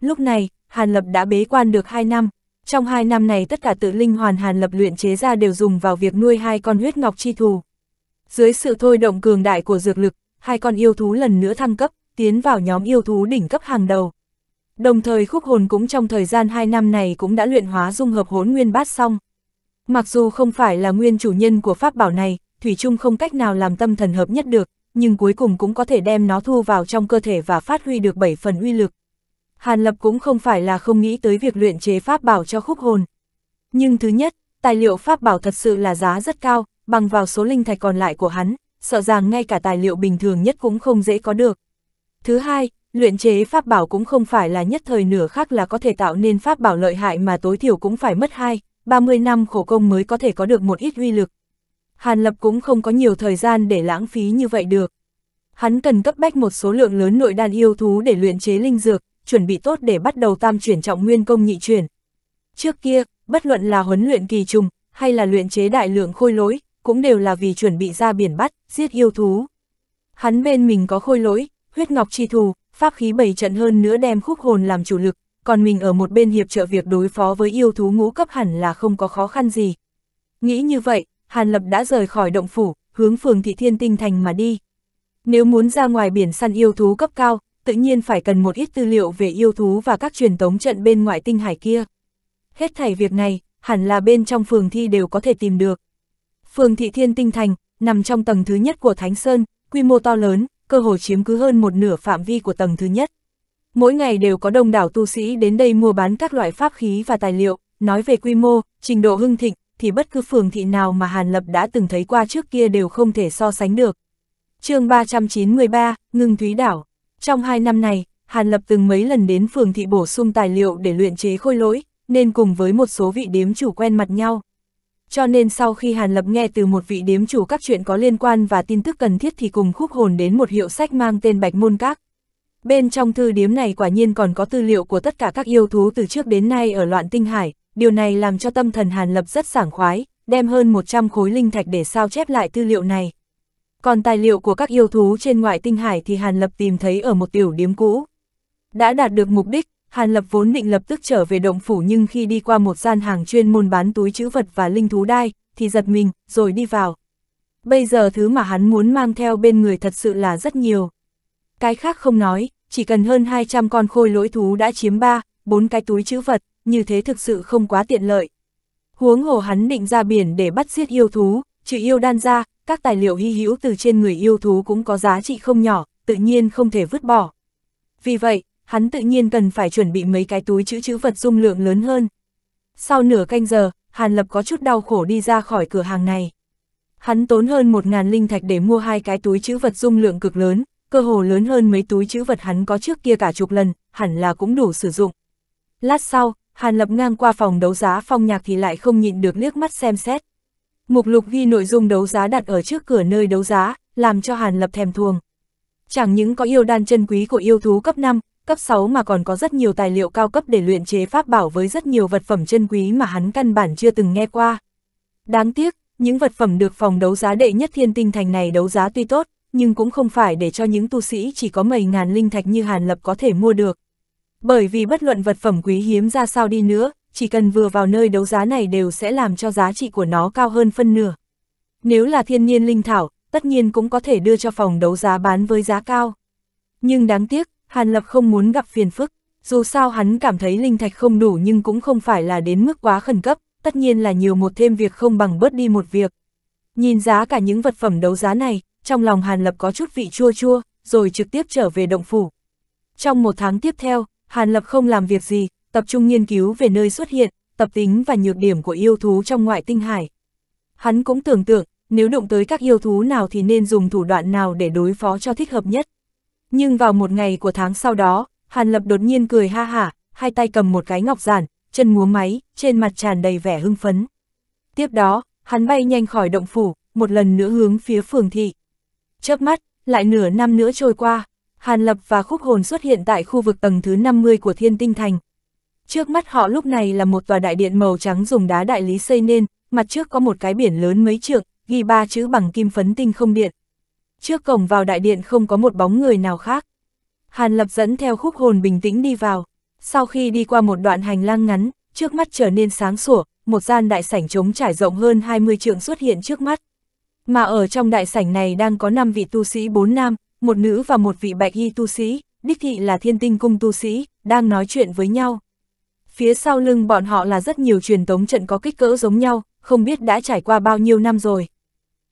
Lúc này, Hàn Lập đã bế quan được 2 năm. Trong 2 năm này tất cả tự linh hoàn Hàn Lập luyện chế ra đều dùng vào việc nuôi hai con huyết ngọc chi thù. Dưới sự thôi động cường đại của dược lực, hai con yêu thú lần nữa thăng cấp, tiến vào nhóm yêu thú đỉnh cấp hàng đầu. Đồng thời khúc hồn cũng trong thời gian 2 năm này cũng đã luyện hóa dung hợp hốn nguyên bát xong. Mặc dù không phải là nguyên chủ nhân của pháp bảo này, Thủy Trung không cách nào làm tâm thần hợp nhất được, nhưng cuối cùng cũng có thể đem nó thu vào trong cơ thể và phát huy được 7 phần uy lực. Hàn Lập cũng không phải là không nghĩ tới việc luyện chế pháp bảo cho khúc hồn. Nhưng thứ nhất, tài liệu pháp bảo thật sự là giá rất cao, bằng vào số linh thạch còn lại của hắn, sợ rằng ngay cả tài liệu bình thường nhất cũng không dễ có được. Thứ hai, luyện chế pháp bảo cũng không phải là nhất thời nửa khác là có thể tạo nên pháp bảo lợi hại mà tối thiểu cũng phải mất 2, 30 năm khổ công mới có thể có được một ít uy lực. Hàn Lập cũng không có nhiều thời gian để lãng phí như vậy được. Hắn cần cấp bách một số lượng lớn nội đan yêu thú để luyện chế linh dược, chuẩn bị tốt để bắt đầu tam chuyển trọng nguyên công nhị chuyển. Trước kia, bất luận là huấn luyện kỳ trùng, hay là luyện chế đại lượng khôi lỗi, cũng đều là vì chuẩn bị ra biển bắt, giết yêu thú. Hắn bên mình có khôi lỗi, huyết ngọc chi thù, pháp khí bảy trận hơn nữa đem khúc hồn làm chủ lực, còn mình ở một bên hiệp trợ việc đối phó với yêu thú ngũ cấp hẳn là không có khó khăn gì. Nghĩ như vậy, Hàn Lập đã rời khỏi động phủ, hướng phường thị thiên tinh thành mà đi. Nếu muốn ra ngoài biển săn yêu thú cấp cao, tự nhiên phải cần một ít tư liệu về yêu thú và các truyền tống trận bên ngoại tinh hải kia. Hết thảy việc này, hẳn là bên trong phường thi đều có thể tìm được. Phường thị thiên tinh thành, nằm trong tầng thứ nhất của Thánh Sơn, quy mô to lớn, cơ hồ chiếm cứ hơn một nửa phạm vi của tầng thứ nhất mỗi ngày đều có đông đảo tu sĩ đến đây mua bán các loại pháp khí và tài liệu, nói về quy mô, trình độ hưng thịnh, thì bất cứ phường thị nào mà Hàn Lập đã từng thấy qua trước kia đều không thể so sánh được. chương 393, Ngưng Thúy Đảo Trong hai năm này, Hàn Lập từng mấy lần đến phường thị bổ sung tài liệu để luyện chế khôi lỗi, nên cùng với một số vị điếm chủ quen mặt nhau. Cho nên sau khi Hàn Lập nghe từ một vị điếm chủ các chuyện có liên quan và tin tức cần thiết thì cùng khúc hồn đến một hiệu sách mang tên Bạch Môn Các. Bên trong thư điếm này quả nhiên còn có tư liệu của tất cả các yêu thú từ trước đến nay ở loạn tinh hải, điều này làm cho tâm thần Hàn Lập rất sảng khoái, đem hơn 100 khối linh thạch để sao chép lại tư liệu này. Còn tài liệu của các yêu thú trên ngoại tinh hải thì Hàn Lập tìm thấy ở một tiểu điếm cũ. Đã đạt được mục đích, Hàn Lập vốn định lập tức trở về động phủ nhưng khi đi qua một gian hàng chuyên môn bán túi chữ vật và linh thú đai, thì giật mình, rồi đi vào. Bây giờ thứ mà hắn muốn mang theo bên người thật sự là rất nhiều. Cái khác không nói, chỉ cần hơn 200 con khôi lỗi thú đã chiếm 3, 4 cái túi chữ vật, như thế thực sự không quá tiện lợi. Huống hồ hắn định ra biển để bắt giết yêu thú, trừ yêu đan ra, các tài liệu hy hữu từ trên người yêu thú cũng có giá trị không nhỏ, tự nhiên không thể vứt bỏ. Vì vậy, hắn tự nhiên cần phải chuẩn bị mấy cái túi chữ chữ vật dung lượng lớn hơn. Sau nửa canh giờ, Hàn Lập có chút đau khổ đi ra khỏi cửa hàng này. Hắn tốn hơn 1.000 linh thạch để mua hai cái túi chữ vật dung lượng cực lớn, cơ hồ lớn hơn mấy túi chữ vật hắn có trước kia cả chục lần, hẳn là cũng đủ sử dụng. Lát sau, Hàn Lập ngang qua phòng đấu giá phong nhạc thì lại không nhịn được liếc mắt xem xét. Mục lục ghi nội dung đấu giá đặt ở trước cửa nơi đấu giá, làm cho Hàn Lập thèm thuồng. Chẳng những có yêu đan chân quý của yêu thú cấp 5, cấp 6 mà còn có rất nhiều tài liệu cao cấp để luyện chế pháp bảo với rất nhiều vật phẩm chân quý mà hắn căn bản chưa từng nghe qua. Đáng tiếc, những vật phẩm được phòng đấu giá đệ nhất thiên tinh thành này đấu giá tuy tốt, nhưng cũng không phải để cho những tu sĩ chỉ có mấy ngàn linh thạch như Hàn Lập có thể mua được. Bởi vì bất luận vật phẩm quý hiếm ra sao đi nữa, chỉ cần vừa vào nơi đấu giá này đều sẽ làm cho giá trị của nó cao hơn phân nửa. Nếu là thiên nhiên linh thảo, tất nhiên cũng có thể đưa cho phòng đấu giá bán với giá cao. Nhưng đáng tiếc, Hàn Lập không muốn gặp phiền phức, dù sao hắn cảm thấy linh thạch không đủ nhưng cũng không phải là đến mức quá khẩn cấp, tất nhiên là nhiều một thêm việc không bằng bớt đi một việc. Nhìn giá cả những vật phẩm đấu giá này, trong lòng Hàn Lập có chút vị chua chua, rồi trực tiếp trở về động phủ. Trong một tháng tiếp theo, Hàn Lập không làm việc gì, tập trung nghiên cứu về nơi xuất hiện, tập tính và nhược điểm của yêu thú trong ngoại tinh hải. Hắn cũng tưởng tượng, nếu đụng tới các yêu thú nào thì nên dùng thủ đoạn nào để đối phó cho thích hợp nhất. Nhưng vào một ngày của tháng sau đó, Hàn Lập đột nhiên cười ha hả, hai tay cầm một cái ngọc giản, chân múa máy, trên mặt tràn đầy vẻ hưng phấn. Tiếp đó, hắn bay nhanh khỏi động phủ, một lần nữa hướng phía phường thị chớp mắt, lại nửa năm nữa trôi qua, Hàn Lập và Khúc Hồn xuất hiện tại khu vực tầng thứ 50 của Thiên Tinh Thành. Trước mắt họ lúc này là một tòa đại điện màu trắng dùng đá đại lý xây nên, mặt trước có một cái biển lớn mấy trượng, ghi ba chữ bằng kim phấn tinh không điện. Trước cổng vào đại điện không có một bóng người nào khác. Hàn Lập dẫn theo Khúc Hồn bình tĩnh đi vào. Sau khi đi qua một đoạn hành lang ngắn, trước mắt trở nên sáng sủa, một gian đại sảnh trống trải rộng hơn 20 trượng xuất hiện trước mắt. Mà ở trong đại sảnh này đang có 5 vị tu sĩ 4 nam, một nữ và một vị bạch y tu sĩ, đích thị là thiên tinh cung tu sĩ, đang nói chuyện với nhau. Phía sau lưng bọn họ là rất nhiều truyền tống trận có kích cỡ giống nhau, không biết đã trải qua bao nhiêu năm rồi.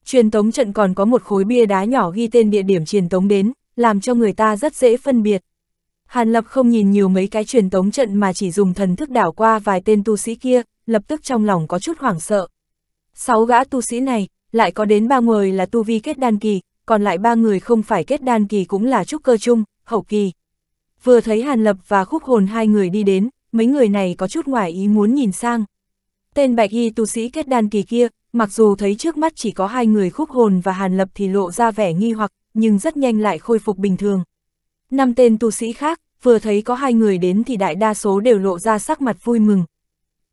Truyền tống trận còn có một khối bia đá nhỏ ghi tên địa điểm truyền tống đến, làm cho người ta rất dễ phân biệt. Hàn Lập không nhìn nhiều mấy cái truyền tống trận mà chỉ dùng thần thức đảo qua vài tên tu sĩ kia, lập tức trong lòng có chút hoảng sợ. Sáu gã tu sĩ này, lại có đến ba người là tu vi kết đan kỳ, còn lại ba người không phải kết đan kỳ cũng là trúc cơ chung, hậu kỳ. Vừa thấy Hàn Lập và khúc hồn hai người đi đến, mấy người này có chút ngoài ý muốn nhìn sang. Tên bạch y tu sĩ kết đan kỳ kia, mặc dù thấy trước mắt chỉ có hai người khúc hồn và Hàn Lập thì lộ ra vẻ nghi hoặc, nhưng rất nhanh lại khôi phục bình thường. Năm tên tu sĩ khác, vừa thấy có hai người đến thì đại đa số đều lộ ra sắc mặt vui mừng.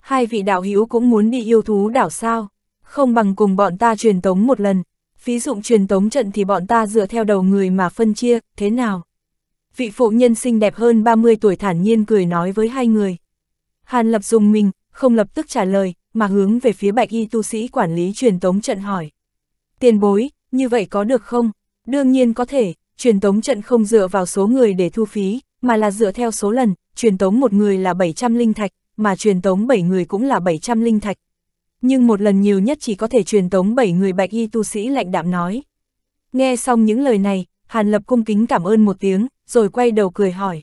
Hai vị đạo hữu cũng muốn đi yêu thú đảo sao? không bằng cùng bọn ta truyền tống một lần, phí dụng truyền tống trận thì bọn ta dựa theo đầu người mà phân chia, thế nào? Vị phụ nhân xinh đẹp hơn 30 tuổi thản nhiên cười nói với hai người. Hàn lập dùng mình, không lập tức trả lời, mà hướng về phía bạch y tu sĩ quản lý truyền tống trận hỏi. Tiền bối, như vậy có được không? Đương nhiên có thể, truyền tống trận không dựa vào số người để thu phí, mà là dựa theo số lần, truyền tống một người là 700 linh thạch, mà truyền tống 7 người cũng là 700 linh thạch, nhưng một lần nhiều nhất chỉ có thể truyền tống bảy người bạch y tu sĩ lạnh đạm nói. Nghe xong những lời này, Hàn Lập cung kính cảm ơn một tiếng, rồi quay đầu cười hỏi.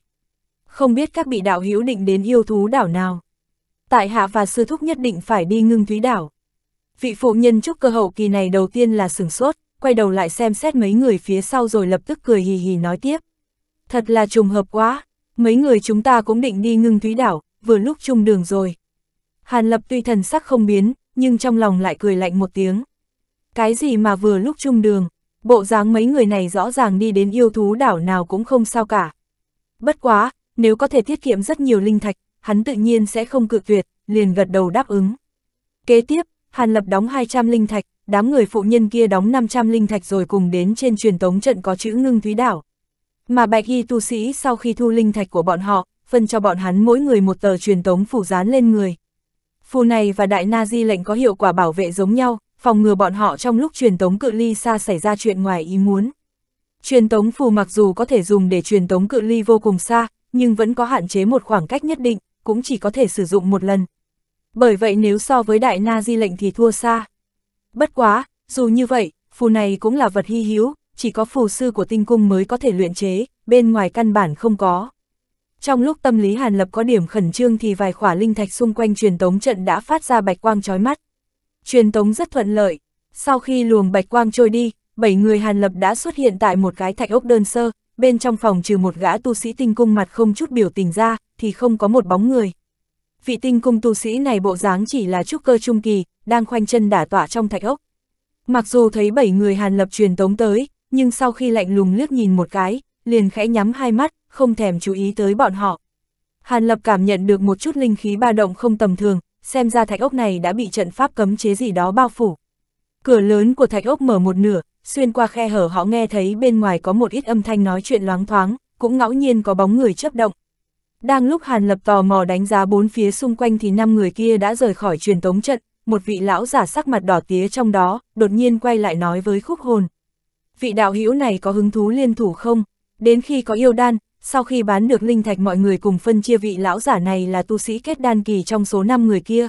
Không biết các bị đạo hữu định đến yêu thú đảo nào? Tại hạ và sư thúc nhất định phải đi ngưng thúy đảo. Vị phụ nhân trúc cơ hậu kỳ này đầu tiên là sửng sốt, quay đầu lại xem xét mấy người phía sau rồi lập tức cười hì hì nói tiếp. Thật là trùng hợp quá, mấy người chúng ta cũng định đi ngưng thúy đảo, vừa lúc chung đường rồi. Hàn Lập tuy thần sắc không biến, nhưng trong lòng lại cười lạnh một tiếng. Cái gì mà vừa lúc chung đường, bộ dáng mấy người này rõ ràng đi đến yêu thú đảo nào cũng không sao cả. Bất quá, nếu có thể tiết kiệm rất nhiều linh thạch, hắn tự nhiên sẽ không cự tuyệt, liền gật đầu đáp ứng. Kế tiếp, Hàn Lập đóng 200 linh thạch, đám người phụ nhân kia đóng 500 linh thạch rồi cùng đến trên truyền tống trận có chữ ngưng thúy đảo. Mà bạch y tu sĩ sau khi thu linh thạch của bọn họ, phân cho bọn hắn mỗi người một tờ truyền tống phủ dán lên người, phù này và đại na di lệnh có hiệu quả bảo vệ giống nhau, phòng ngừa bọn họ trong lúc truyền tống cự ly xa xảy ra chuyện ngoài ý muốn. Truyền tống phù mặc dù có thể dùng để truyền tống cự ly vô cùng xa, nhưng vẫn có hạn chế một khoảng cách nhất định, cũng chỉ có thể sử dụng một lần. Bởi vậy nếu so với đại na di lệnh thì thua xa. Bất quá, dù như vậy, phù này cũng là vật hy hi hữu, chỉ có phù sư của tinh cung mới có thể luyện chế, bên ngoài căn bản không có. Trong lúc tâm lý Hàn Lập có điểm khẩn trương thì vài khỏa linh thạch xung quanh truyền tống trận đã phát ra bạch quang chói mắt. Truyền tống rất thuận lợi, sau khi luồng bạch quang trôi đi, bảy người Hàn Lập đã xuất hiện tại một cái thạch ốc đơn sơ, bên trong phòng trừ một gã tu sĩ tinh cung mặt không chút biểu tình ra, thì không có một bóng người. Vị tinh cung tu sĩ này bộ dáng chỉ là trúc cơ trung kỳ, đang khoanh chân đả tỏa trong thạch ốc. Mặc dù thấy bảy người Hàn Lập truyền tống tới, nhưng sau khi lạnh lùng liếc nhìn một cái, liền khẽ nhắm hai mắt, không thèm chú ý tới bọn họ. Hàn Lập cảm nhận được một chút linh khí ba động không tầm thường, xem ra thạch ốc này đã bị trận pháp cấm chế gì đó bao phủ. Cửa lớn của thạch ốc mở một nửa, xuyên qua khe hở họ nghe thấy bên ngoài có một ít âm thanh nói chuyện loáng thoáng, cũng ngẫu nhiên có bóng người chấp động. Đang lúc Hàn Lập tò mò đánh giá bốn phía xung quanh thì năm người kia đã rời khỏi truyền tống trận, một vị lão giả sắc mặt đỏ tía trong đó, đột nhiên quay lại nói với khúc hồn. Vị đạo hữu này có hứng thú liên thủ không? Đến khi có yêu đan, sau khi bán được linh thạch mọi người cùng phân chia vị lão giả này là tu sĩ kết đan kỳ trong số 5 người kia.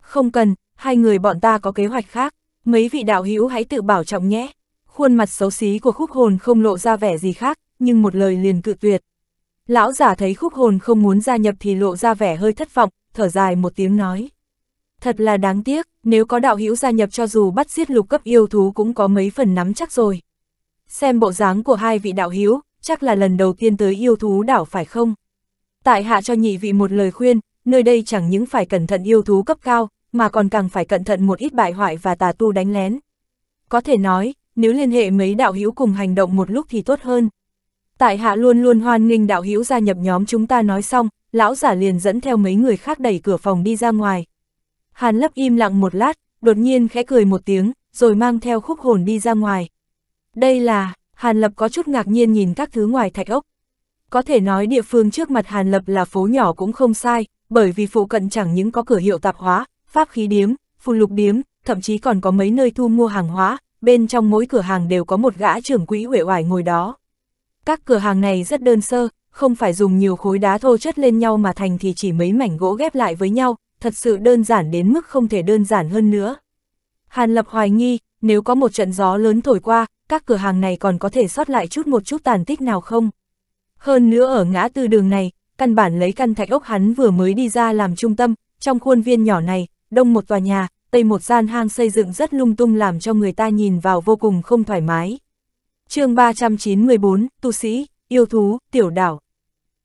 Không cần, hai người bọn ta có kế hoạch khác, mấy vị đạo hữu hãy tự bảo trọng nhé. Khuôn mặt xấu xí của khúc hồn không lộ ra vẻ gì khác, nhưng một lời liền cự tuyệt. Lão giả thấy khúc hồn không muốn gia nhập thì lộ ra vẻ hơi thất vọng, thở dài một tiếng nói. Thật là đáng tiếc, nếu có đạo hữu gia nhập cho dù bắt giết lục cấp yêu thú cũng có mấy phần nắm chắc rồi. Xem bộ dáng của hai vị đạo hữu, chắc là lần đầu tiên tới yêu thú đảo phải không? Tại hạ cho nhị vị một lời khuyên, nơi đây chẳng những phải cẩn thận yêu thú cấp cao, mà còn càng phải cẩn thận một ít bại hoại và tà tu đánh lén. Có thể nói, nếu liên hệ mấy đạo hữu cùng hành động một lúc thì tốt hơn. Tại hạ luôn luôn hoan nghênh đạo hữu gia nhập nhóm chúng ta nói xong, lão giả liền dẫn theo mấy người khác đẩy cửa phòng đi ra ngoài. Hàn lấp im lặng một lát, đột nhiên khẽ cười một tiếng, rồi mang theo khúc hồn đi ra ngoài. Đây là, Hàn Lập có chút ngạc nhiên nhìn các thứ ngoài thạch ốc. Có thể nói địa phương trước mặt Hàn Lập là phố nhỏ cũng không sai, bởi vì phụ cận chẳng những có cửa hiệu tạp hóa, pháp khí điếm, phù lục điếm, thậm chí còn có mấy nơi thu mua hàng hóa, bên trong mỗi cửa hàng đều có một gã trưởng quỹ huệ oải ngồi đó. Các cửa hàng này rất đơn sơ, không phải dùng nhiều khối đá thô chất lên nhau mà thành thì chỉ mấy mảnh gỗ ghép lại với nhau, thật sự đơn giản đến mức không thể đơn giản hơn nữa. Hàn Lập hoài nghi, nếu có một trận gió lớn thổi qua, các cửa hàng này còn có thể sót lại chút một chút tàn tích nào không? Hơn nữa ở ngã tư đường này, căn bản lấy căn thạch ốc hắn vừa mới đi ra làm trung tâm, trong khuôn viên nhỏ này, đông một tòa nhà, tây một gian hang xây dựng rất lung tung làm cho người ta nhìn vào vô cùng không thoải mái. chương 394, Tu Sĩ, Yêu Thú, Tiểu Đảo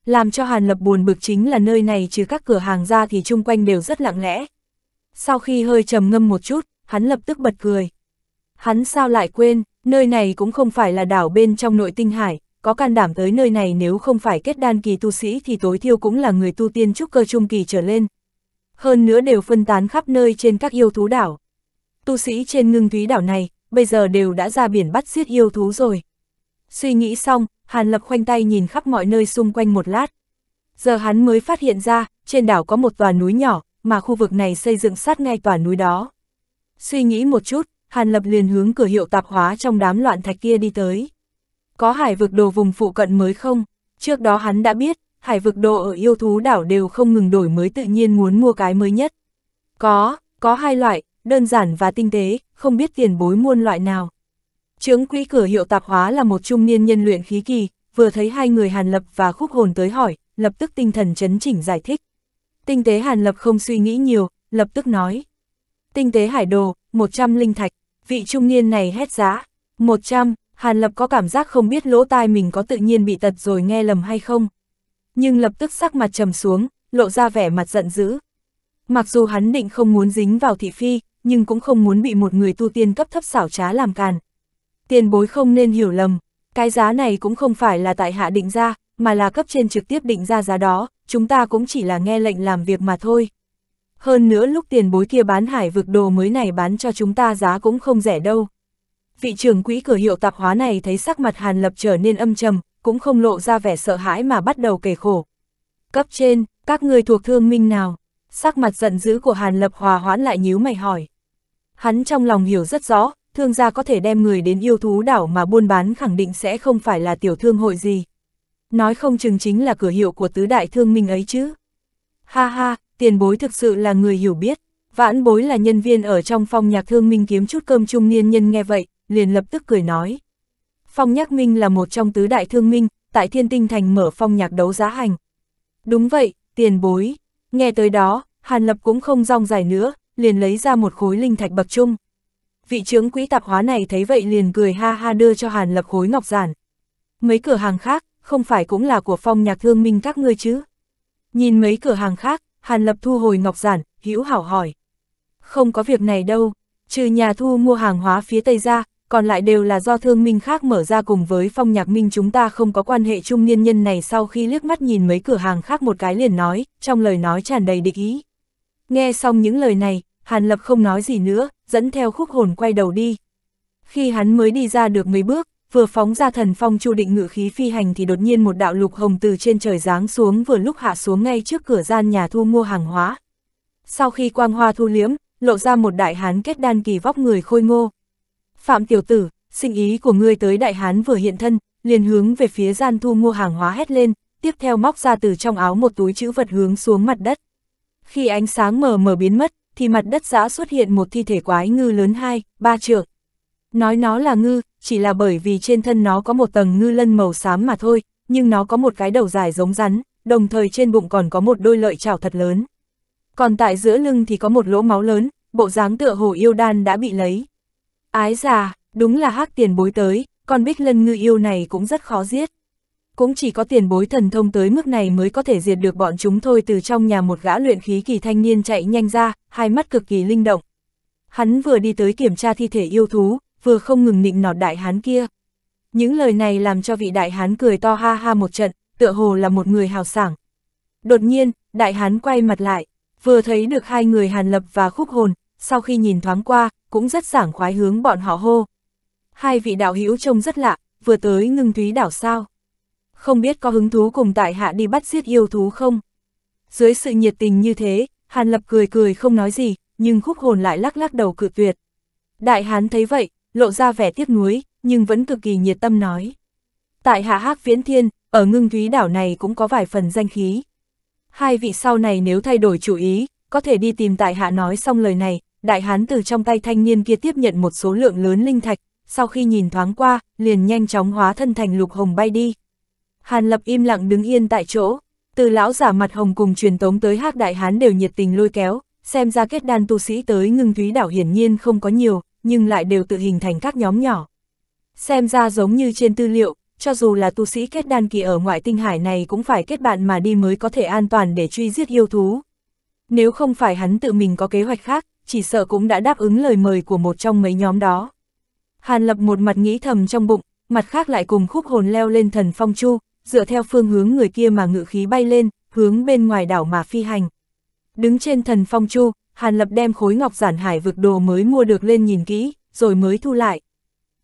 Làm cho Hàn Lập buồn bực chính là nơi này chứ các cửa hàng ra thì chung quanh đều rất lặng lẽ. Sau khi hơi trầm ngâm một chút, hắn lập tức bật cười. Hắn sao lại quên, nơi này cũng không phải là đảo bên trong nội tinh hải, có can đảm tới nơi này nếu không phải kết đan kỳ tu sĩ thì tối thiêu cũng là người tu tiên trúc cơ trung kỳ trở lên. Hơn nữa đều phân tán khắp nơi trên các yêu thú đảo. Tu sĩ trên ngưng thúy đảo này, bây giờ đều đã ra biển bắt giết yêu thú rồi. Suy nghĩ xong, Hàn Lập khoanh tay nhìn khắp mọi nơi xung quanh một lát. Giờ hắn mới phát hiện ra, trên đảo có một tòa núi nhỏ, mà khu vực này xây dựng sát ngay tòa núi đó. Suy nghĩ một chút, Hàn Lập liền hướng cửa hiệu tạp hóa trong đám loạn thạch kia đi tới. Có hải vực đồ vùng phụ cận mới không? Trước đó hắn đã biết, hải vực đồ ở yêu thú đảo đều không ngừng đổi mới tự nhiên muốn mua cái mới nhất. Có, có hai loại, đơn giản và tinh tế, không biết tiền bối muôn loại nào. Trướng quỹ cửa hiệu tạp hóa là một trung niên nhân luyện khí kỳ, vừa thấy hai người Hàn Lập và khúc hồn tới hỏi, lập tức tinh thần chấn chỉnh giải thích. Tinh tế Hàn Lập không suy nghĩ nhiều, lập tức nói. Tinh tế hải đồ, 100 linh thạch vị trung niên này hét giá, 100, Hàn Lập có cảm giác không biết lỗ tai mình có tự nhiên bị tật rồi nghe lầm hay không. Nhưng lập tức sắc mặt trầm xuống, lộ ra vẻ mặt giận dữ. Mặc dù hắn định không muốn dính vào thị phi, nhưng cũng không muốn bị một người tu tiên cấp thấp xảo trá làm càn. Tiền bối không nên hiểu lầm, cái giá này cũng không phải là tại hạ định ra, mà là cấp trên trực tiếp định ra giá đó, chúng ta cũng chỉ là nghe lệnh làm việc mà thôi. Hơn nữa lúc tiền bối kia bán hải vực đồ mới này bán cho chúng ta giá cũng không rẻ đâu. Vị trưởng quỹ cửa hiệu tạp hóa này thấy sắc mặt Hàn Lập trở nên âm trầm, cũng không lộ ra vẻ sợ hãi mà bắt đầu kể khổ. Cấp trên, các người thuộc thương minh nào? Sắc mặt giận dữ của Hàn Lập hòa hoãn lại nhíu mày hỏi. Hắn trong lòng hiểu rất rõ, thương gia có thể đem người đến yêu thú đảo mà buôn bán khẳng định sẽ không phải là tiểu thương hội gì. Nói không chừng chính là cửa hiệu của tứ đại thương minh ấy chứ. Ha ha, tiền bối thực sự là người hiểu biết, vãn bối là nhân viên ở trong phòng nhạc thương minh kiếm chút cơm trung niên nhân nghe vậy, liền lập tức cười nói. Phong nhạc minh là một trong tứ đại thương minh, tại thiên tinh thành mở phong nhạc đấu giá hành. Đúng vậy, tiền bối, nghe tới đó, Hàn Lập cũng không rong dài nữa, liền lấy ra một khối linh thạch bậc trung. Vị trưởng quỹ tạp hóa này thấy vậy liền cười ha ha đưa cho Hàn Lập khối ngọc giản. Mấy cửa hàng khác, không phải cũng là của phong nhạc thương minh các ngươi chứ? Nhìn mấy cửa hàng khác, Hàn Lập thu hồi ngọc giản, hữu hảo hỏi. Không có việc này đâu, trừ nhà thu mua hàng hóa phía Tây ra, còn lại đều là do thương minh khác mở ra cùng với phong nhạc minh chúng ta không có quan hệ chung niên nhân này sau khi liếc mắt nhìn mấy cửa hàng khác một cái liền nói, trong lời nói tràn đầy địch ý. Nghe xong những lời này, Hàn Lập không nói gì nữa, dẫn theo khúc hồn quay đầu đi. Khi hắn mới đi ra được mấy bước, vừa phóng ra thần phong chu định ngự khí phi hành thì đột nhiên một đạo lục hồng từ trên trời giáng xuống vừa lúc hạ xuống ngay trước cửa gian nhà thu mua hàng hóa. Sau khi quang hoa thu liếm, lộ ra một đại hán kết đan kỳ vóc người khôi ngô. Phạm tiểu tử, sinh ý của ngươi tới đại hán vừa hiện thân, liền hướng về phía gian thu mua hàng hóa hét lên, tiếp theo móc ra từ trong áo một túi chữ vật hướng xuống mặt đất. Khi ánh sáng mờ mờ biến mất, thì mặt đất giã xuất hiện một thi thể quái ngư lớn hai, ba trượng. Nói nó là ngư, chỉ là bởi vì trên thân nó có một tầng ngư lân màu xám mà thôi, nhưng nó có một cái đầu dài giống rắn, đồng thời trên bụng còn có một đôi lợi chảo thật lớn. Còn tại giữa lưng thì có một lỗ máu lớn, bộ dáng tựa hồ yêu đan đã bị lấy. Ái già, đúng là hắc tiền bối tới, con bích lân ngư yêu này cũng rất khó giết. Cũng chỉ có tiền bối thần thông tới mức này mới có thể diệt được bọn chúng thôi từ trong nhà một gã luyện khí kỳ thanh niên chạy nhanh ra, hai mắt cực kỳ linh động. Hắn vừa đi tới kiểm tra thi thể yêu thú, vừa không ngừng nịnh nọt đại hán kia. Những lời này làm cho vị đại hán cười to ha ha một trận, tựa hồ là một người hào sảng. Đột nhiên, đại hán quay mặt lại, vừa thấy được hai người Hàn Lập và Khúc Hồn, sau khi nhìn thoáng qua, cũng rất sảng khoái hướng bọn họ hô. Hai vị đạo hữu trông rất lạ, vừa tới ngưng thúy đảo sao. Không biết có hứng thú cùng tại hạ đi bắt giết yêu thú không? Dưới sự nhiệt tình như thế, Hàn Lập cười cười không nói gì, nhưng Khúc Hồn lại lắc lắc đầu cự tuyệt. Đại hán thấy vậy, lộ ra vẻ tiếc nuối, nhưng vẫn cực kỳ nhiệt tâm nói. Tại Hạ Hác Viễn Thiên, ở ngưng thúy đảo này cũng có vài phần danh khí. Hai vị sau này nếu thay đổi chủ ý, có thể đi tìm Tại Hạ nói xong lời này, đại hán từ trong tay thanh niên kia tiếp nhận một số lượng lớn linh thạch, sau khi nhìn thoáng qua, liền nhanh chóng hóa thân thành lục hồng bay đi. Hàn Lập im lặng đứng yên tại chỗ, từ lão giả mặt hồng cùng truyền tống tới hắc đại hán đều nhiệt tình lôi kéo, xem ra kết đan tu sĩ tới ngưng thúy đảo hiển nhiên không có nhiều, nhưng lại đều tự hình thành các nhóm nhỏ. Xem ra giống như trên tư liệu, cho dù là tu sĩ kết đan kỳ ở ngoại tinh hải này cũng phải kết bạn mà đi mới có thể an toàn để truy giết yêu thú. Nếu không phải hắn tự mình có kế hoạch khác, chỉ sợ cũng đã đáp ứng lời mời của một trong mấy nhóm đó. Hàn lập một mặt nghĩ thầm trong bụng, mặt khác lại cùng khúc hồn leo lên thần phong chu, dựa theo phương hướng người kia mà ngự khí bay lên, hướng bên ngoài đảo mà phi hành. Đứng trên thần phong chu, Hàn Lập đem khối ngọc giản hải vực đồ mới mua được lên nhìn kỹ, rồi mới thu lại.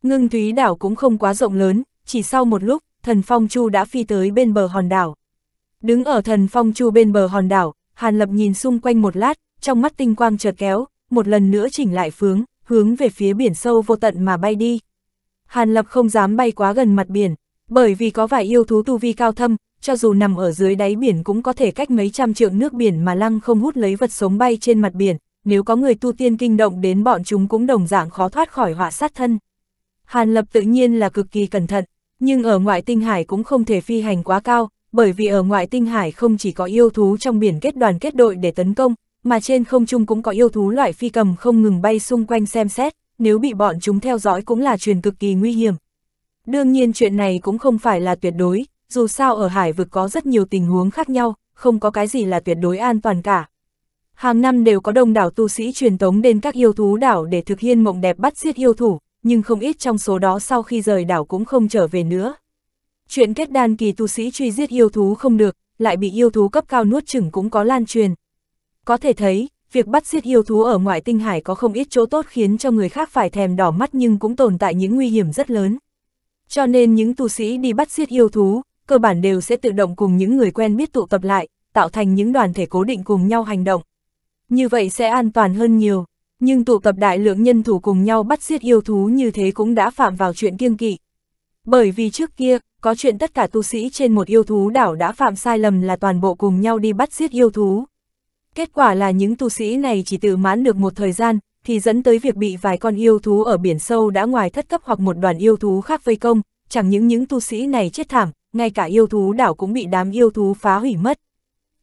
Ngưng thúy đảo cũng không quá rộng lớn, chỉ sau một lúc, thần phong chu đã phi tới bên bờ hòn đảo. Đứng ở thần phong chu bên bờ hòn đảo, Hàn Lập nhìn xung quanh một lát, trong mắt tinh quang chợt kéo, một lần nữa chỉnh lại phương, hướng về phía biển sâu vô tận mà bay đi. Hàn Lập không dám bay quá gần mặt biển, bởi vì có vài yêu thú tu vi cao thâm, cho dù nằm ở dưới đáy biển cũng có thể cách mấy trăm trượng nước biển mà lăng không hút lấy vật sống bay trên mặt biển, nếu có người tu tiên kinh động đến bọn chúng cũng đồng dạng khó thoát khỏi họa sát thân. Hàn Lập tự nhiên là cực kỳ cẩn thận, nhưng ở ngoại tinh hải cũng không thể phi hành quá cao, bởi vì ở ngoại tinh hải không chỉ có yêu thú trong biển kết đoàn kết đội để tấn công, mà trên không trung cũng có yêu thú loại phi cầm không ngừng bay xung quanh xem xét, nếu bị bọn chúng theo dõi cũng là truyền cực kỳ nguy hiểm. Đương nhiên chuyện này cũng không phải là tuyệt đối, dù sao ở hải vực có rất nhiều tình huống khác nhau, không có cái gì là tuyệt đối an toàn cả. Hàng năm đều có đông đảo tu sĩ truyền tống đến các yêu thú đảo để thực hiện mộng đẹp bắt giết yêu thủ, nhưng không ít trong số đó sau khi rời đảo cũng không trở về nữa. Chuyện kết đan kỳ tu sĩ truy giết yêu thú không được, lại bị yêu thú cấp cao nuốt chửng cũng có lan truyền. Có thể thấy, việc bắt giết yêu thú ở ngoại tinh hải có không ít chỗ tốt khiến cho người khác phải thèm đỏ mắt nhưng cũng tồn tại những nguy hiểm rất lớn. Cho nên những tu sĩ đi bắt giết yêu thú, cơ bản đều sẽ tự động cùng những người quen biết tụ tập lại, tạo thành những đoàn thể cố định cùng nhau hành động. Như vậy sẽ an toàn hơn nhiều, nhưng tụ tập đại lượng nhân thủ cùng nhau bắt giết yêu thú như thế cũng đã phạm vào chuyện kiêng kỵ. Bởi vì trước kia, có chuyện tất cả tu sĩ trên một yêu thú đảo đã phạm sai lầm là toàn bộ cùng nhau đi bắt giết yêu thú. Kết quả là những tu sĩ này chỉ tự mãn được một thời gian, thì dẫn tới việc bị vài con yêu thú ở biển sâu đã ngoài thất cấp hoặc một đoàn yêu thú khác vây công, chẳng những những tu sĩ này chết thảm, ngay cả yêu thú đảo cũng bị đám yêu thú phá hủy mất.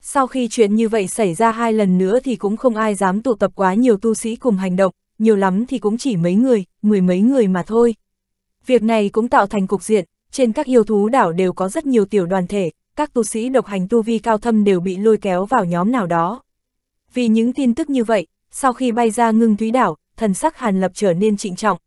Sau khi chuyện như vậy xảy ra hai lần nữa thì cũng không ai dám tụ tập quá nhiều tu sĩ cùng hành động, nhiều lắm thì cũng chỉ mấy người, mười mấy người mà thôi. Việc này cũng tạo thành cục diện, trên các yêu thú đảo đều có rất nhiều tiểu đoàn thể, các tu sĩ độc hành tu vi cao thâm đều bị lôi kéo vào nhóm nào đó. Vì những tin tức như vậy, sau khi bay ra ngưng thúy đảo, thần sắc Hàn Lập trở nên trịnh trọng.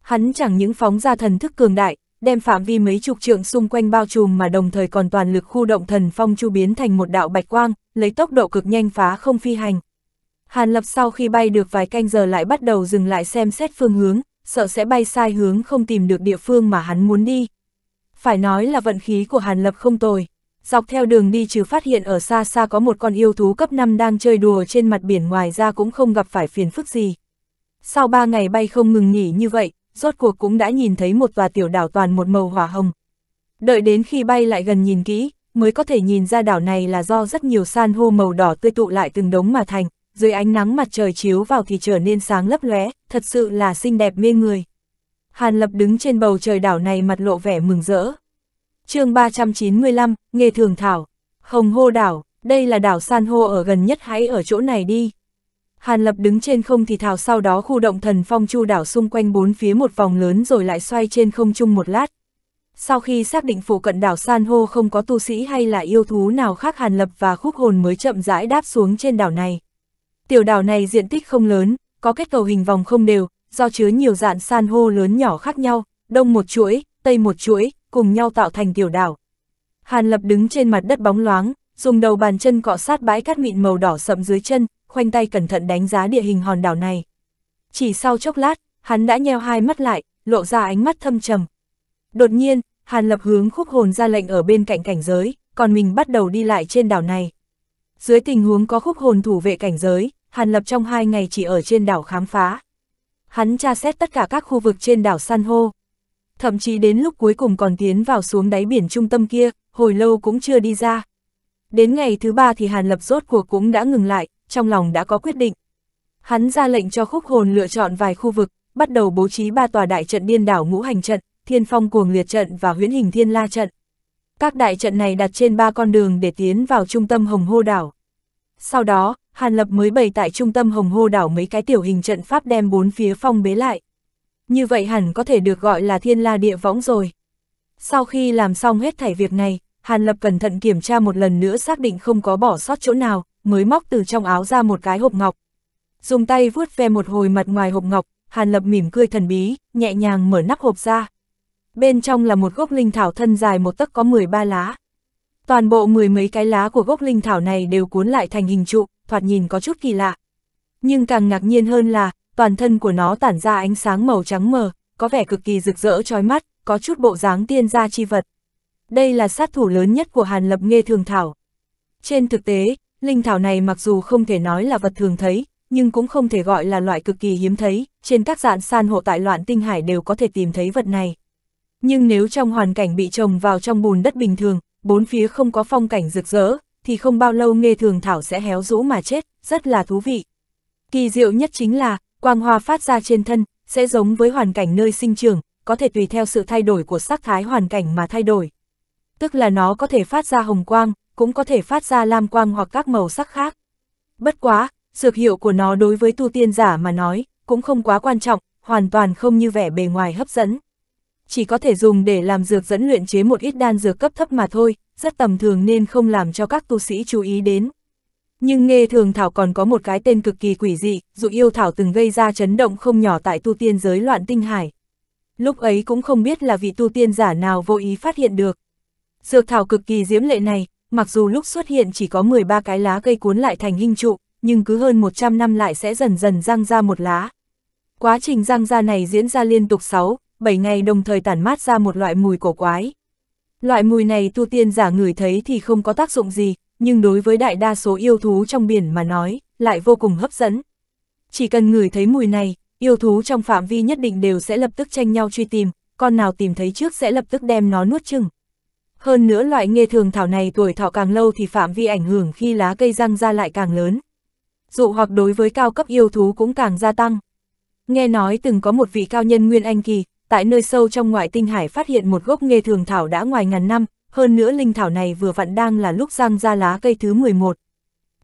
Hắn chẳng những phóng ra thần thức cường đại, đem phạm vi mấy chục trượng xung quanh bao trùm mà đồng thời còn toàn lực khu động thần phong chu biến thành một đạo bạch quang, lấy tốc độ cực nhanh phá không phi hành. Hàn Lập sau khi bay được vài canh giờ lại bắt đầu dừng lại xem xét phương hướng, sợ sẽ bay sai hướng không tìm được địa phương mà hắn muốn đi. Phải nói là vận khí của Hàn Lập không tồi. Dọc theo đường đi trừ phát hiện ở xa xa có một con yêu thú cấp 5 đang chơi đùa trên mặt biển ngoài ra cũng không gặp phải phiền phức gì. Sau 3 ngày bay không ngừng nghỉ như vậy, rốt cuộc cũng đã nhìn thấy một tòa tiểu đảo toàn một màu hỏa hồng. Đợi đến khi bay lại gần nhìn kỹ, mới có thể nhìn ra đảo này là do rất nhiều san hô màu đỏ tươi tụ lại từng đống mà thành, dưới ánh nắng mặt trời chiếu vào thì trở nên sáng lấp lóe, thật sự là xinh đẹp mê người. Hàn Lập đứng trên bầu trời đảo này mặt lộ vẻ mừng rỡ. chương 395, Nghề Thường Thảo, Hồng Hô Đảo, đây là đảo san hô ở gần nhất hãy ở chỗ này đi. Hàn Lập đứng trên không thì thảo sau đó khu động thần phong chu đảo xung quanh bốn phía một vòng lớn rồi lại xoay trên không trung một lát. Sau khi xác định phủ cận đảo San Hô không có tu sĩ hay là yêu thú nào khác Hàn Lập và khúc hồn mới chậm rãi đáp xuống trên đảo này. Tiểu đảo này diện tích không lớn, có kết cầu hình vòng không đều, do chứa nhiều dạng san hô lớn nhỏ khác nhau, đông một chuỗi, tây một chuỗi, cùng nhau tạo thành tiểu đảo. Hàn Lập đứng trên mặt đất bóng loáng, dùng đầu bàn chân cọ sát bãi cát mịn màu đỏ sậm dưới chân, khoanh tay cẩn thận đánh giá địa hình hòn đảo này. Chỉ sau chốc lát, hắn đã nheo hai mắt lại, lộ ra ánh mắt thâm trầm. Đột nhiên, Hàn Lập hướng khúc hồn ra lệnh ở bên cạnh cảnh giới, còn mình bắt đầu đi lại trên đảo này. Dưới tình huống có khúc hồn thủ vệ cảnh giới, Hàn Lập trong hai ngày chỉ ở trên đảo khám phá. Hắn tra xét tất cả các khu vực trên đảo san hô. Thậm chí đến lúc cuối cùng còn tiến vào xuống đáy biển trung tâm kia, hồi lâu cũng chưa đi ra. Đến ngày thứ ba thì Hàn Lập rốt cuộc cũng đã ngừng lại, trong lòng đã có quyết định. Hắn ra lệnh cho khúc hồn lựa chọn vài khu vực, bắt đầu bố trí ba tòa đại trận điên đảo ngũ hành trận, thiên phong cuồng liệt trận và huyễn hình thiên la trận. Các đại trận này đặt trên ba con đường để tiến vào trung tâm hồng hô đảo. Sau đó, Hàn Lập mới bày tại trung tâm hồng hô đảo mấy cái tiểu hình trận pháp đem bốn phía phong bế lại. Như vậy hẳn có thể được gọi là thiên la địa võng rồi. Sau khi làm xong hết thảy việc này, Hàn Lập cẩn thận kiểm tra một lần nữa xác định không có bỏ sót chỗ nào, mới móc từ trong áo ra một cái hộp ngọc. Dùng tay vuốt ve một hồi mặt ngoài hộp ngọc, Hàn Lập mỉm cười thần bí, nhẹ nhàng mở nắp hộp ra. Bên trong là một gốc linh thảo thân dài một tấc có 13 lá. Toàn bộ mười mấy cái lá của gốc linh thảo này đều cuốn lại thành hình trụ, thoạt nhìn có chút kỳ lạ. Nhưng càng ngạc nhiên hơn là, toàn thân của nó tản ra ánh sáng màu trắng mờ, có vẻ cực kỳ rực rỡ trói mắt, có chút bộ dáng tiên gia chi vật. Đây là sát thủ lớn nhất của Hàn Lập Nghê Thường Thảo. Trên thực tế, Linh thảo này mặc dù không thể nói là vật thường thấy, nhưng cũng không thể gọi là loại cực kỳ hiếm thấy, trên các dạng san hộ tại loạn tinh hải đều có thể tìm thấy vật này. Nhưng nếu trong hoàn cảnh bị trồng vào trong bùn đất bình thường, bốn phía không có phong cảnh rực rỡ, thì không bao lâu nghe thường thảo sẽ héo rũ mà chết, rất là thú vị. Kỳ diệu nhất chính là, quang hoa phát ra trên thân, sẽ giống với hoàn cảnh nơi sinh trưởng, có thể tùy theo sự thay đổi của sắc thái hoàn cảnh mà thay đổi. Tức là nó có thể phát ra hồng quang, cũng có thể phát ra lam quang hoặc các màu sắc khác. Bất quá, dược hiệu của nó đối với tu tiên giả mà nói, cũng không quá quan trọng, hoàn toàn không như vẻ bề ngoài hấp dẫn. Chỉ có thể dùng để làm dược dẫn luyện chế một ít đan dược cấp thấp mà thôi, rất tầm thường nên không làm cho các tu sĩ chú ý đến. Nhưng nghe thường thảo còn có một cái tên cực kỳ quỷ dị, dụ yêu thảo từng gây ra chấn động không nhỏ tại tu tiên giới loạn tinh hải. Lúc ấy cũng không biết là vị tu tiên giả nào vô ý phát hiện được. Dược thảo cực kỳ diễm lệ này, mặc dù lúc xuất hiện chỉ có 13 cái lá cây cuốn lại thành hình trụ, nhưng cứ hơn 100 năm lại sẽ dần dần răng ra một lá. Quá trình răng ra này diễn ra liên tục 6, 7 ngày đồng thời tản mát ra một loại mùi cổ quái. Loại mùi này tu tiên giả ngửi thấy thì không có tác dụng gì, nhưng đối với đại đa số yêu thú trong biển mà nói, lại vô cùng hấp dẫn. Chỉ cần ngửi thấy mùi này, yêu thú trong phạm vi nhất định đều sẽ lập tức tranh nhau truy tìm, con nào tìm thấy trước sẽ lập tức đem nó nuốt chừng. Hơn nữa loại nghe thường thảo này tuổi thọ càng lâu thì phạm vi ảnh hưởng khi lá cây răng ra lại càng lớn. Dụ hoặc đối với cao cấp yêu thú cũng càng gia tăng. Nghe nói từng có một vị cao nhân Nguyên Anh Kỳ, tại nơi sâu trong ngoại tinh hải phát hiện một gốc nghe thường thảo đã ngoài ngàn năm, hơn nữa linh thảo này vừa vặn đang là lúc răng ra lá cây thứ 11.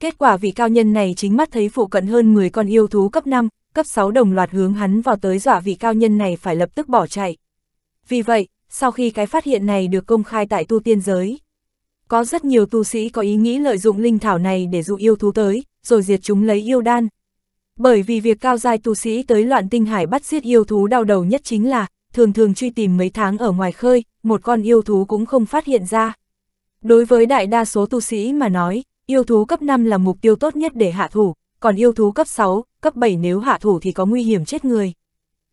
Kết quả vị cao nhân này chính mắt thấy phụ cận hơn 10 con yêu thú cấp 5, cấp 6 đồng loạt hướng hắn vào tới dọa vị cao nhân này phải lập tức bỏ chạy. Vì vậy, sau khi cái phát hiện này được công khai tại tu tiên giới. Có rất nhiều tu sĩ có ý nghĩ lợi dụng linh thảo này để dụ yêu thú tới, rồi diệt chúng lấy yêu đan. Bởi vì việc cao giai tu sĩ tới loạn tinh hải bắt giết yêu thú đau đầu nhất chính là, thường thường truy tìm mấy tháng ở ngoài khơi, một con yêu thú cũng không phát hiện ra. Đối với đại đa số tu sĩ mà nói, yêu thú cấp 5 là mục tiêu tốt nhất để hạ thủ, còn yêu thú cấp 6, cấp 7 nếu hạ thủ thì có nguy hiểm chết người.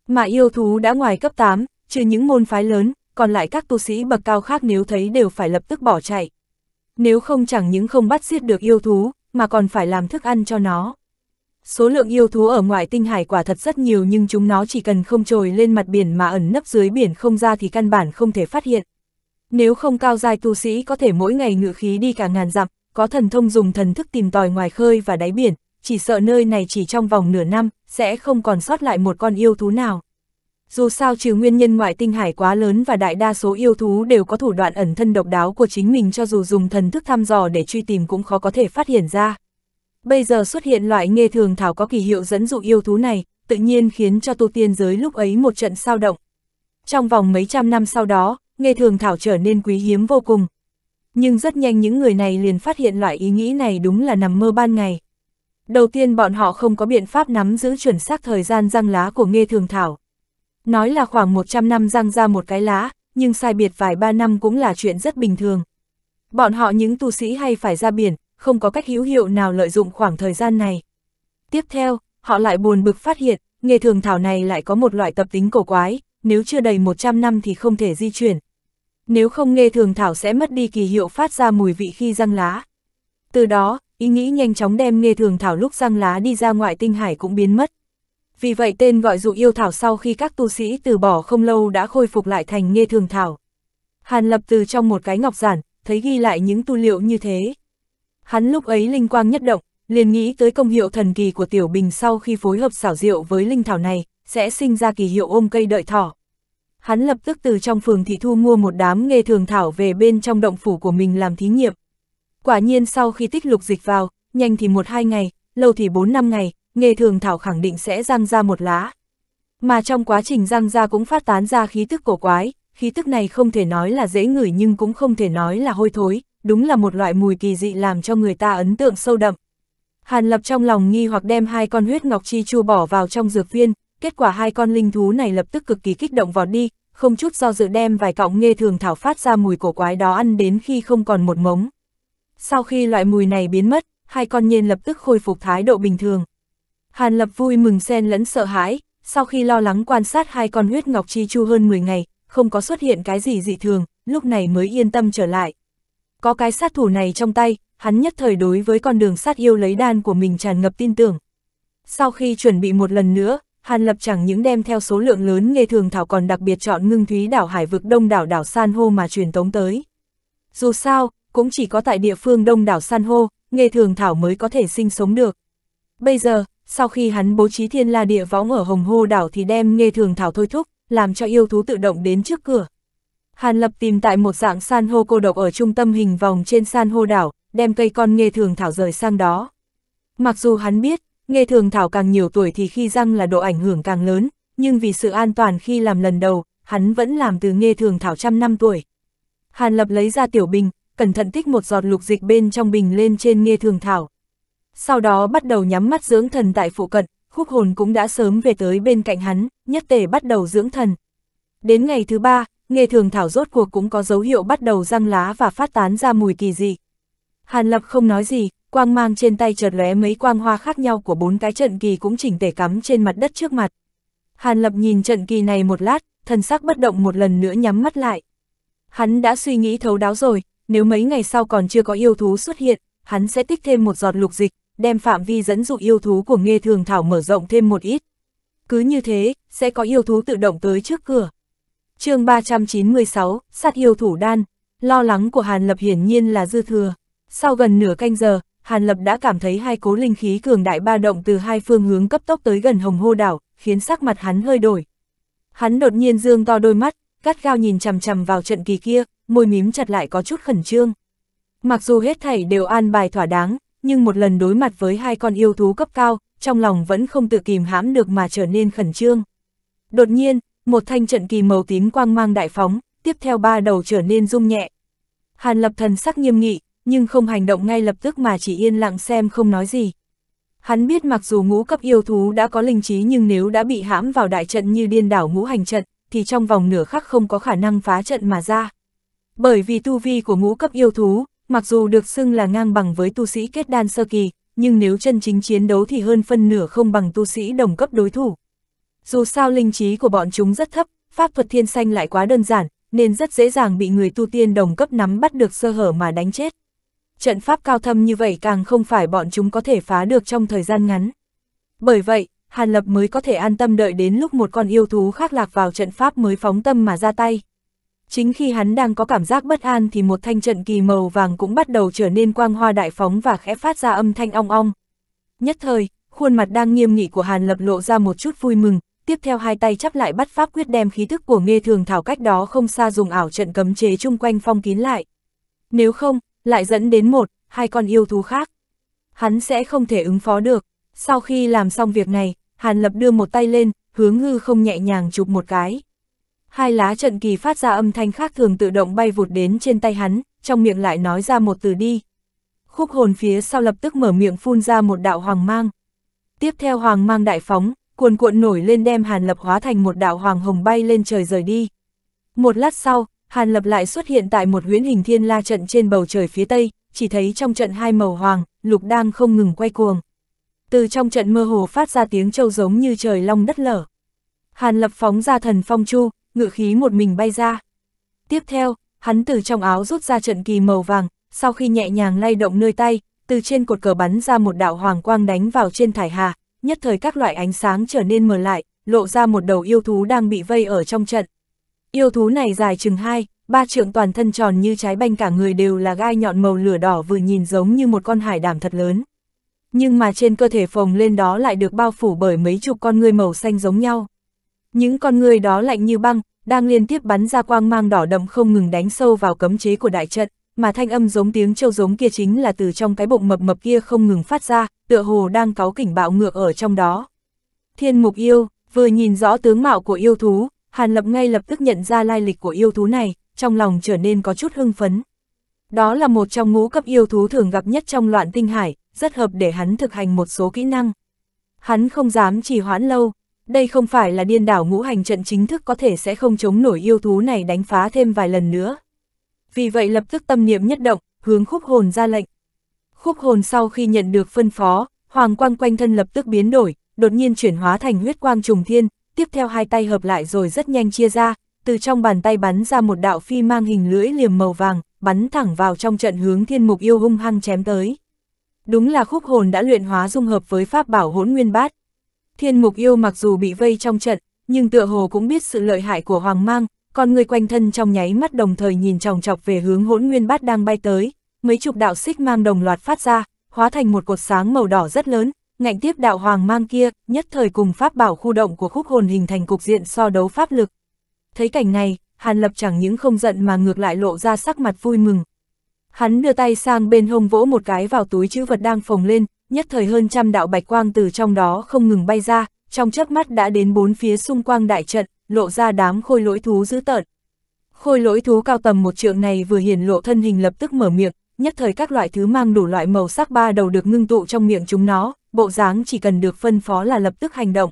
Mà yêu thú đã ngoài cấp 8, trừ những môn phái lớn, còn lại các tu sĩ bậc cao khác nếu thấy đều phải lập tức bỏ chạy. Nếu không chẳng những không bắt giết được yêu thú, mà còn phải làm thức ăn cho nó. Số lượng yêu thú ở ngoài tinh hải quả thật rất nhiều nhưng chúng nó chỉ cần không trồi lên mặt biển mà ẩn nấp dưới biển không ra thì căn bản không thể phát hiện. Nếu không cao dài tu sĩ có thể mỗi ngày ngự khí đi cả ngàn dặm, có thần thông dùng thần thức tìm tòi ngoài khơi và đáy biển, chỉ sợ nơi này chỉ trong vòng nửa năm, sẽ không còn sót lại một con yêu thú nào dù sao trừ nguyên nhân ngoại tinh hải quá lớn và đại đa số yêu thú đều có thủ đoạn ẩn thân độc đáo của chính mình cho dù dùng thần thức thăm dò để truy tìm cũng khó có thể phát hiện ra. Bây giờ xuất hiện loại nghe thường thảo có kỳ hiệu dẫn dụ yêu thú này, tự nhiên khiến cho tu tiên giới lúc ấy một trận sao động. Trong vòng mấy trăm năm sau đó, nghe thường thảo trở nên quý hiếm vô cùng. Nhưng rất nhanh những người này liền phát hiện loại ý nghĩ này đúng là nằm mơ ban ngày. Đầu tiên bọn họ không có biện pháp nắm giữ chuẩn xác thời gian răng lá của nghe thường thảo. Nói là khoảng 100 năm răng ra một cái lá, nhưng sai biệt vài ba năm cũng là chuyện rất bình thường. Bọn họ những tu sĩ hay phải ra biển, không có cách hữu hiệu nào lợi dụng khoảng thời gian này. Tiếp theo, họ lại buồn bực phát hiện, nghề thường thảo này lại có một loại tập tính cổ quái, nếu chưa đầy 100 năm thì không thể di chuyển. Nếu không nghề thường thảo sẽ mất đi kỳ hiệu phát ra mùi vị khi răng lá. Từ đó, ý nghĩ nhanh chóng đem nghề thường thảo lúc răng lá đi ra ngoại tinh hải cũng biến mất. Vì vậy tên gọi dụ yêu thảo sau khi các tu sĩ từ bỏ không lâu đã khôi phục lại thành nghe thường thảo. Hàn lập từ trong một cái ngọc giản, thấy ghi lại những tu liệu như thế. Hắn lúc ấy linh quang nhất động, liền nghĩ tới công hiệu thần kỳ của tiểu bình sau khi phối hợp xảo diệu với linh thảo này, sẽ sinh ra kỳ hiệu ôm cây đợi thỏ. Hắn lập tức từ trong phường thị thu mua một đám nghe thường thảo về bên trong động phủ của mình làm thí nghiệm. Quả nhiên sau khi tích lục dịch vào, nhanh thì một hai ngày, lâu thì bốn năm ngày, nghề thường thảo khẳng định sẽ răng ra một lá. Mà trong quá trình răng ra cũng phát tán ra khí tức cổ quái, khí tức này không thể nói là dễ ngửi nhưng cũng không thể nói là hôi thối, đúng là một loại mùi kỳ dị làm cho người ta ấn tượng sâu đậm. Hàn lập trong lòng nghi hoặc đem hai con huyết ngọc chi chua bỏ vào trong dược viên, kết quả hai con linh thú này lập tức cực kỳ kích động vọt đi, không chút do dự đem vài cọng nghe thường thảo phát ra mùi cổ quái đó ăn đến khi không còn một mống. Sau khi loại mùi này biến mất, hai con nhiên lập tức khôi phục thái độ bình thường. Hàn Lập vui mừng xen lẫn sợ hãi, sau khi lo lắng quan sát hai con huyết ngọc chi chu hơn 10 ngày, không có xuất hiện cái gì dị thường, lúc này mới yên tâm trở lại. Có cái sát thủ này trong tay, hắn nhất thời đối với con đường sát yêu lấy đan của mình tràn ngập tin tưởng. Sau khi chuẩn bị một lần nữa, Hàn Lập chẳng những đem theo số lượng lớn nghề thường thảo còn đặc biệt chọn ngưng thúy đảo hải vực đông đảo đảo san hô mà truyền tống tới. Dù sao, cũng chỉ có tại địa phương đông đảo san hô, nghề thường thảo mới có thể sinh sống được. Bây giờ, sau khi hắn bố trí thiên la địa võng ở hồng hô đảo thì đem nghe thường thảo thôi thúc, làm cho yêu thú tự động đến trước cửa. Hàn Lập tìm tại một dạng san hô cô độc ở trung tâm hình vòng trên san hô đảo, đem cây con nghe thường thảo rời sang đó. Mặc dù hắn biết, nghe thường thảo càng nhiều tuổi thì khi răng là độ ảnh hưởng càng lớn, nhưng vì sự an toàn khi làm lần đầu, hắn vẫn làm từ nghe thường thảo trăm năm tuổi. Hàn Lập lấy ra tiểu bình, cẩn thận tích một giọt lục dịch bên trong bình lên trên nghe thường thảo sau đó bắt đầu nhắm mắt dưỡng thần tại phụ cận, khúc hồn cũng đã sớm về tới bên cạnh hắn, nhất tề bắt đầu dưỡng thần. Đến ngày thứ ba, nghề thường thảo rốt cuộc cũng có dấu hiệu bắt đầu răng lá và phát tán ra mùi kỳ dị. Hàn Lập không nói gì, quang mang trên tay chợt lóe mấy quang hoa khác nhau của bốn cái trận kỳ cũng chỉnh tề cắm trên mặt đất trước mặt. Hàn Lập nhìn trận kỳ này một lát, thần sắc bất động một lần nữa nhắm mắt lại. Hắn đã suy nghĩ thấu đáo rồi, nếu mấy ngày sau còn chưa có yêu thú xuất hiện, hắn sẽ tích thêm một giọt lục dịch, đem phạm vi dẫn dụ yêu thú của nghe thường thảo mở rộng thêm một ít. Cứ như thế, sẽ có yêu thú tự động tới trước cửa. chương 396, sát yêu thủ đan, lo lắng của Hàn Lập hiển nhiên là dư thừa. Sau gần nửa canh giờ, Hàn Lập đã cảm thấy hai cố linh khí cường đại ba động từ hai phương hướng cấp tốc tới gần hồng hô đảo, khiến sắc mặt hắn hơi đổi. Hắn đột nhiên dương to đôi mắt, gắt gao nhìn chằm chằm vào trận kỳ kia, môi mím chặt lại có chút khẩn trương. Mặc dù hết thảy đều an bài thỏa đáng, nhưng một lần đối mặt với hai con yêu thú cấp cao, trong lòng vẫn không tự kìm hãm được mà trở nên khẩn trương. Đột nhiên, một thanh trận kỳ màu tím quang mang đại phóng, tiếp theo ba đầu trở nên rung nhẹ. Hàn lập thần sắc nghiêm nghị, nhưng không hành động ngay lập tức mà chỉ yên lặng xem không nói gì. Hắn biết mặc dù ngũ cấp yêu thú đã có linh trí nhưng nếu đã bị hãm vào đại trận như điên đảo ngũ hành trận, thì trong vòng nửa khắc không có khả năng phá trận mà ra. Bởi vì tu vi của ngũ cấp yêu thú, Mặc dù được xưng là ngang bằng với tu sĩ kết đan sơ kỳ, nhưng nếu chân chính chiến đấu thì hơn phân nửa không bằng tu sĩ đồng cấp đối thủ. Dù sao linh trí của bọn chúng rất thấp, pháp thuật thiên xanh lại quá đơn giản, nên rất dễ dàng bị người tu tiên đồng cấp nắm bắt được sơ hở mà đánh chết. Trận pháp cao thâm như vậy càng không phải bọn chúng có thể phá được trong thời gian ngắn. Bởi vậy, Hàn Lập mới có thể an tâm đợi đến lúc một con yêu thú khác lạc vào trận pháp mới phóng tâm mà ra tay. Chính khi hắn đang có cảm giác bất an thì một thanh trận kỳ màu vàng cũng bắt đầu trở nên quang hoa đại phóng và khẽ phát ra âm thanh ong ong. Nhất thời, khuôn mặt đang nghiêm nghị của Hàn Lập lộ ra một chút vui mừng, tiếp theo hai tay chắp lại bắt pháp quyết đem khí thức của nghe thường thảo cách đó không xa dùng ảo trận cấm chế chung quanh phong kín lại. Nếu không, lại dẫn đến một, hai con yêu thú khác. Hắn sẽ không thể ứng phó được. Sau khi làm xong việc này, Hàn Lập đưa một tay lên, hướng hư không nhẹ nhàng chụp một cái. Hai lá trận kỳ phát ra âm thanh khác thường tự động bay vụt đến trên tay hắn, trong miệng lại nói ra một từ đi. Khúc hồn phía sau lập tức mở miệng phun ra một đạo hoàng mang. Tiếp theo hoàng mang đại phóng, cuồn cuộn nổi lên đem Hàn Lập hóa thành một đạo hoàng hồng bay lên trời rời đi. Một lát sau, Hàn Lập lại xuất hiện tại một huyễn hình thiên la trận trên bầu trời phía tây, chỉ thấy trong trận hai màu hoàng, lục đang không ngừng quay cuồng. Từ trong trận mơ hồ phát ra tiếng trâu giống như trời long đất lở. Hàn Lập phóng ra thần phong chu, ngự khí một mình bay ra. Tiếp theo, hắn từ trong áo rút ra trận kỳ màu vàng, sau khi nhẹ nhàng lay động nơi tay, từ trên cột cờ bắn ra một đạo hoàng quang đánh vào trên thải hà, nhất thời các loại ánh sáng trở nên mờ lại, lộ ra một đầu yêu thú đang bị vây ở trong trận. Yêu thú này dài chừng hai, ba trượng toàn thân tròn như trái banh cả người đều là gai nhọn màu lửa đỏ vừa nhìn giống như một con hải đảm thật lớn. Nhưng mà trên cơ thể phồng lên đó lại được bao phủ bởi mấy chục con người màu xanh giống nhau. Những con người đó lạnh như băng, đang liên tiếp bắn ra quang mang đỏ đậm không ngừng đánh sâu vào cấm chế của đại trận, mà thanh âm giống tiếng trâu giống kia chính là từ trong cái bụng mập mập kia không ngừng phát ra, tựa hồ đang cáo kỉnh bạo ngược ở trong đó. Thiên mục yêu, vừa nhìn rõ tướng mạo của yêu thú, Hàn Lập ngay lập tức nhận ra lai lịch của yêu thú này, trong lòng trở nên có chút hưng phấn. Đó là một trong ngũ cấp yêu thú thường gặp nhất trong loạn tinh hải, rất hợp để hắn thực hành một số kỹ năng. Hắn không dám trì hoãn lâu, đây không phải là điên đảo ngũ hành trận chính thức có thể sẽ không chống nổi yêu thú này đánh phá thêm vài lần nữa. Vì vậy lập tức tâm niệm nhất động, hướng khúc hồn ra lệnh. Khúc hồn sau khi nhận được phân phó, hoàng quang quanh thân lập tức biến đổi, đột nhiên chuyển hóa thành huyết quang trùng thiên, tiếp theo hai tay hợp lại rồi rất nhanh chia ra, từ trong bàn tay bắn ra một đạo phi mang hình lưỡi liềm màu vàng, bắn thẳng vào trong trận hướng thiên mục yêu hung hăng chém tới. Đúng là khúc hồn đã luyện hóa dung hợp với pháp bảo hỗn nguyên bát. Thiên mục yêu mặc dù bị vây trong trận, nhưng tựa hồ cũng biết sự lợi hại của Hoàng Mang, con người quanh thân trong nháy mắt đồng thời nhìn chòng chọc về hướng hỗn nguyên bát đang bay tới, mấy chục đạo xích mang đồng loạt phát ra, hóa thành một cột sáng màu đỏ rất lớn, ngạnh tiếp đạo Hoàng Mang kia, nhất thời cùng pháp bảo khu động của khúc hồn hình thành cục diện so đấu pháp lực. Thấy cảnh này, Hàn Lập chẳng những không giận mà ngược lại lộ ra sắc mặt vui mừng. Hắn đưa tay sang bên hông vỗ một cái vào túi chữ vật đang phồng lên, nhất thời hơn trăm đạo bạch quang từ trong đó không ngừng bay ra, trong chớp mắt đã đến bốn phía xung quanh đại trận, lộ ra đám khôi lỗi thú dữ tợn. Khôi lỗi thú cao tầm một trượng này vừa hiển lộ thân hình lập tức mở miệng, nhất thời các loại thứ mang đủ loại màu sắc ba đầu được ngưng tụ trong miệng chúng nó, bộ dáng chỉ cần được phân phó là lập tức hành động.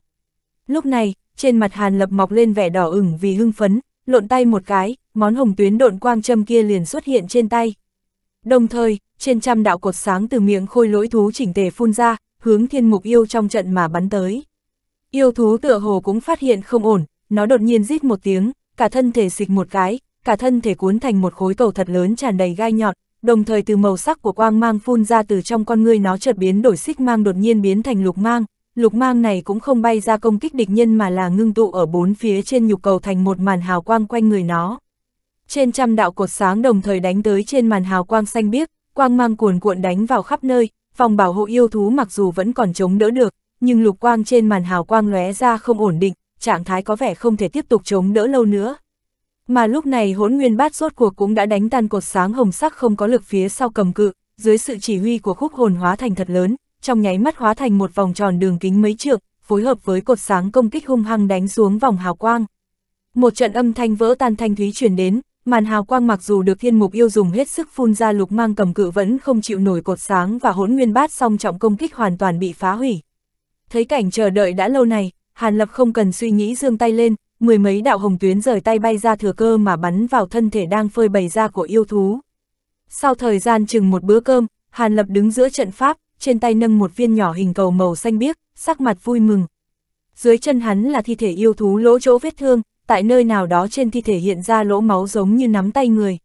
Lúc này, trên mặt Hàn Lập mọc lên vẻ đỏ ửng vì hưng phấn, lộn tay một cái, món hồng tuyến độn quang châm kia liền xuất hiện trên tay. Đồng thời, trên trăm đạo cột sáng từ miệng khôi lỗi thú chỉnh tề phun ra, hướng thiên mục yêu trong trận mà bắn tới. Yêu thú tựa hồ cũng phát hiện không ổn, nó đột nhiên rít một tiếng, cả thân thể xịch một cái, cả thân thể cuốn thành một khối cầu thật lớn tràn đầy gai nhọn, đồng thời từ màu sắc của quang mang phun ra từ trong con ngươi nó chợt biến đổi xích mang đột nhiên biến thành lục mang, lục mang này cũng không bay ra công kích địch nhân mà là ngưng tụ ở bốn phía trên nhục cầu thành một màn hào quang quanh người nó trên trăm đạo cột sáng đồng thời đánh tới trên màn hào quang xanh biếc, quang mang cuồn cuộn đánh vào khắp nơi, phòng bảo hộ yêu thú mặc dù vẫn còn chống đỡ được, nhưng lục quang trên màn hào quang lóe ra không ổn định, trạng thái có vẻ không thể tiếp tục chống đỡ lâu nữa. Mà lúc này hỗn nguyên bát rốt cuộc cũng đã đánh tan cột sáng hồng sắc không có lực phía sau cầm cự, dưới sự chỉ huy của khúc hồn hóa thành thật lớn, trong nháy mắt hóa thành một vòng tròn đường kính mấy trượng, phối hợp với cột sáng công kích hung hăng đánh xuống vòng hào quang. Một trận âm thanh vỡ tan thanh thúy truyền đến, màn hào quang mặc dù được thiên mục yêu dùng hết sức phun ra lục mang cầm cự vẫn không chịu nổi cột sáng và hỗn nguyên bát song trọng công kích hoàn toàn bị phá hủy. Thấy cảnh chờ đợi đã lâu này, Hàn Lập không cần suy nghĩ dương tay lên, mười mấy đạo hồng tuyến rời tay bay ra thừa cơ mà bắn vào thân thể đang phơi bày ra của yêu thú. Sau thời gian chừng một bữa cơm, Hàn Lập đứng giữa trận pháp, trên tay nâng một viên nhỏ hình cầu màu xanh biếc, sắc mặt vui mừng. Dưới chân hắn là thi thể yêu thú lỗ chỗ vết thương, tại nơi nào đó trên thi thể hiện ra lỗ máu giống như nắm tay người.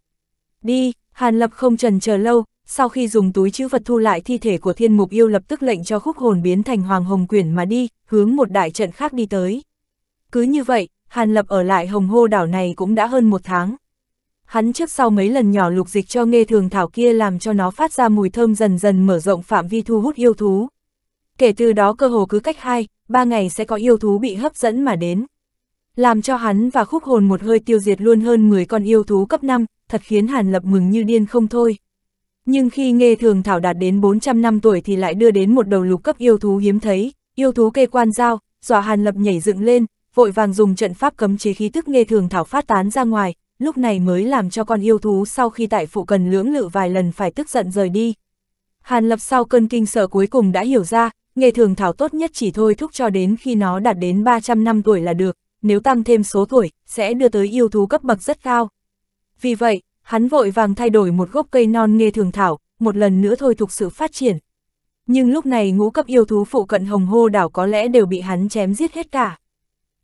Đi, Hàn Lập không trần chờ lâu, sau khi dùng túi chữ vật thu lại thi thể của thiên mục yêu lập tức lệnh cho khúc hồn biến thành hoàng hồng quyển mà đi, hướng một đại trận khác đi tới. Cứ như vậy, Hàn Lập ở lại hồng hô đảo này cũng đã hơn một tháng. Hắn trước sau mấy lần nhỏ lục dịch cho nghe thường thảo kia làm cho nó phát ra mùi thơm dần dần mở rộng phạm vi thu hút yêu thú. Kể từ đó cơ hồ cứ cách hai, ba ngày sẽ có yêu thú bị hấp dẫn mà đến làm cho hắn và khúc hồn một hơi tiêu diệt luôn hơn 10 con yêu thú cấp 5, thật khiến Hàn Lập mừng như điên không thôi. Nhưng khi nghe thường thảo đạt đến 400 năm tuổi thì lại đưa đến một đầu lục cấp yêu thú hiếm thấy, yêu thú kê quan giao, dọa Hàn Lập nhảy dựng lên, vội vàng dùng trận pháp cấm chế khí tức nghe thường thảo phát tán ra ngoài, lúc này mới làm cho con yêu thú sau khi tại phụ cần lưỡng lự vài lần phải tức giận rời đi. Hàn Lập sau cơn kinh sợ cuối cùng đã hiểu ra, nghe thường thảo tốt nhất chỉ thôi thúc cho đến khi nó đạt đến 300 năm tuổi là được, nếu tăng thêm số tuổi, sẽ đưa tới yêu thú cấp bậc rất cao. Vì vậy, hắn vội vàng thay đổi một gốc cây non nghe thường thảo, một lần nữa thôi thuộc sự phát triển. Nhưng lúc này ngũ cấp yêu thú phụ cận hồng hô đảo có lẽ đều bị hắn chém giết hết cả.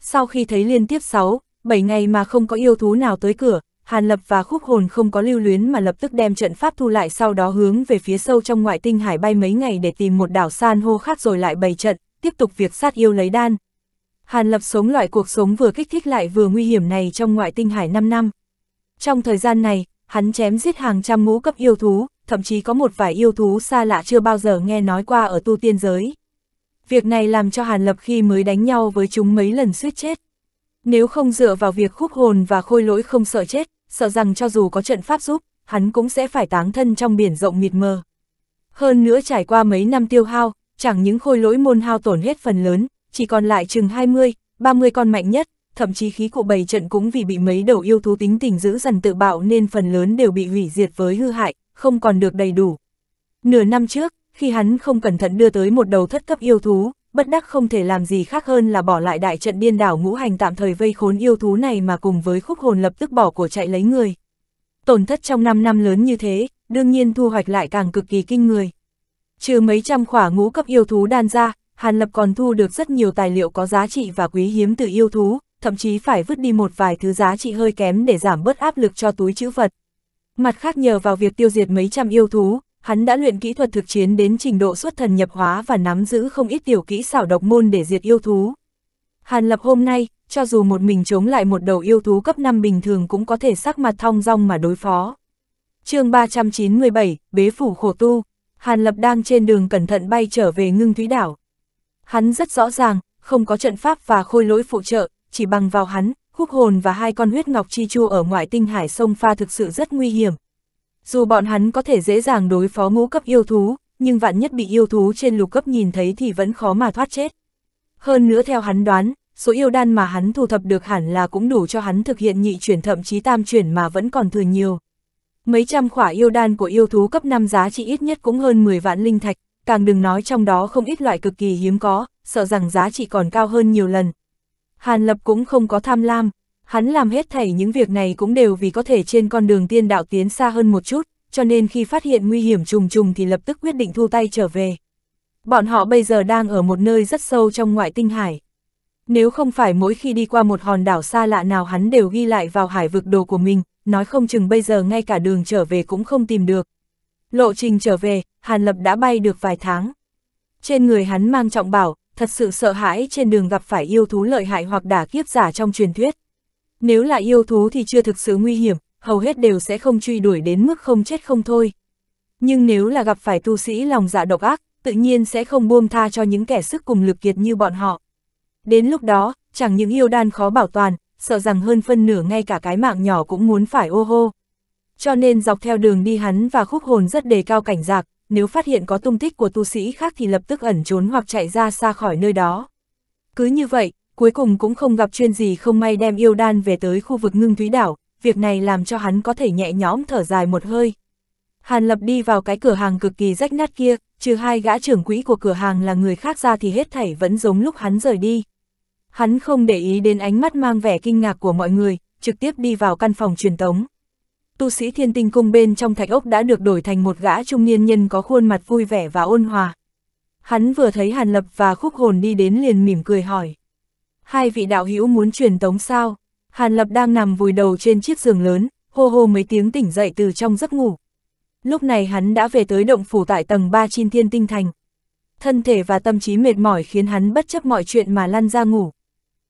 Sau khi thấy liên tiếp 6, 7 ngày mà không có yêu thú nào tới cửa, Hàn Lập và khúc hồn không có lưu luyến mà lập tức đem trận pháp thu lại sau đó hướng về phía sâu trong ngoại tinh hải bay mấy ngày để tìm một đảo san hô khác rồi lại bày trận, tiếp tục việc sát yêu lấy đan. Hàn Lập sống loại cuộc sống vừa kích thích lại vừa nguy hiểm này trong ngoại tinh hải 5 năm. Trong thời gian này, hắn chém giết hàng trăm ngũ cấp yêu thú, thậm chí có một vài yêu thú xa lạ chưa bao giờ nghe nói qua ở tu tiên giới. Việc này làm cho Hàn Lập khi mới đánh nhau với chúng mấy lần suýt chết. Nếu không dựa vào việc khúc hồn và khôi lỗi không sợ chết, sợ rằng cho dù có trận pháp giúp, hắn cũng sẽ phải táng thân trong biển rộng mịt mờ. Hơn nữa trải qua mấy năm tiêu hao, chẳng những khôi lỗi môn hao tổn hết phần lớn, chỉ còn lại chừng 20, 30 con mạnh nhất, thậm chí khí cụ bảy trận cũng vì bị mấy đầu yêu thú tính tình giữ dần tự bạo nên phần lớn đều bị hủy diệt với hư hại, không còn được đầy đủ. Nửa năm trước, khi hắn không cẩn thận đưa tới một đầu thất cấp yêu thú, bất đắc không thể làm gì khác hơn là bỏ lại đại trận điên đảo ngũ hành tạm thời vây khốn yêu thú này mà cùng với khúc hồn lập tức bỏ của chạy lấy người. Tổn thất trong 5 năm lớn như thế, đương nhiên thu hoạch lại càng cực kỳ kinh người. Trừ mấy trăm khỏa ngũ cấp yêu thú đan ra, Hàn Lập còn thu được rất nhiều tài liệu có giá trị và quý hiếm từ yêu thú, thậm chí phải vứt đi một vài thứ giá trị hơi kém để giảm bớt áp lực cho túi chữ vật. Mặt khác nhờ vào việc tiêu diệt mấy trăm yêu thú, hắn đã luyện kỹ thuật thực chiến đến trình độ xuất thần nhập hóa và nắm giữ không ít tiểu kỹ xảo độc môn để diệt yêu thú. Hàn Lập hôm nay, cho dù một mình chống lại một đầu yêu thú cấp 5 bình thường cũng có thể sắc mặt thong dong mà đối phó. chương 397, Bế Phủ Khổ Tu, Hàn Lập đang trên đường cẩn thận bay trở về ngưng thúy đảo, Hắn rất rõ ràng, không có trận pháp và khôi lỗi phụ trợ, chỉ bằng vào hắn, khúc hồn và hai con huyết ngọc chi chu ở ngoại tinh hải sông pha thực sự rất nguy hiểm. Dù bọn hắn có thể dễ dàng đối phó ngũ cấp yêu thú, nhưng vạn nhất bị yêu thú trên lục cấp nhìn thấy thì vẫn khó mà thoát chết. Hơn nữa theo hắn đoán, số yêu đan mà hắn thu thập được hẳn là cũng đủ cho hắn thực hiện nhị chuyển thậm chí tam chuyển mà vẫn còn thừa nhiều. Mấy trăm khỏa yêu đan của yêu thú cấp 5 giá trị ít nhất cũng hơn 10 vạn linh thạch, càng đừng nói trong đó không ít loại cực kỳ hiếm có, sợ rằng giá trị còn cao hơn nhiều lần. Hàn Lập cũng không có tham lam, hắn làm hết thảy những việc này cũng đều vì có thể trên con đường tiên đạo tiến xa hơn một chút, cho nên khi phát hiện nguy hiểm trùng trùng thì lập tức quyết định thu tay trở về. Bọn họ bây giờ đang ở một nơi rất sâu trong ngoại tinh hải. Nếu không phải mỗi khi đi qua một hòn đảo xa lạ nào hắn đều ghi lại vào hải vực đồ của mình, nói không chừng bây giờ ngay cả đường trở về cũng không tìm được, Lộ trình trở về, Hàn Lập đã bay được vài tháng. Trên người hắn mang trọng bảo, thật sự sợ hãi trên đường gặp phải yêu thú lợi hại hoặc đả kiếp giả trong truyền thuyết. Nếu là yêu thú thì chưa thực sự nguy hiểm, hầu hết đều sẽ không truy đuổi đến mức không chết không thôi. Nhưng nếu là gặp phải tu sĩ lòng dạ độc ác, tự nhiên sẽ không buông tha cho những kẻ sức cùng lực kiệt như bọn họ. Đến lúc đó, chẳng những yêu đan khó bảo toàn, sợ rằng hơn phân nửa ngay cả cái mạng nhỏ cũng muốn phải ô hô. Cho nên dọc theo đường đi hắn và khúc hồn rất đề cao cảnh giác, nếu phát hiện có tung tích của tu sĩ khác thì lập tức ẩn trốn hoặc chạy ra xa khỏi nơi đó. Cứ như vậy, cuối cùng cũng không gặp chuyên gì không may đem yêu đan về tới khu vực ngưng thúy đảo, việc này làm cho hắn có thể nhẹ nhõm thở dài một hơi. Hàn Lập đi vào cái cửa hàng cực kỳ rách nát kia, trừ hai gã trưởng quỹ của cửa hàng là người khác ra thì hết thảy vẫn giống lúc hắn rời đi. Hắn không để ý đến ánh mắt mang vẻ kinh ngạc của mọi người, trực tiếp đi vào căn phòng truyền tống tu sĩ thiên tinh cung bên trong thạch ốc đã được đổi thành một gã trung niên nhân có khuôn mặt vui vẻ và ôn hòa. Hắn vừa thấy Hàn Lập và khúc hồn đi đến liền mỉm cười hỏi. Hai vị đạo hữu muốn truyền tống sao? Hàn Lập đang nằm vùi đầu trên chiếc giường lớn, hô hô mấy tiếng tỉnh dậy từ trong giấc ngủ. Lúc này hắn đã về tới động phủ tại tầng 3 Chin Thiên Tinh Thành. Thân thể và tâm trí mệt mỏi khiến hắn bất chấp mọi chuyện mà lăn ra ngủ.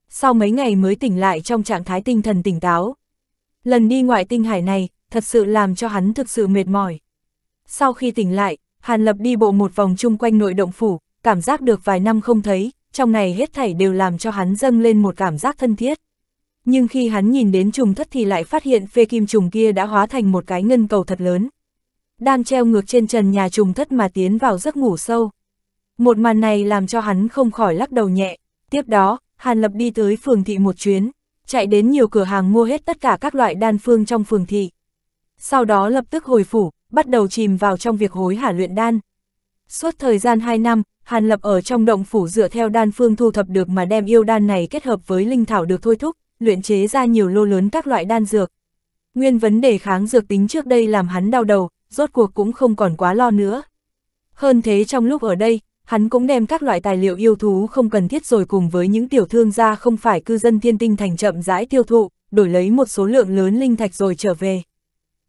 Sau mấy ngày mới tỉnh lại trong trạng thái tinh thần tỉnh táo, lần đi ngoại tinh hải này, thật sự làm cho hắn thực sự mệt mỏi. Sau khi tỉnh lại, Hàn Lập đi bộ một vòng chung quanh nội động phủ, cảm giác được vài năm không thấy, trong này hết thảy đều làm cho hắn dâng lên một cảm giác thân thiết. Nhưng khi hắn nhìn đến trùng thất thì lại phát hiện phê kim trùng kia đã hóa thành một cái ngân cầu thật lớn. Đang treo ngược trên trần nhà trùng thất mà tiến vào giấc ngủ sâu. Một màn này làm cho hắn không khỏi lắc đầu nhẹ. Tiếp đó, Hàn Lập đi tới phường thị một chuyến, chạy đến nhiều cửa hàng mua hết tất cả các loại đan phương trong phường thị. Sau đó lập tức hồi phủ, bắt đầu chìm vào trong việc hối hả luyện đan. Suốt thời gian 2 năm, Hàn Lập ở trong động phủ dựa theo đan phương thu thập được mà đem yêu đan này kết hợp với linh thảo được thôi thúc, luyện chế ra nhiều lô lớn các loại đan dược. Nguyên vấn đề kháng dược tính trước đây làm hắn đau đầu, rốt cuộc cũng không còn quá lo nữa. Hơn thế trong lúc ở đây, hắn cũng đem các loại tài liệu yêu thú không cần thiết rồi cùng với những tiểu thương gia không phải cư dân thiên tinh thành chậm rãi tiêu thụ, đổi lấy một số lượng lớn linh thạch rồi trở về.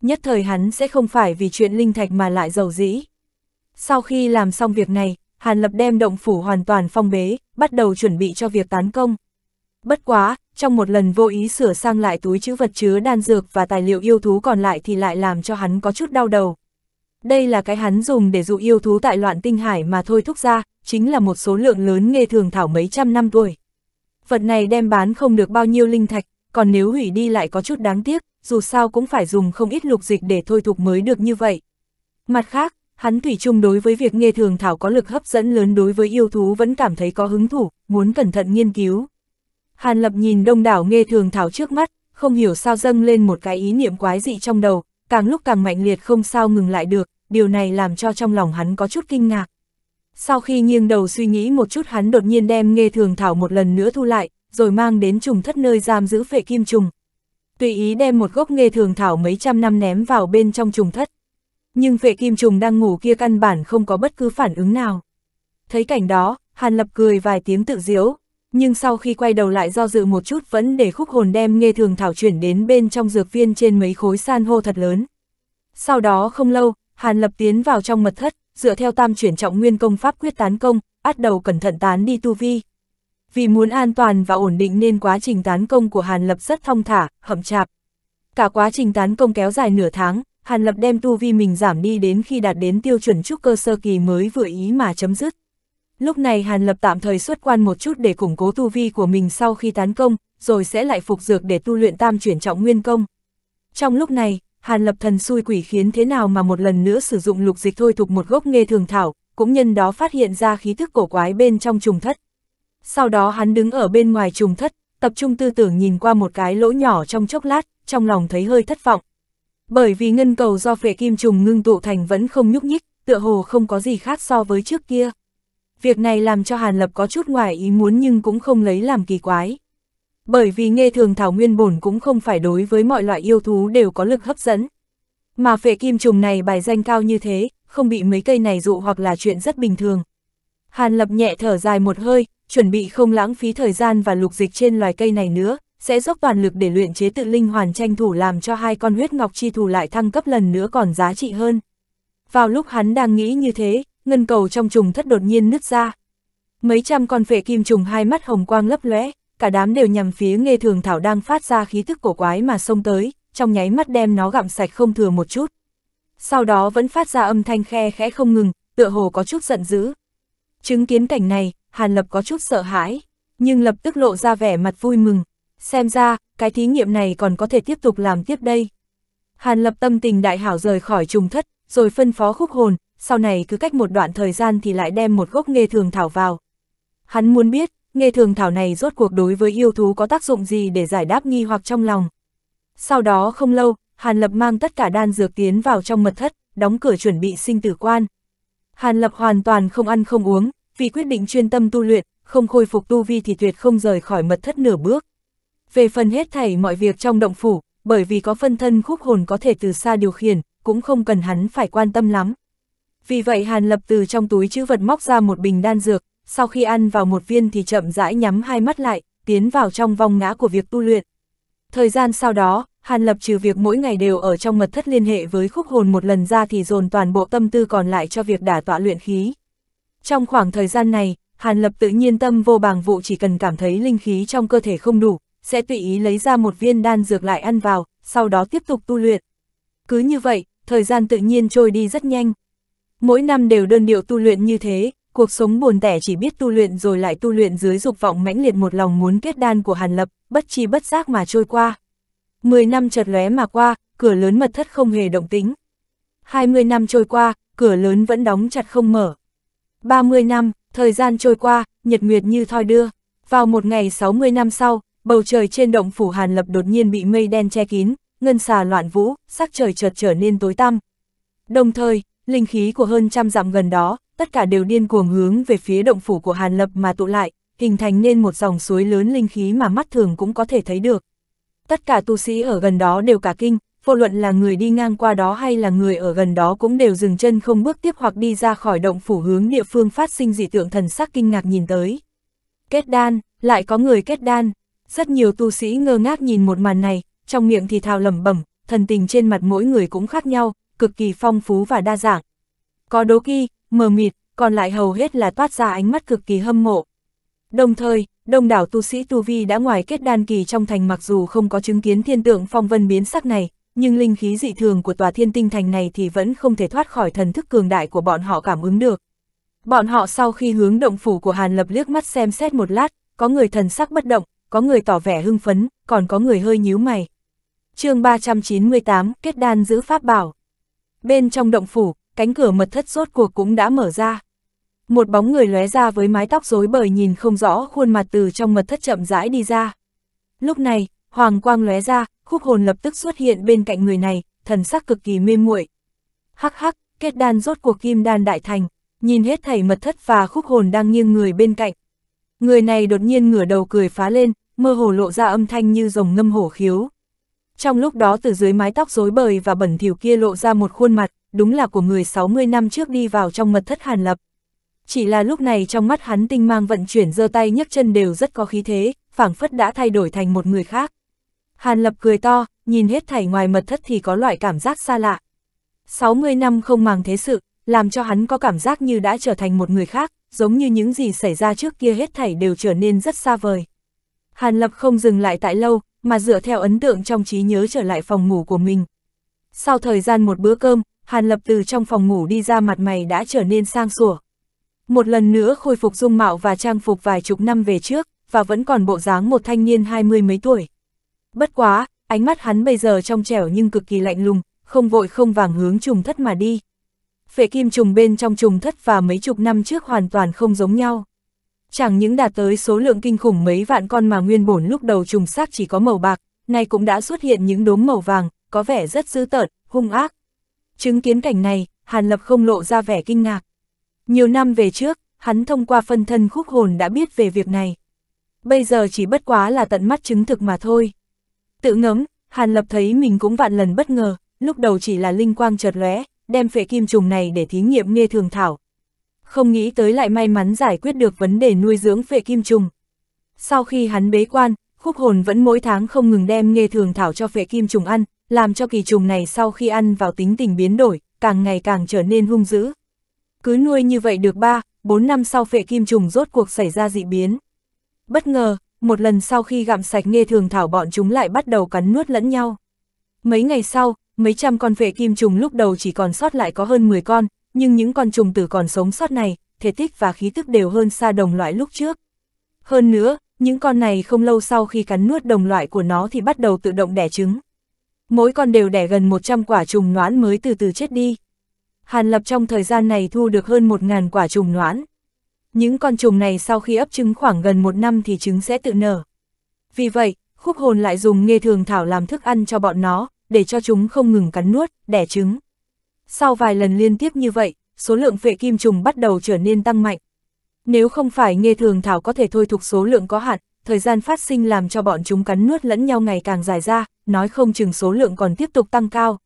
Nhất thời hắn sẽ không phải vì chuyện linh thạch mà lại giàu dĩ. Sau khi làm xong việc này, Hàn Lập đem động phủ hoàn toàn phong bế, bắt đầu chuẩn bị cho việc tán công. Bất quá, trong một lần vô ý sửa sang lại túi chữ vật chứa đan dược và tài liệu yêu thú còn lại thì lại làm cho hắn có chút đau đầu đây là cái hắn dùng để dụ yêu thú tại loạn tinh hải mà thôi thúc ra, chính là một số lượng lớn nghe thường thảo mấy trăm năm tuổi. Vật này đem bán không được bao nhiêu linh thạch, còn nếu hủy đi lại có chút đáng tiếc, dù sao cũng phải dùng không ít lục dịch để thôi thục mới được như vậy. Mặt khác, hắn thủy chung đối với việc nghe thường thảo có lực hấp dẫn lớn đối với yêu thú vẫn cảm thấy có hứng thủ, muốn cẩn thận nghiên cứu. Hàn Lập nhìn đông đảo nghe thường thảo trước mắt, không hiểu sao dâng lên một cái ý niệm quái dị trong đầu, càng lúc càng mạnh liệt không sao ngừng lại được, điều này làm cho trong lòng hắn có chút kinh ngạc. Sau khi nghiêng đầu suy nghĩ một chút hắn đột nhiên đem nghe thường thảo một lần nữa thu lại, rồi mang đến trùng thất nơi giam giữ phệ kim trùng. Tùy ý đem một gốc nghe thường thảo mấy trăm năm ném vào bên trong trùng thất. Nhưng phệ kim trùng đang ngủ kia căn bản không có bất cứ phản ứng nào. Thấy cảnh đó, Hàn Lập cười vài tiếng tự diễu, nhưng sau khi quay đầu lại do dự một chút vẫn để khúc hồn đem nghe thường thảo chuyển đến bên trong dược viên trên mấy khối san hô thật lớn. Sau đó không lâu, Hàn Lập tiến vào trong mật thất, dựa theo tam chuyển trọng nguyên công pháp quyết tán công, bắt đầu cẩn thận tán đi tu vi. Vì muốn an toàn và ổn định nên quá trình tán công của Hàn Lập rất thong thả, hậm chạp. Cả quá trình tán công kéo dài nửa tháng, Hàn Lập đem tu vi mình giảm đi đến khi đạt đến tiêu chuẩn trúc cơ sơ kỳ mới vừa ý mà chấm dứt. Lúc này Hàn Lập tạm thời xuất quan một chút để củng cố tu vi của mình sau khi tán công, rồi sẽ lại phục dược để tu luyện tam chuyển trọng nguyên công. Trong lúc này, Hàn Lập Thần xui quỷ khiến thế nào mà một lần nữa sử dụng lục dịch thôi thục một gốc nghê thường thảo, cũng nhân đó phát hiện ra khí thức cổ quái bên trong trùng thất. Sau đó hắn đứng ở bên ngoài trùng thất, tập trung tư tưởng nhìn qua một cái lỗ nhỏ trong chốc lát, trong lòng thấy hơi thất vọng. Bởi vì ngân cầu do phệ kim trùng ngưng tụ thành vẫn không nhúc nhích, tựa hồ không có gì khác so với trước kia. Việc này làm cho Hàn Lập có chút ngoài ý muốn nhưng cũng không lấy làm kỳ quái. Bởi vì nghe thường thảo nguyên bổn cũng không phải đối với mọi loại yêu thú đều có lực hấp dẫn. Mà phệ kim trùng này bài danh cao như thế, không bị mấy cây này dụ hoặc là chuyện rất bình thường. Hàn lập nhẹ thở dài một hơi, chuẩn bị không lãng phí thời gian và lục dịch trên loài cây này nữa, sẽ dốc toàn lực để luyện chế tự linh hoàn tranh thủ làm cho hai con huyết ngọc chi thủ lại thăng cấp lần nữa còn giá trị hơn. Vào lúc hắn đang nghĩ như thế, ngân cầu trong trùng thất đột nhiên nứt ra. Mấy trăm con phệ kim trùng hai mắt hồng quang lấp lóe, cả đám đều nhằm phía nghe thường thảo đang phát ra khí thức cổ quái mà xông tới, trong nháy mắt đem nó gặm sạch không thừa một chút. Sau đó vẫn phát ra âm thanh khe khẽ không ngừng, tựa hồ có chút giận dữ. Chứng kiến cảnh này, Hàn Lập có chút sợ hãi, nhưng lập tức lộ ra vẻ mặt vui mừng. Xem ra, cái thí nghiệm này còn có thể tiếp tục làm tiếp đây. Hàn Lập tâm tình đại hảo rời khỏi trùng thất, rồi phân phó khúc hồn, sau này cứ cách một đoạn thời gian thì lại đem một gốc nghe thường thảo vào. Hắn muốn biết, nghe thường thảo này rốt cuộc đối với yêu thú có tác dụng gì để giải đáp nghi hoặc trong lòng. Sau đó không lâu, Hàn Lập mang tất cả đan dược tiến vào trong mật thất, đóng cửa chuẩn bị sinh tử quan. Hàn Lập hoàn toàn không ăn không uống, vì quyết định chuyên tâm tu luyện, không khôi phục tu vi thì tuyệt không rời khỏi mật thất nửa bước. Về phần hết thảy mọi việc trong động phủ, bởi vì có phân thân khúc hồn có thể từ xa điều khiển, cũng không cần hắn phải quan tâm lắm. Vì vậy Hàn Lập từ trong túi chữ vật móc ra một bình đan dược, sau khi ăn vào một viên thì chậm rãi nhắm hai mắt lại, tiến vào trong vòng ngã của việc tu luyện. Thời gian sau đó, Hàn Lập trừ việc mỗi ngày đều ở trong mật thất liên hệ với khúc hồn một lần ra thì dồn toàn bộ tâm tư còn lại cho việc đả tọa luyện khí. Trong khoảng thời gian này, Hàn Lập tự nhiên tâm vô bàng vụ chỉ cần cảm thấy linh khí trong cơ thể không đủ, sẽ tùy ý lấy ra một viên đan dược lại ăn vào, sau đó tiếp tục tu luyện. Cứ như vậy, thời gian tự nhiên trôi đi rất nhanh. Mỗi năm đều đơn điệu tu luyện như thế, Cuộc sống buồn tẻ chỉ biết tu luyện rồi lại tu luyện dưới dục vọng mãnh liệt một lòng muốn kết đan của Hàn Lập, bất chi bất giác mà trôi qua. mười năm chợt lóe mà qua, cửa lớn mật thất không hề động tính. mươi năm trôi qua, cửa lớn vẫn đóng chặt không mở. ba mươi năm, thời gian trôi qua, nhật nguyệt như thoi đưa. Vào một ngày sáu mươi năm sau, bầu trời trên động phủ Hàn Lập đột nhiên bị mây đen che kín, ngân xà loạn vũ, sắc trời chợt trở nên tối tăm. Đồng thời, linh khí của hơn trăm dặm gần đó, tất cả đều điên cuồng hướng về phía động phủ của Hàn Lập mà tụ lại, hình thành nên một dòng suối lớn linh khí mà mắt thường cũng có thể thấy được. Tất cả tu sĩ ở gần đó đều cả kinh, vô luận là người đi ngang qua đó hay là người ở gần đó cũng đều dừng chân không bước tiếp hoặc đi ra khỏi động phủ hướng địa phương phát sinh dị tượng thần sắc kinh ngạc nhìn tới. Kết đan, lại có người kết đan, rất nhiều tu sĩ ngơ ngác nhìn một màn này, trong miệng thì thào lẩm bẩm, thần tình trên mặt mỗi người cũng khác nhau, cực kỳ phong phú và đa dạng. Có đố kỵ, mờ mịt, còn lại hầu hết là toát ra ánh mắt cực kỳ hâm mộ. Đồng thời, đông đảo tu sĩ Tu Vi đã ngoài kết đan kỳ trong thành mặc dù không có chứng kiến thiên tượng phong vân biến sắc này, nhưng linh khí dị thường của tòa thiên tinh thành này thì vẫn không thể thoát khỏi thần thức cường đại của bọn họ cảm ứng được. Bọn họ sau khi hướng động phủ của Hàn Lập liếc mắt xem xét một lát, có người thần sắc bất động, có người tỏ vẻ hưng phấn, còn có người hơi nhíu mày. chương 398, kết đan giữ pháp bảo. Bên trong động phủ, cánh cửa mật thất rốt cuộc cũng đã mở ra. Một bóng người lóe ra với mái tóc rối bời nhìn không rõ khuôn mặt từ trong mật thất chậm rãi đi ra. Lúc này, hoàng quang lóe ra, khúc hồn lập tức xuất hiện bên cạnh người này, thần sắc cực kỳ mê muội. Hắc hắc, kết đan rốt cuộc kim đan đại thành, nhìn hết thảy mật thất và khúc hồn đang nghiêng người bên cạnh. Người này đột nhiên ngửa đầu cười phá lên, mơ hồ lộ ra âm thanh như rồng ngâm hổ khiếu. Trong lúc đó từ dưới mái tóc rối bời và bẩn thỉu kia lộ ra một khuôn mặt, đúng là của người 60 năm trước đi vào trong mật thất Hàn Lập. Chỉ là lúc này trong mắt hắn tinh mang vận chuyển giơ tay nhấc chân đều rất có khí thế, phảng phất đã thay đổi thành một người khác. Hàn Lập cười to, nhìn hết thảy ngoài mật thất thì có loại cảm giác xa lạ. 60 năm không màng thế sự, làm cho hắn có cảm giác như đã trở thành một người khác, giống như những gì xảy ra trước kia hết thảy đều trở nên rất xa vời. Hàn Lập không dừng lại tại lâu, mà dựa theo ấn tượng trong trí nhớ trở lại phòng ngủ của mình. Sau thời gian một bữa cơm, Hàn Lập từ trong phòng ngủ đi ra mặt mày đã trở nên sang sủa. Một lần nữa khôi phục dung mạo và trang phục vài chục năm về trước, và vẫn còn bộ dáng một thanh niên hai mươi mấy tuổi. Bất quá, ánh mắt hắn bây giờ trong trẻo nhưng cực kỳ lạnh lùng, không vội không vàng hướng trùng thất mà đi. Phệ kim trùng bên trong trùng thất và mấy chục năm trước hoàn toàn không giống nhau. Chẳng những đạt tới số lượng kinh khủng mấy vạn con mà nguyên bổn lúc đầu trùng xác chỉ có màu bạc, nay cũng đã xuất hiện những đốm màu vàng, có vẻ rất dữ tợn, hung ác. Chứng kiến cảnh này, Hàn Lập không lộ ra vẻ kinh ngạc. Nhiều năm về trước, hắn thông qua phân thân khúc hồn đã biết về việc này. Bây giờ chỉ bất quá là tận mắt chứng thực mà thôi. Tự ngấm, Hàn Lập thấy mình cũng vạn lần bất ngờ, lúc đầu chỉ là linh quang chợt lóe, đem phệ kim trùng này để thí nghiệm nghe thường thảo. Không nghĩ tới lại may mắn giải quyết được vấn đề nuôi dưỡng phệ kim trùng. Sau khi hắn bế quan, khúc hồn vẫn mỗi tháng không ngừng đem nghe thường thảo cho phệ kim trùng ăn, làm cho kỳ trùng này sau khi ăn vào tính tình biến đổi, càng ngày càng trở nên hung dữ. Cứ nuôi như vậy được 3, 4 năm sau phệ kim trùng rốt cuộc xảy ra dị biến. Bất ngờ, một lần sau khi gặm sạch nghe thường thảo bọn chúng lại bắt đầu cắn nuốt lẫn nhau. Mấy ngày sau, mấy trăm con phệ kim trùng lúc đầu chỉ còn sót lại có hơn 10 con, nhưng những con trùng tử còn sống sót này, thể tích và khí tức đều hơn xa đồng loại lúc trước. Hơn nữa, những con này không lâu sau khi cắn nuốt đồng loại của nó thì bắt đầu tự động đẻ trứng mỗi con đều đẻ gần 100 quả trùng noãn mới từ từ chết đi. Hàn Lập trong thời gian này thu được hơn 1.000 quả trùng noãn. Những con trùng này sau khi ấp trứng khoảng gần một năm thì trứng sẽ tự nở. Vì vậy, khúc hồn lại dùng nghề thường thảo làm thức ăn cho bọn nó, để cho chúng không ngừng cắn nuốt, đẻ trứng. Sau vài lần liên tiếp như vậy, số lượng vệ kim trùng bắt đầu trở nên tăng mạnh. Nếu không phải nghề thường thảo có thể thôi thuộc số lượng có hạn, thời gian phát sinh làm cho bọn chúng cắn nuốt lẫn nhau ngày càng dài ra, nói không chừng số lượng còn tiếp tục tăng cao.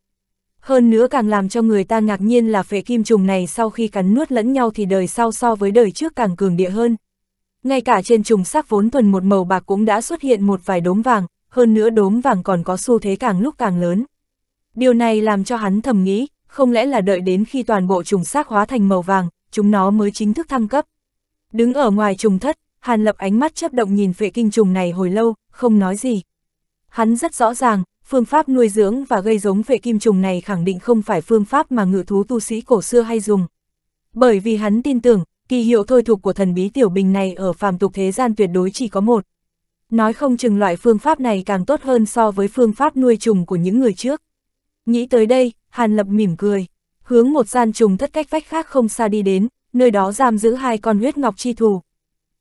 Hơn nữa càng làm cho người ta ngạc nhiên là phệ kim trùng này sau khi cắn nuốt lẫn nhau thì đời sau so với đời trước càng cường địa hơn. Ngay cả trên trùng sắc vốn thuần một màu bạc cũng đã xuất hiện một vài đốm vàng, hơn nữa đốm vàng còn có xu thế càng lúc càng lớn. Điều này làm cho hắn thầm nghĩ, không lẽ là đợi đến khi toàn bộ trùng xác hóa thành màu vàng, chúng nó mới chính thức thăng cấp. Đứng ở ngoài trùng thất, Hàn Lập ánh mắt chấp động nhìn phệ kinh trùng này hồi lâu, không nói gì. Hắn rất rõ ràng, phương pháp nuôi dưỡng và gây giống vệ kim trùng này khẳng định không phải phương pháp mà ngự thú tu sĩ cổ xưa hay dùng. Bởi vì hắn tin tưởng, kỳ hiệu thôi thuộc của thần bí tiểu bình này ở phàm tục thế gian tuyệt đối chỉ có một. Nói không chừng loại phương pháp này càng tốt hơn so với phương pháp nuôi trùng của những người trước. Nghĩ tới đây, Hàn Lập mỉm cười, hướng một gian trùng thất cách vách khác không xa đi đến, nơi đó giam giữ hai con huyết ngọc chi thù.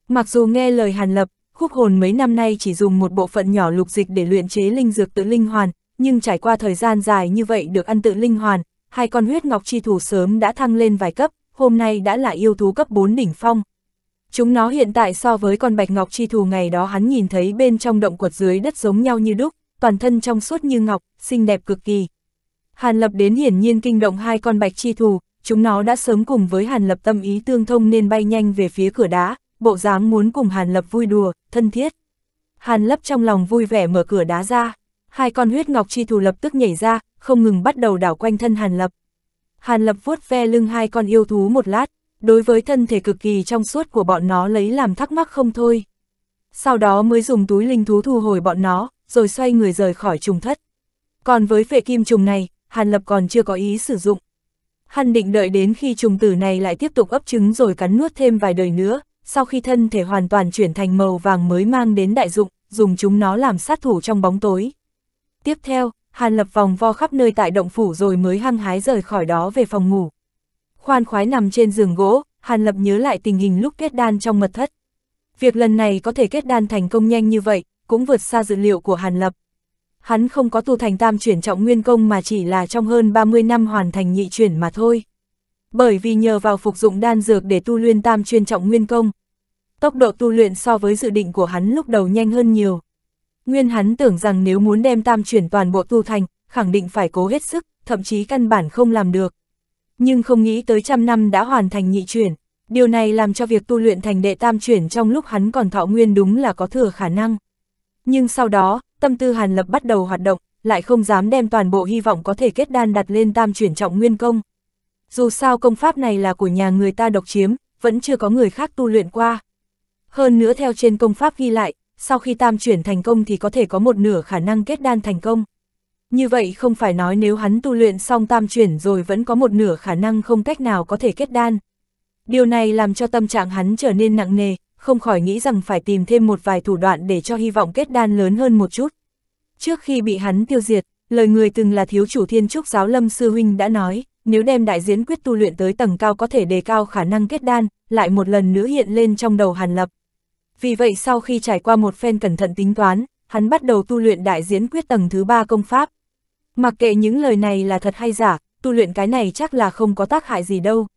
Mặc dù nghe lời Hàn Lập, khúc hồn mấy năm nay chỉ dùng một bộ phận nhỏ lục dịch để luyện chế linh dược tự linh hoàn, nhưng trải qua thời gian dài như vậy được ăn tự linh hoàn, hai con huyết ngọc chi thủ sớm đã thăng lên vài cấp, hôm nay đã là yêu thú cấp 4 đỉnh phong. Chúng nó hiện tại so với con bạch ngọc chi thù ngày đó hắn nhìn thấy bên trong động quật dưới đất giống nhau như đúc, toàn thân trong suốt như ngọc, xinh đẹp cực kỳ. Hàn lập đến hiển nhiên kinh động hai con bạch chi thù, chúng nó đã sớm cùng với hàn lập tâm ý tương thông nên bay nhanh về phía cửa đá, bộ dáng muốn cùng Hàn Lập vui đùa, thân thiết. Hàn Lập trong lòng vui vẻ mở cửa đá ra, hai con huyết ngọc chi thù lập tức nhảy ra, không ngừng bắt đầu đảo quanh thân Hàn Lập. Hàn Lập vuốt ve lưng hai con yêu thú một lát, đối với thân thể cực kỳ trong suốt của bọn nó lấy làm thắc mắc không thôi. Sau đó mới dùng túi linh thú thu hồi bọn nó, rồi xoay người rời khỏi trùng thất. Còn với vệ kim trùng này, Hàn Lập còn chưa có ý sử dụng. Hàn định đợi đến khi trùng tử này lại tiếp tục ấp trứng rồi cắn nuốt thêm vài đời nữa, sau khi thân thể hoàn toàn chuyển thành màu vàng mới mang đến đại dụng, dùng chúng nó làm sát thủ trong bóng tối. Tiếp theo, Hàn Lập vòng vo khắp nơi tại động phủ rồi mới hăng hái rời khỏi đó về phòng ngủ. Khoan khoái nằm trên giường gỗ, Hàn Lập nhớ lại tình hình lúc kết đan trong mật thất. Việc lần này có thể kết đan thành công nhanh như vậy, cũng vượt xa dự liệu của Hàn Lập. Hắn không có tu thành tam chuyển trọng nguyên công mà chỉ là trong hơn 30 năm hoàn thành nhị chuyển mà thôi bởi vì nhờ vào phục dụng đan dược để tu luyện tam chuyên trọng nguyên công. Tốc độ tu luyện so với dự định của hắn lúc đầu nhanh hơn nhiều. Nguyên hắn tưởng rằng nếu muốn đem tam chuyển toàn bộ tu thành, khẳng định phải cố hết sức, thậm chí căn bản không làm được. Nhưng không nghĩ tới trăm năm đã hoàn thành nhị chuyển, điều này làm cho việc tu luyện thành đệ tam chuyển trong lúc hắn còn thọ nguyên đúng là có thừa khả năng. Nhưng sau đó, tâm tư Hàn Lập bắt đầu hoạt động, lại không dám đem toàn bộ hy vọng có thể kết đan đặt lên tam chuyển trọng nguyên công dù sao công pháp này là của nhà người ta độc chiếm, vẫn chưa có người khác tu luyện qua. Hơn nữa theo trên công pháp ghi lại, sau khi tam chuyển thành công thì có thể có một nửa khả năng kết đan thành công. Như vậy không phải nói nếu hắn tu luyện xong tam chuyển rồi vẫn có một nửa khả năng không cách nào có thể kết đan. Điều này làm cho tâm trạng hắn trở nên nặng nề, không khỏi nghĩ rằng phải tìm thêm một vài thủ đoạn để cho hy vọng kết đan lớn hơn một chút. Trước khi bị hắn tiêu diệt, lời người từng là thiếu chủ thiên trúc giáo lâm sư huynh đã nói, nếu đem đại diễn quyết tu luyện tới tầng cao có thể đề cao khả năng kết đan, lại một lần nữa hiện lên trong đầu Hàn Lập. Vì vậy sau khi trải qua một phen cẩn thận tính toán, hắn bắt đầu tu luyện đại diễn quyết tầng thứ ba công pháp. Mặc kệ những lời này là thật hay giả, tu luyện cái này chắc là không có tác hại gì đâu.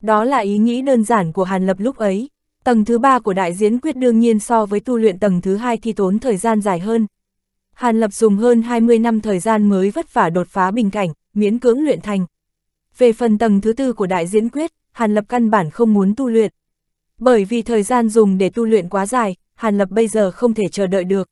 Đó là ý nghĩ đơn giản của Hàn Lập lúc ấy. Tầng thứ ba của đại diễn quyết đương nhiên so với tu luyện tầng thứ hai thì tốn thời gian dài hơn. Hàn Lập dùng hơn 20 năm thời gian mới vất vả đột phá bình cảnh, miễn cưỡng luyện thành. Về phần tầng thứ tư của đại diễn quyết, Hàn Lập căn bản không muốn tu luyện. Bởi vì thời gian dùng để tu luyện quá dài, Hàn Lập bây giờ không thể chờ đợi được,